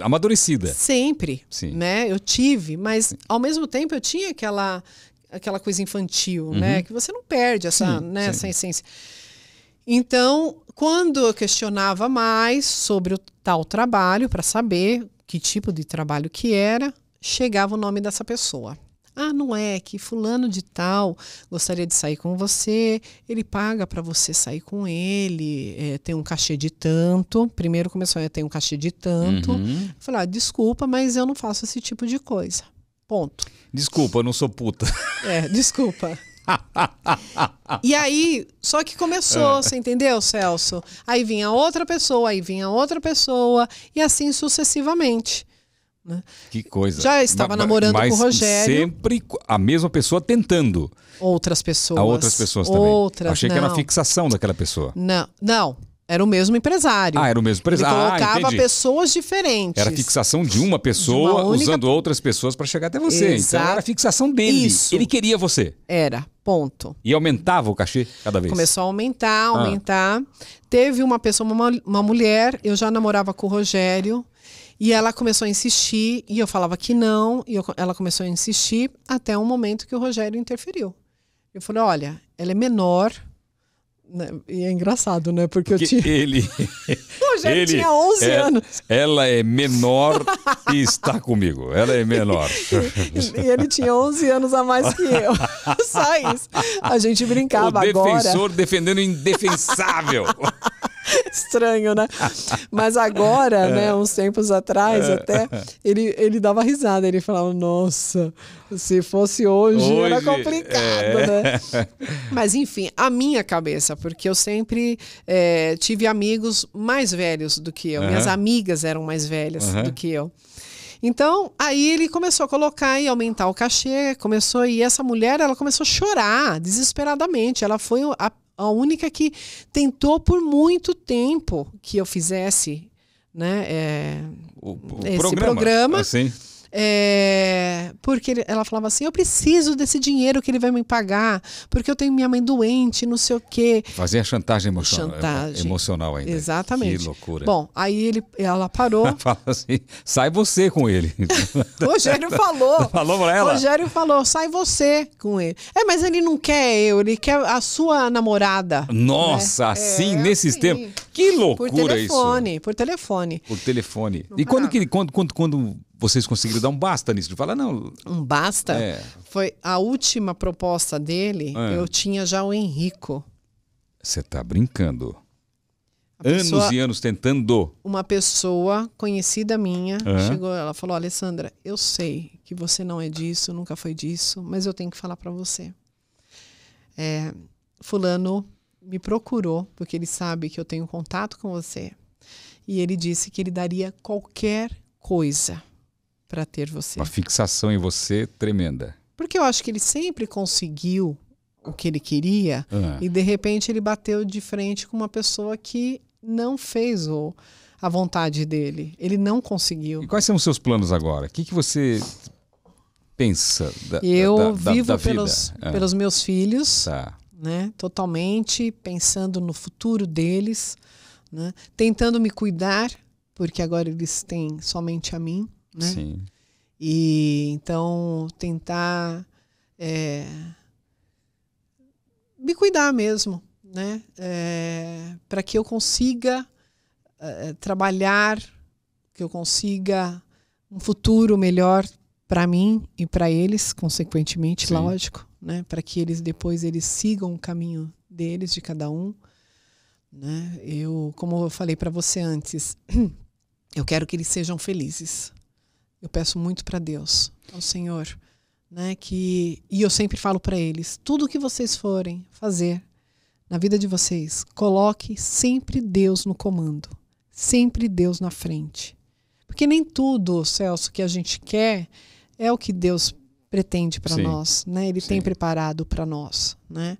amadurecida. Sempre, Sim. né? Eu tive, mas Sim. ao mesmo tempo eu tinha aquela aquela coisa infantil, né? uhum. né? Que você não perde essa, Sim, né, essa essência. Então, quando eu questionava mais sobre o tal trabalho para saber que tipo de trabalho que era, chegava o nome dessa pessoa. Ah, não é que fulano de tal gostaria de sair com você, ele paga para você sair com ele, é, tem um cachê de tanto. Primeiro começou a ter um cachê de tanto. Uhum. Falar, ah, desculpa, mas eu não faço esse tipo de coisa. Ponto. Desculpa, eu não sou puta. É, desculpa. *laughs* e aí, só que começou, é. você entendeu, Celso? Aí vinha outra pessoa, aí vinha outra pessoa, e assim sucessivamente. Né? Que coisa. Já estava mas, namorando mas com o Rogério. Sempre a mesma pessoa tentando. Outras pessoas. A outras pessoas também. Outras, Achei não. que era a fixação daquela pessoa. Não, não. Era o mesmo empresário. Ah, era o mesmo empresário. Ele ah, colocava ah, pessoas diferentes. Era fixação de uma pessoa de uma única... usando outras pessoas para chegar até você. Exato. Então era fixação dele. Isso. Ele queria você. Era. Ponto. E aumentava o cachê cada vez? Começou a aumentar, ah. aumentar. Ah. Teve uma pessoa, uma, uma mulher, eu já namorava com o Rogério, e ela começou a insistir, e eu falava que não, e eu, ela começou a insistir, até um momento que o Rogério interferiu. Eu falei: olha, ela é menor, né, e é engraçado, né? Porque, Porque eu tinha. Ele. *laughs* eu já ele tinha 11 é... anos. Ela é menor e está comigo. Ela é menor. *laughs* e, e ele tinha 11 anos a mais que eu. *laughs* Só isso. A gente brincava o defensor agora. defendendo o indefensável. *laughs* Estranho, né? Mas agora, é. né, uns tempos atrás é. até, ele, ele dava risada, ele falava, nossa, se fosse hoje, hoje era complicado, é. né? Mas enfim, a minha cabeça, porque eu sempre é, tive amigos mais velhos do que eu, uhum. minhas amigas eram mais velhas uhum. do que eu. Então, aí ele começou a colocar e aumentar o cachê, começou e essa mulher, ela começou a chorar desesperadamente. Ela foi a a única que tentou por muito tempo que eu fizesse né, é, o, o esse programa. programa. Assim. É, porque ela falava assim: eu preciso desse dinheiro que ele vai me pagar, porque eu tenho minha mãe doente, não sei o quê. Fazia chantagem emocional. É, chantagem. Emocional ainda. Exatamente. Que loucura. Bom, aí ele, ela parou. *laughs* Fala assim: sai você com ele. *laughs* Rogério falou. *laughs* Falou pra ela? Rogério falou: sai você com ele. É, mas ele não quer eu, ele quer a sua namorada. Nossa, né? assim, é, nesses assim. tempos. Que loucura por telefone, isso. Por telefone, por telefone. Por telefone. E quando, que, quando, quando, quando vocês conseguiram dar um basta nisso, de falar, não. Um basta? É. Foi a última proposta dele, é. eu tinha já o Henrico. Você está brincando. anos e anos tentando. Uma pessoa conhecida minha uhum. chegou, ela falou: Alessandra, eu sei que você não é disso, nunca foi disso, mas eu tenho que falar para você. É, fulano me procurou porque ele sabe que eu tenho contato com você e ele disse que ele daria qualquer coisa para ter você. Uma fixação em você tremenda. Porque eu acho que ele sempre conseguiu o que ele queria uhum. e de repente ele bateu de frente com uma pessoa que não fez o, a vontade dele. Ele não conseguiu. E quais são os seus planos agora? O que, que você pensa da, Eu da, da, vivo da pelos, ah. pelos meus filhos, tá. né? totalmente pensando no futuro deles, né? tentando me cuidar, porque agora eles têm somente a mim né? Sim. E então tentar é, me cuidar mesmo, né? É, para que eu consiga é, trabalhar, que eu consiga um futuro melhor para mim e para eles, consequentemente, Sim. lógico, né? Para que eles depois eles sigam o caminho deles de cada um, né? Eu, como eu falei para você antes, *clears throat* eu quero que eles sejam felizes. Eu peço muito para Deus, ao Senhor, né, que e eu sempre falo para eles, tudo que vocês forem fazer na vida de vocês, coloque sempre Deus no comando, sempre Deus na frente. Porque nem tudo, Celso, que a gente quer é o que Deus pretende para nós, né? Ele sim. tem preparado para nós, né?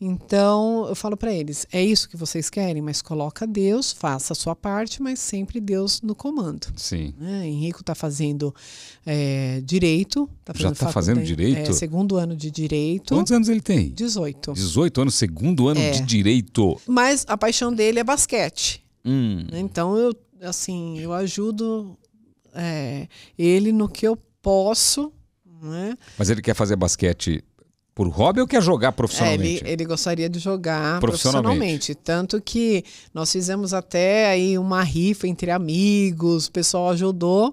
Então, eu falo para eles, é isso que vocês querem, mas coloca Deus, faça a sua parte, mas sempre Deus no comando. Sim. Né? Henrico está fazendo é, direito. Tá fazendo Já está fazendo direito? É, segundo ano de direito. Quantos anos ele tem? 18. 18 anos, segundo ano é. de direito. Mas a paixão dele é basquete. Hum. Né? Então, eu, assim, eu ajudo é, ele no que eu posso. Né? Mas ele quer fazer basquete por hobby ou quer jogar profissionalmente? É, ele, ele, gostaria de jogar profissionalmente. profissionalmente. Tanto que nós fizemos até aí uma rifa entre amigos, o pessoal ajudou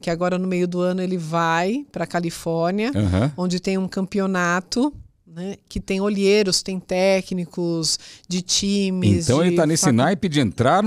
que agora no meio do ano ele vai para a Califórnia, uhum. onde tem um campeonato né? Que tem olheiros, tem técnicos de times. Então de ele está nesse fac... naipe de entrar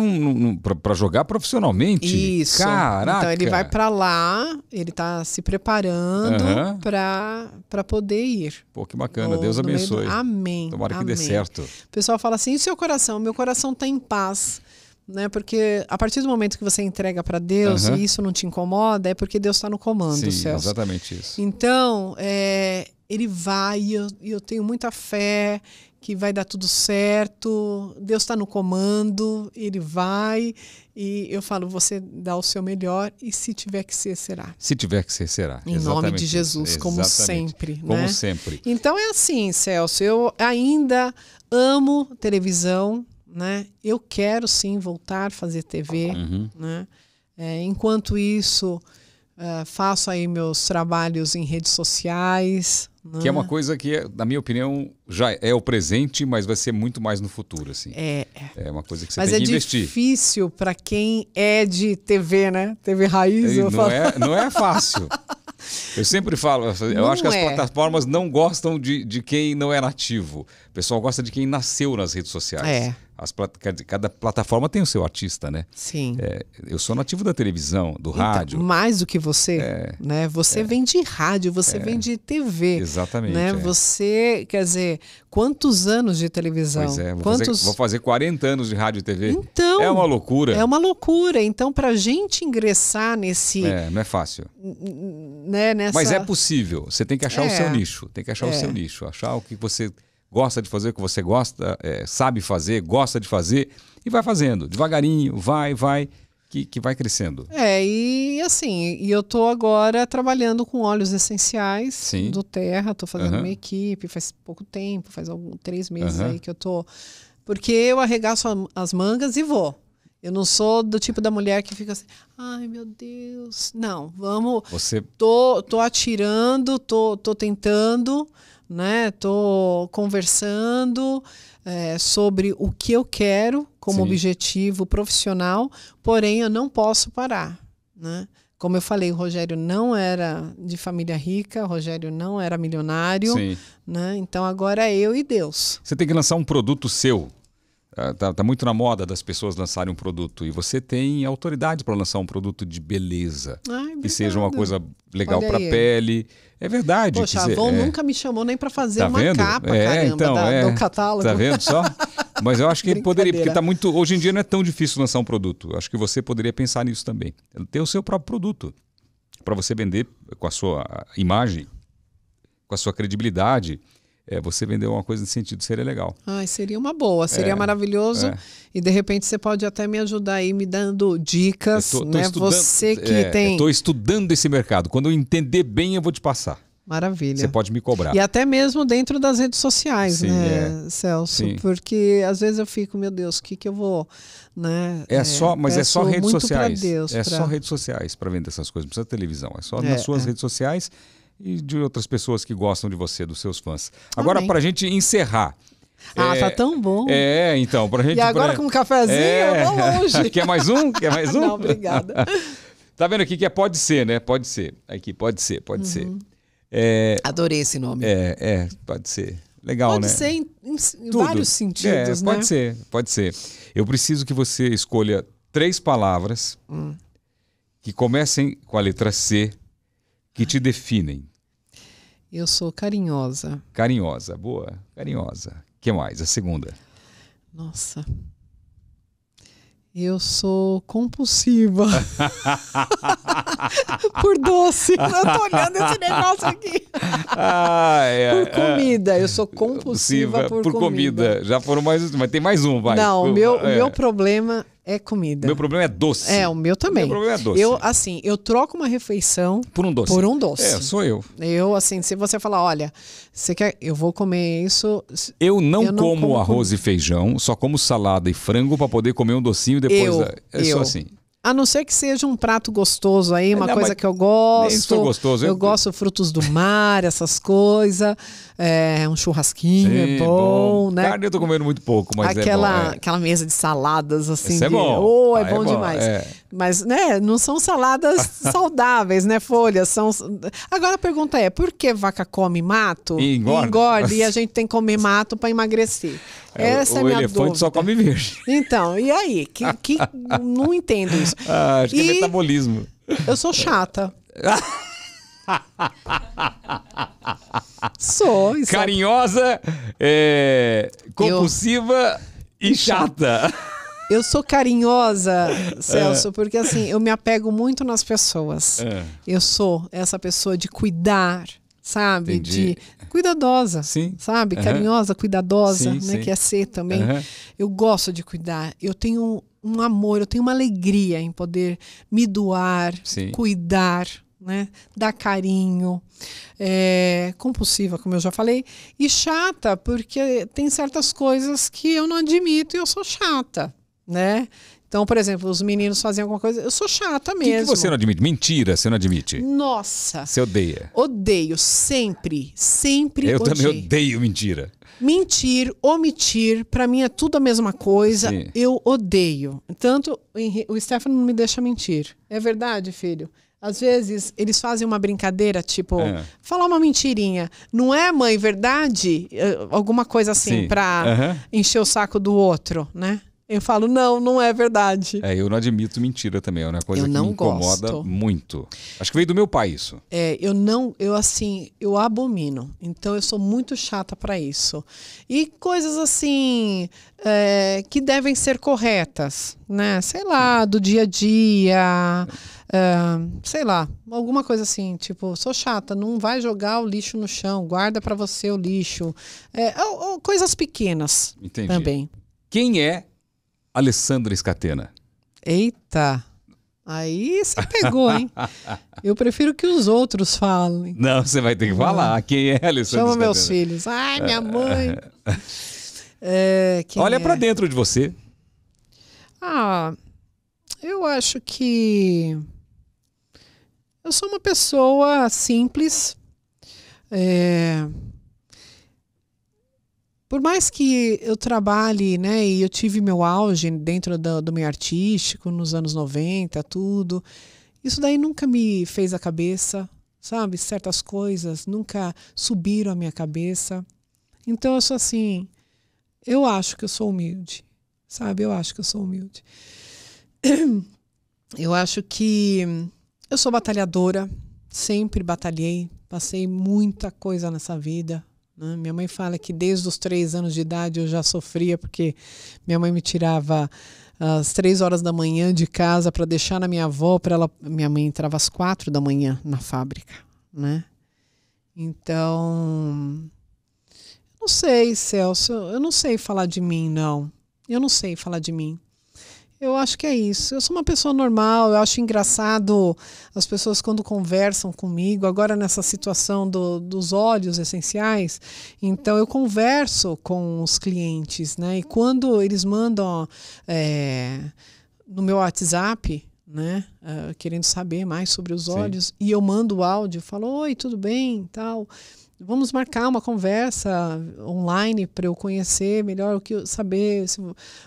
para jogar profissionalmente. Isso. Caraca. Então ele vai para lá, ele está se preparando uhum. para poder ir. Pô, que bacana. No, Deus abençoe. Do... Amém. Tomara Amém. que dê certo. O pessoal fala assim: e seu coração? Meu coração está em paz. Né? Porque a partir do momento que você entrega para Deus uhum. e isso não te incomoda, é porque Deus está no comando, Sim, Celso. Exatamente isso. Então, é, ele vai e eu, eu tenho muita fé que vai dar tudo certo, Deus está no comando, ele vai e eu falo, você dá o seu melhor e se tiver que ser, será. Se tiver que ser, será. Em Exatamente. nome de Jesus, Exatamente. como sempre. Né? Como sempre. Então é assim, Celso, eu ainda amo televisão, né? Eu quero sim voltar a fazer TV, uhum. né? É, enquanto isso, uh, faço aí meus trabalhos em redes sociais, né? Que é uma coisa que, na minha opinião, já é o presente, mas vai ser muito mais no futuro, assim. É. É, é uma coisa que você mas tem é que investir. Mas é difícil para quem é de TV, né? TV raiz. É, não, falo. é, não é fácil. Eu sempre falo, eu não acho que as é. plataformas não gostam de, de quem não é nativo. O pessoal gosta de quem nasceu nas redes sociais. É. As, cada plataforma tem o seu artista, né? Sim. É, eu sou nativo da televisão, do então, rádio. Mais do que você, é, né? Você é, vem de rádio, você é, vem de TV. Exatamente. Né? É. Você, quer dizer, quantos anos de televisão? Pois é, vou, quantos... fazer, vou fazer 40 anos de rádio e TV. Então. É uma loucura. É uma loucura. Então, pra gente ingressar nesse. É, não é fácil. Né, nessa... Mas é possível. Você tem que achar o é. seu nicho. Tem que achar o é. seu nicho. Achar o que você gosta de fazer o que você gosta, é, sabe fazer, gosta de fazer, e vai fazendo, devagarinho, vai, vai, que, que vai crescendo. É, e assim, e eu estou agora trabalhando com óleos essenciais Sim. do Terra, estou fazendo uhum. uma equipe, faz pouco tempo, faz algum, três meses uhum. aí que eu estou. Porque eu arregaço as mangas e vou. Eu não sou do tipo da mulher que fica assim, ai meu Deus. Não, vamos. Você. Tô, tô atirando, tô, tô tentando né? conversando é, sobre o que eu quero como Sim. objetivo profissional, porém eu não posso parar, né? Como eu falei, o Rogério não era de família rica, o Rogério não era milionário, Sim. né? Então agora é eu e Deus. Você tem que lançar um produto seu. Ah, tá, tá muito na moda das pessoas lançarem um produto e você tem autoridade para lançar um produto de beleza Ai, que seja uma coisa legal para a pele é verdade. Poxa, dizer, a Avon é... nunca me chamou nem para fazer tá uma vendo? capa, é, caramba, então, da, é... do catálogo. Tá vendo só? Mas eu acho que poderia, porque tá muito. Hoje em dia não é tão difícil lançar um produto. acho que você poderia pensar nisso também. Ter o seu próprio produto. Para você vender com a sua imagem, com a sua credibilidade, é, você vender uma coisa nesse sentido seria legal. Ai, seria uma boa, seria é, maravilhoso. É. E de repente você pode até me ajudar aí, me dando dicas. Tô, tô né? Você que é, tem. Estou estudando esse mercado. Quando eu entender bem, eu vou te passar. Maravilha. Você pode me cobrar. E até mesmo dentro das redes sociais, Sim, né, é. Celso? Sim. Porque às vezes eu fico, meu Deus, o que, que eu vou. Né, é, é só, mas é só redes sociais. Deus, é pra... só redes sociais para vender essas coisas. Não precisa televisão. É só é, nas suas é. redes sociais e de outras pessoas que gostam de você, dos seus fãs. Agora, para a gente encerrar, ah, é, tá tão bom. É, então, pra gente. E agora pra... com um cafezinho, é... eu vou longe. *laughs* Quer mais um? Quer mais um? Não, obrigada. *laughs* tá vendo aqui que é pode ser, né? Pode ser. Aqui, pode ser, pode uhum. ser. É... Adorei esse nome. É, é, pode ser. Legal, pode né? Pode ser em, em vários sentidos, é, né? Pode ser, pode ser. Eu preciso que você escolha três palavras hum. que comecem com a letra C que te definem? Eu sou carinhosa. Carinhosa, boa. Carinhosa. que mais? A segunda. Nossa. Eu sou compulsiva. *laughs* Por doce. Eu tô olhando esse negócio aqui. Ai, por comida. Eu sou ah, compulsiva por, por comida. comida. Já foram mais. Mas tem mais um, vai. Não, o meu, é. meu problema é comida. Meu problema é doce. É, o meu também. Meu problema é doce. Eu, assim, eu troco uma refeição por um doce. Por um doce. É, sou eu. Eu, assim, se você falar, olha, você quer, eu vou comer isso. Eu não, eu não como, arroz com... e feijão, só como salada e frango para poder comer um docinho depois. Eu, da... É eu. só assim. A não ser que seja um prato gostoso aí, é, uma não, coisa que eu gosto. estou gostoso, eu, eu gosto frutos do mar, essas coisas. É, um churrasquinho é Sim, bom, bom, né? Carne eu tô comendo muito pouco, mas aquela, é bom. É. Aquela mesa de saladas, assim. Isso é, oh, é, é bom. De, oh, é, ah, bom é bom demais. Mas, né, não são saladas *laughs* saudáveis, né, folhas? São... Agora a pergunta é, por que vaca come mato? E engorda. E, engorda, e a *laughs* gente tem que comer mato para emagrecer. Essa o, é a minha elefante dúvida. só come verde. Então, e aí? Que, que *laughs* não entendo isso. Ah, acho e... que é metabolismo. Eu sou chata. Sou. Carinhosa, é, compulsiva eu... e chata. Eu sou carinhosa, é. Celso, é. porque assim, eu me apego muito nas pessoas. É. Eu sou essa pessoa de cuidar, sabe? Entendi. De cuidadosa, sim. sabe? Uhum. Carinhosa, cuidadosa, sim, né? Sim. Que é ser também. Uhum. Eu gosto de cuidar. Eu tenho um amor, eu tenho uma alegria em poder me doar, cuidar, né? Dar carinho, é, compulsiva, como eu já falei, e chata, porque tem certas coisas que eu não admito e eu sou chata, né? Então, por exemplo, os meninos fazem alguma coisa. Eu sou chata mesmo. O que, você não admite? Mentira, você não admite. Nossa. Você odeia. Odeio, sempre. Sempre Eu odeio. também odeio mentira. Mentir, omitir, para mim é tudo a mesma coisa. Sim. Eu odeio. Tanto o Stefano não me deixa mentir. É verdade, filho? Às vezes eles fazem uma brincadeira, tipo, é. falar uma mentirinha. Não é, mãe, verdade? É, alguma coisa assim, para uhum. encher o saco do outro, né? Eu falo, não, não é verdade. É, eu não admito mentira também. É uma coisa eu que me incomoda gosto. muito. Acho que veio do meu pai isso. É, eu não, eu assim, eu abomino. Então eu sou muito chata para isso. E coisas assim é, que devem ser corretas, né? Sei lá, do dia a dia. Ah, sei lá, alguma coisa assim, tipo, sou chata, não vai jogar o lixo no chão, guarda para você o lixo. É, ou, ou coisas pequenas Entendi. também. Quem é Alessandra Escatena? Eita! Aí você pegou, hein? *laughs* Eu prefiro que os outros falem. Não, você vai ter que falar. Ah, quem é Alessandra? Chama Escatena? meus filhos. Ai, minha é. mãe. *laughs* é, Olha é? para dentro de você. Ah, eu acho que eu sou uma pessoa simples. É, por mais que eu trabalhe, né, e eu tive meu auge dentro do, do meio artístico nos anos 90, tudo, isso daí nunca me fez a cabeça, sabe? Certas coisas nunca subiram a minha cabeça. Então eu sou assim, eu acho que eu sou humilde, sabe? Eu acho que eu sou humilde. *clears throat* Eu acho que eu sou batalhadora, sempre batalhei, passei muita coisa nessa vida. Né? Minha mãe fala que desde os três anos de idade eu já sofria, porque minha mãe me tirava ah, às três horas da manhã de casa para deixar na minha avó, para ela. Minha mãe entrava às quatro da manhã na fábrica, né? Então, não sei, Celso, eu não sei falar de mim, não. Eu não sei falar de mim. Eu acho que é isso. Eu sou uma pessoa normal, eu acho engraçado as pessoas quando conversam comigo, agora nessa situação do, dos óleos essenciais. Então, eu converso com os clientes, né? E quando eles mandam é, no meu WhatsApp, né, uh, querendo saber mais sobre os óleos, Sim. e eu mando o áudio, falo: Oi, tudo bem? tal vamos marcar uma conversa online para eu conhecer melhor o que saber se,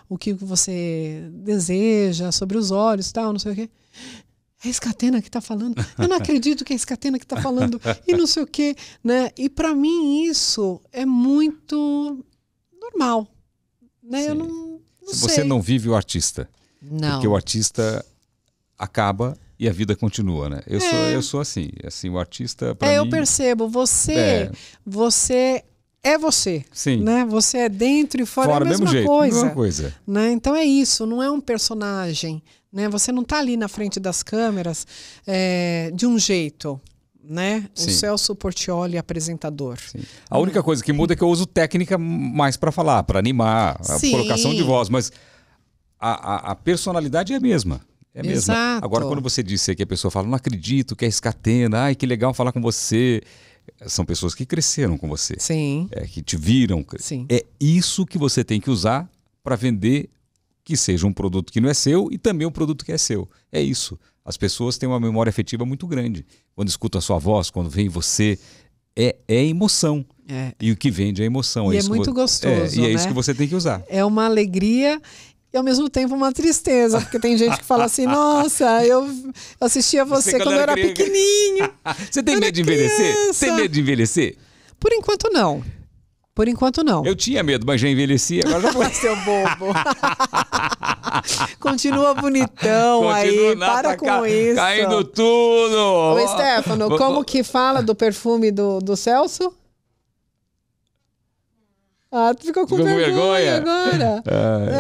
o que você deseja sobre os olhos tal não sei o quê é a escatena que está falando eu não acredito que é a escatena que está falando e não sei o que né e para mim isso é muito normal né Sim. eu não, não você sei. não vive o artista não porque o artista acaba e a vida continua, né? Eu, é. sou, eu sou assim, assim, o artista para é, mim... eu percebo, você, é. você é você, Sim. né? Você é dentro e fora, fora é a mesma mesmo jeito, coisa, mesma coisa. Né? Então é isso, não é um personagem, né? Você não está ali na frente das câmeras é, de um jeito. Né? Sim. O Celso Portioli apresentador. Sim. A única coisa que muda é que eu uso técnica mais para falar, para animar, a Sim. colocação de voz, mas a, a, a personalidade é a mesma. É mesmo. Exato. Agora, quando você disse que a pessoa fala, não acredito, que é escatena, ai, que legal falar com você. São pessoas que cresceram com você. Sim. É, que te viram. Sim. É isso que você tem que usar para vender que seja um produto que não é seu e também um produto que é seu. É isso. As pessoas têm uma memória afetiva muito grande. Quando escutam a sua voz, quando veem você, é, é emoção. É. E o que vende é emoção. E é, é muito gostoso. É, e é, é, é né? isso que você tem que usar. É uma alegria e ao mesmo tempo uma tristeza, porque tem gente que fala assim: *laughs* nossa, eu assistia você, você quando, eu era, era pequenininho. *laughs* você tem medo de envelhecer? Criança. Tem medo de envelhecer? Por enquanto, não. Por enquanto, não. Eu tinha medo, mas já envelheci, agora já vou ser bobo. *laughs* Continua bonitão Continua aí, para com ca... isso. Caindo tudo. Ô, Stefano, como que fala do perfume do, do Celso? Ah, tu ficou com, ficou vergonha, vergonha, agora.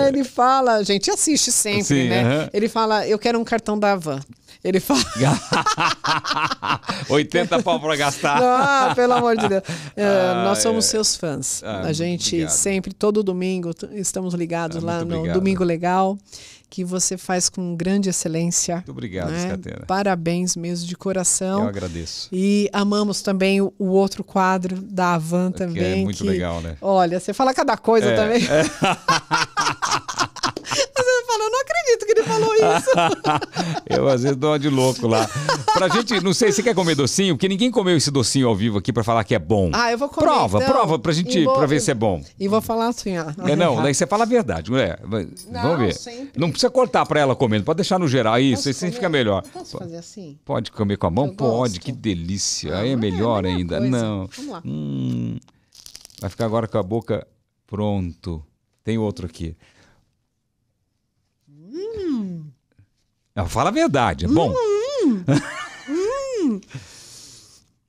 Ah, *laughs* ele fala, gente, assiste sempre, sim, né? Uh -huh. Ele fala, eu quero um cartão da Van. Ele fala. 80 *laughs* pau pra gastar. Ah, pelo amor de Deus. Ah, nós somos é. seus fãs. Ah, a gente sempre, todo domingo, estamos ligados ah, lá no obrigado. Domingo Legal que você faz com grande excelência. Muito obrigado, né? Parabéns mesmo, de coração. Eu agradeço. E amamos também o, o outro quadro da Avan também. Que é muito que, legal, né? Olha, você fala cada coisa é, também. É. *laughs* *laughs* falou isso? *laughs* eu às vezes dou uma de louco lá. Pra gente, não sei, você quer comer docinho? Porque ninguém comeu esse docinho ao vivo aqui pra falar que é bom. Ah, eu vou comer. Prova, então, prova pra gente, vou, pra ver se é bom. E vou falar assim, ó. É, não, *laughs* daí você fala a verdade, mulher. É? Não, Vamos ver. Sempre. Não precisa cortar pra ela comendo, pode deixar no geral. Isso, assim fica melhor. Eu posso fazer assim? Pode comer com a mão? Eu pode, gosto. que delícia. Ah, aí é, é melhor é ainda. Coisa. Não. Vamos lá. Hum, vai ficar agora com a boca pronto. Tem outro aqui. Não, fala a verdade. É bom. Hum,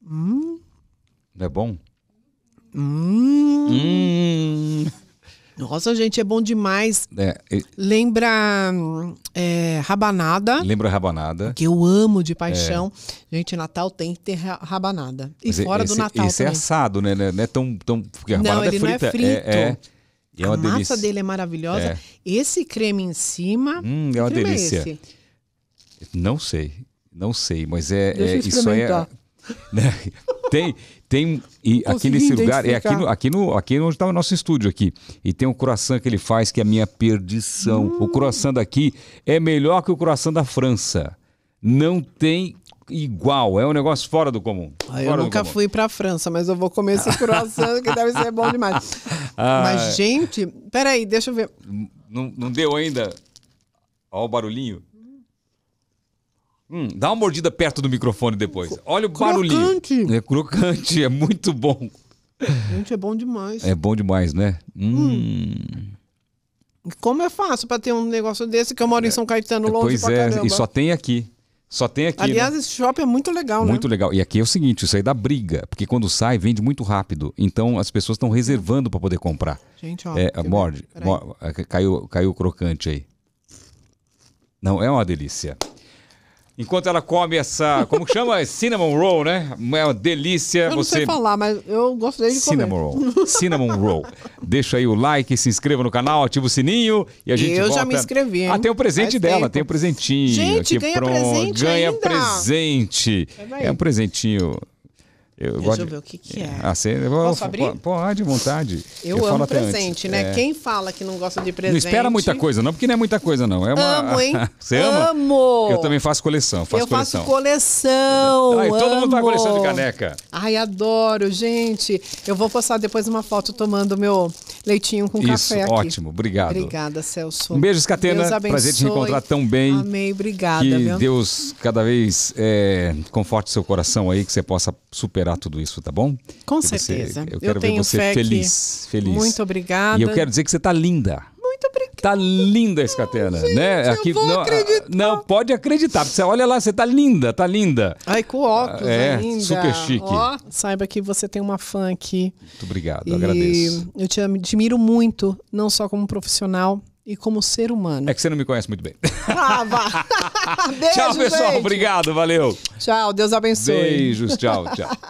hum. Não é bom? Hum. Nossa, gente, é bom demais. É, e... Lembra é, rabanada. Lembra rabanada. Que eu amo de paixão. É. Gente, Natal tem que ter rabanada. E Mas fora esse, do Natal também. Esse é assado, né? É, não é tão... tão... Porque a rabanada é não, ele é frita. Não é frito. É, é. a delícia. massa dele é maravilhosa. É. Esse creme em cima... Hum, é uma delícia. Não sei, não sei, mas é, é isso é. *laughs* Né? tem tem e aqui nesse lugar é aqui no, aqui no aqui onde está o nosso estúdio aqui e tem um croissant que ele faz que é a minha perdição hum. o croissant daqui é melhor que o croissant da França não tem igual é um negócio fora do comum ah, eu nunca comum. fui para a França mas eu vou comer esse *laughs* croissant que deve ser bom demais ah, mas gente peraí, deixa eu ver não, não deu ainda Olha o barulhinho Hum, dá uma mordida perto do microfone depois. Olha o crocante. barulhinho. É crocante, é muito bom. Gente, é bom demais. É bom demais, né? Hum. hum. Como é fácil para ter um negócio desse que eu moro em é. São Caetano, longe pois pra é, caramba. E só tem aqui. Só tem aqui. Aliás, né? esse shopping é muito legal, muito né? Muito legal. E aqui é o seguinte: isso aí dá briga, porque quando sai, vende muito rápido. Então as pessoas estão reservando para poder comprar. Gente, ó. É, morde, caiu, caiu crocante aí. Não, é uma delícia enquanto ela come essa, como que chama? *laughs* Cinnamon Roll, né? É uma delícia. Eu não você... sei falar, mas eu gostei de Cinnamon Roll. Cinnamon Roll. Deixa aí o like, se inscreva no canal, ativa o sininho e a gente eu volta. Eu já me inscrevi, hein? Ah, tem o um presente Faz dela, tempo. tem o um presentinho. Gente, aqui, ganha pronto. presente Ganha ainda. presente. é um presentinho. Eu Deixa gosto eu ver o que, que é. é. Ah, você, Posso abrir? Pode, vontade. Eu, eu amo presente, antes. né? É. Quem fala que não gosta de presente... Não espera muita coisa, não, porque não é muita coisa, não. É uma... Amo, hein? *laughs* você ama? Amo! Eu também faço coleção, faço eu coleção. Eu faço coleção, Ai, Todo amo. mundo faz coleção de caneca. Ai, adoro, gente. Eu vou postar depois uma foto tomando meu leitinho com Isso, café aqui. ótimo, obrigado. Obrigada, Celso. Um beijo, Scatena. Prazer te encontrar tão bem. Amei, obrigada. Que Deus cada vez é, conforte seu coração aí, que você possa superar superar tudo isso, tá bom? Com que certeza. Você, eu quero eu ver você feliz, que... feliz. Muito obrigada. E eu quero dizer que você tá linda. Muito obrigada. Tá linda, Escatena, oh, né? Eu Aqui, não, acreditar. não, pode acreditar. Você olha lá, você tá linda, tá linda. Ai, com óculos, é, super chique. saiba que você tem uma fã aqui. Muito obrigado, e agradeço. Eu te admiro muito, não só como profissional, e como ser humano. É que você não me conhece muito bem. Ah, vá. *laughs* Beijo, Tchau, pessoal. Gente. Obrigado, valeu. Tchau, Deus abençoe. Beijos, tchau, tchau. *laughs*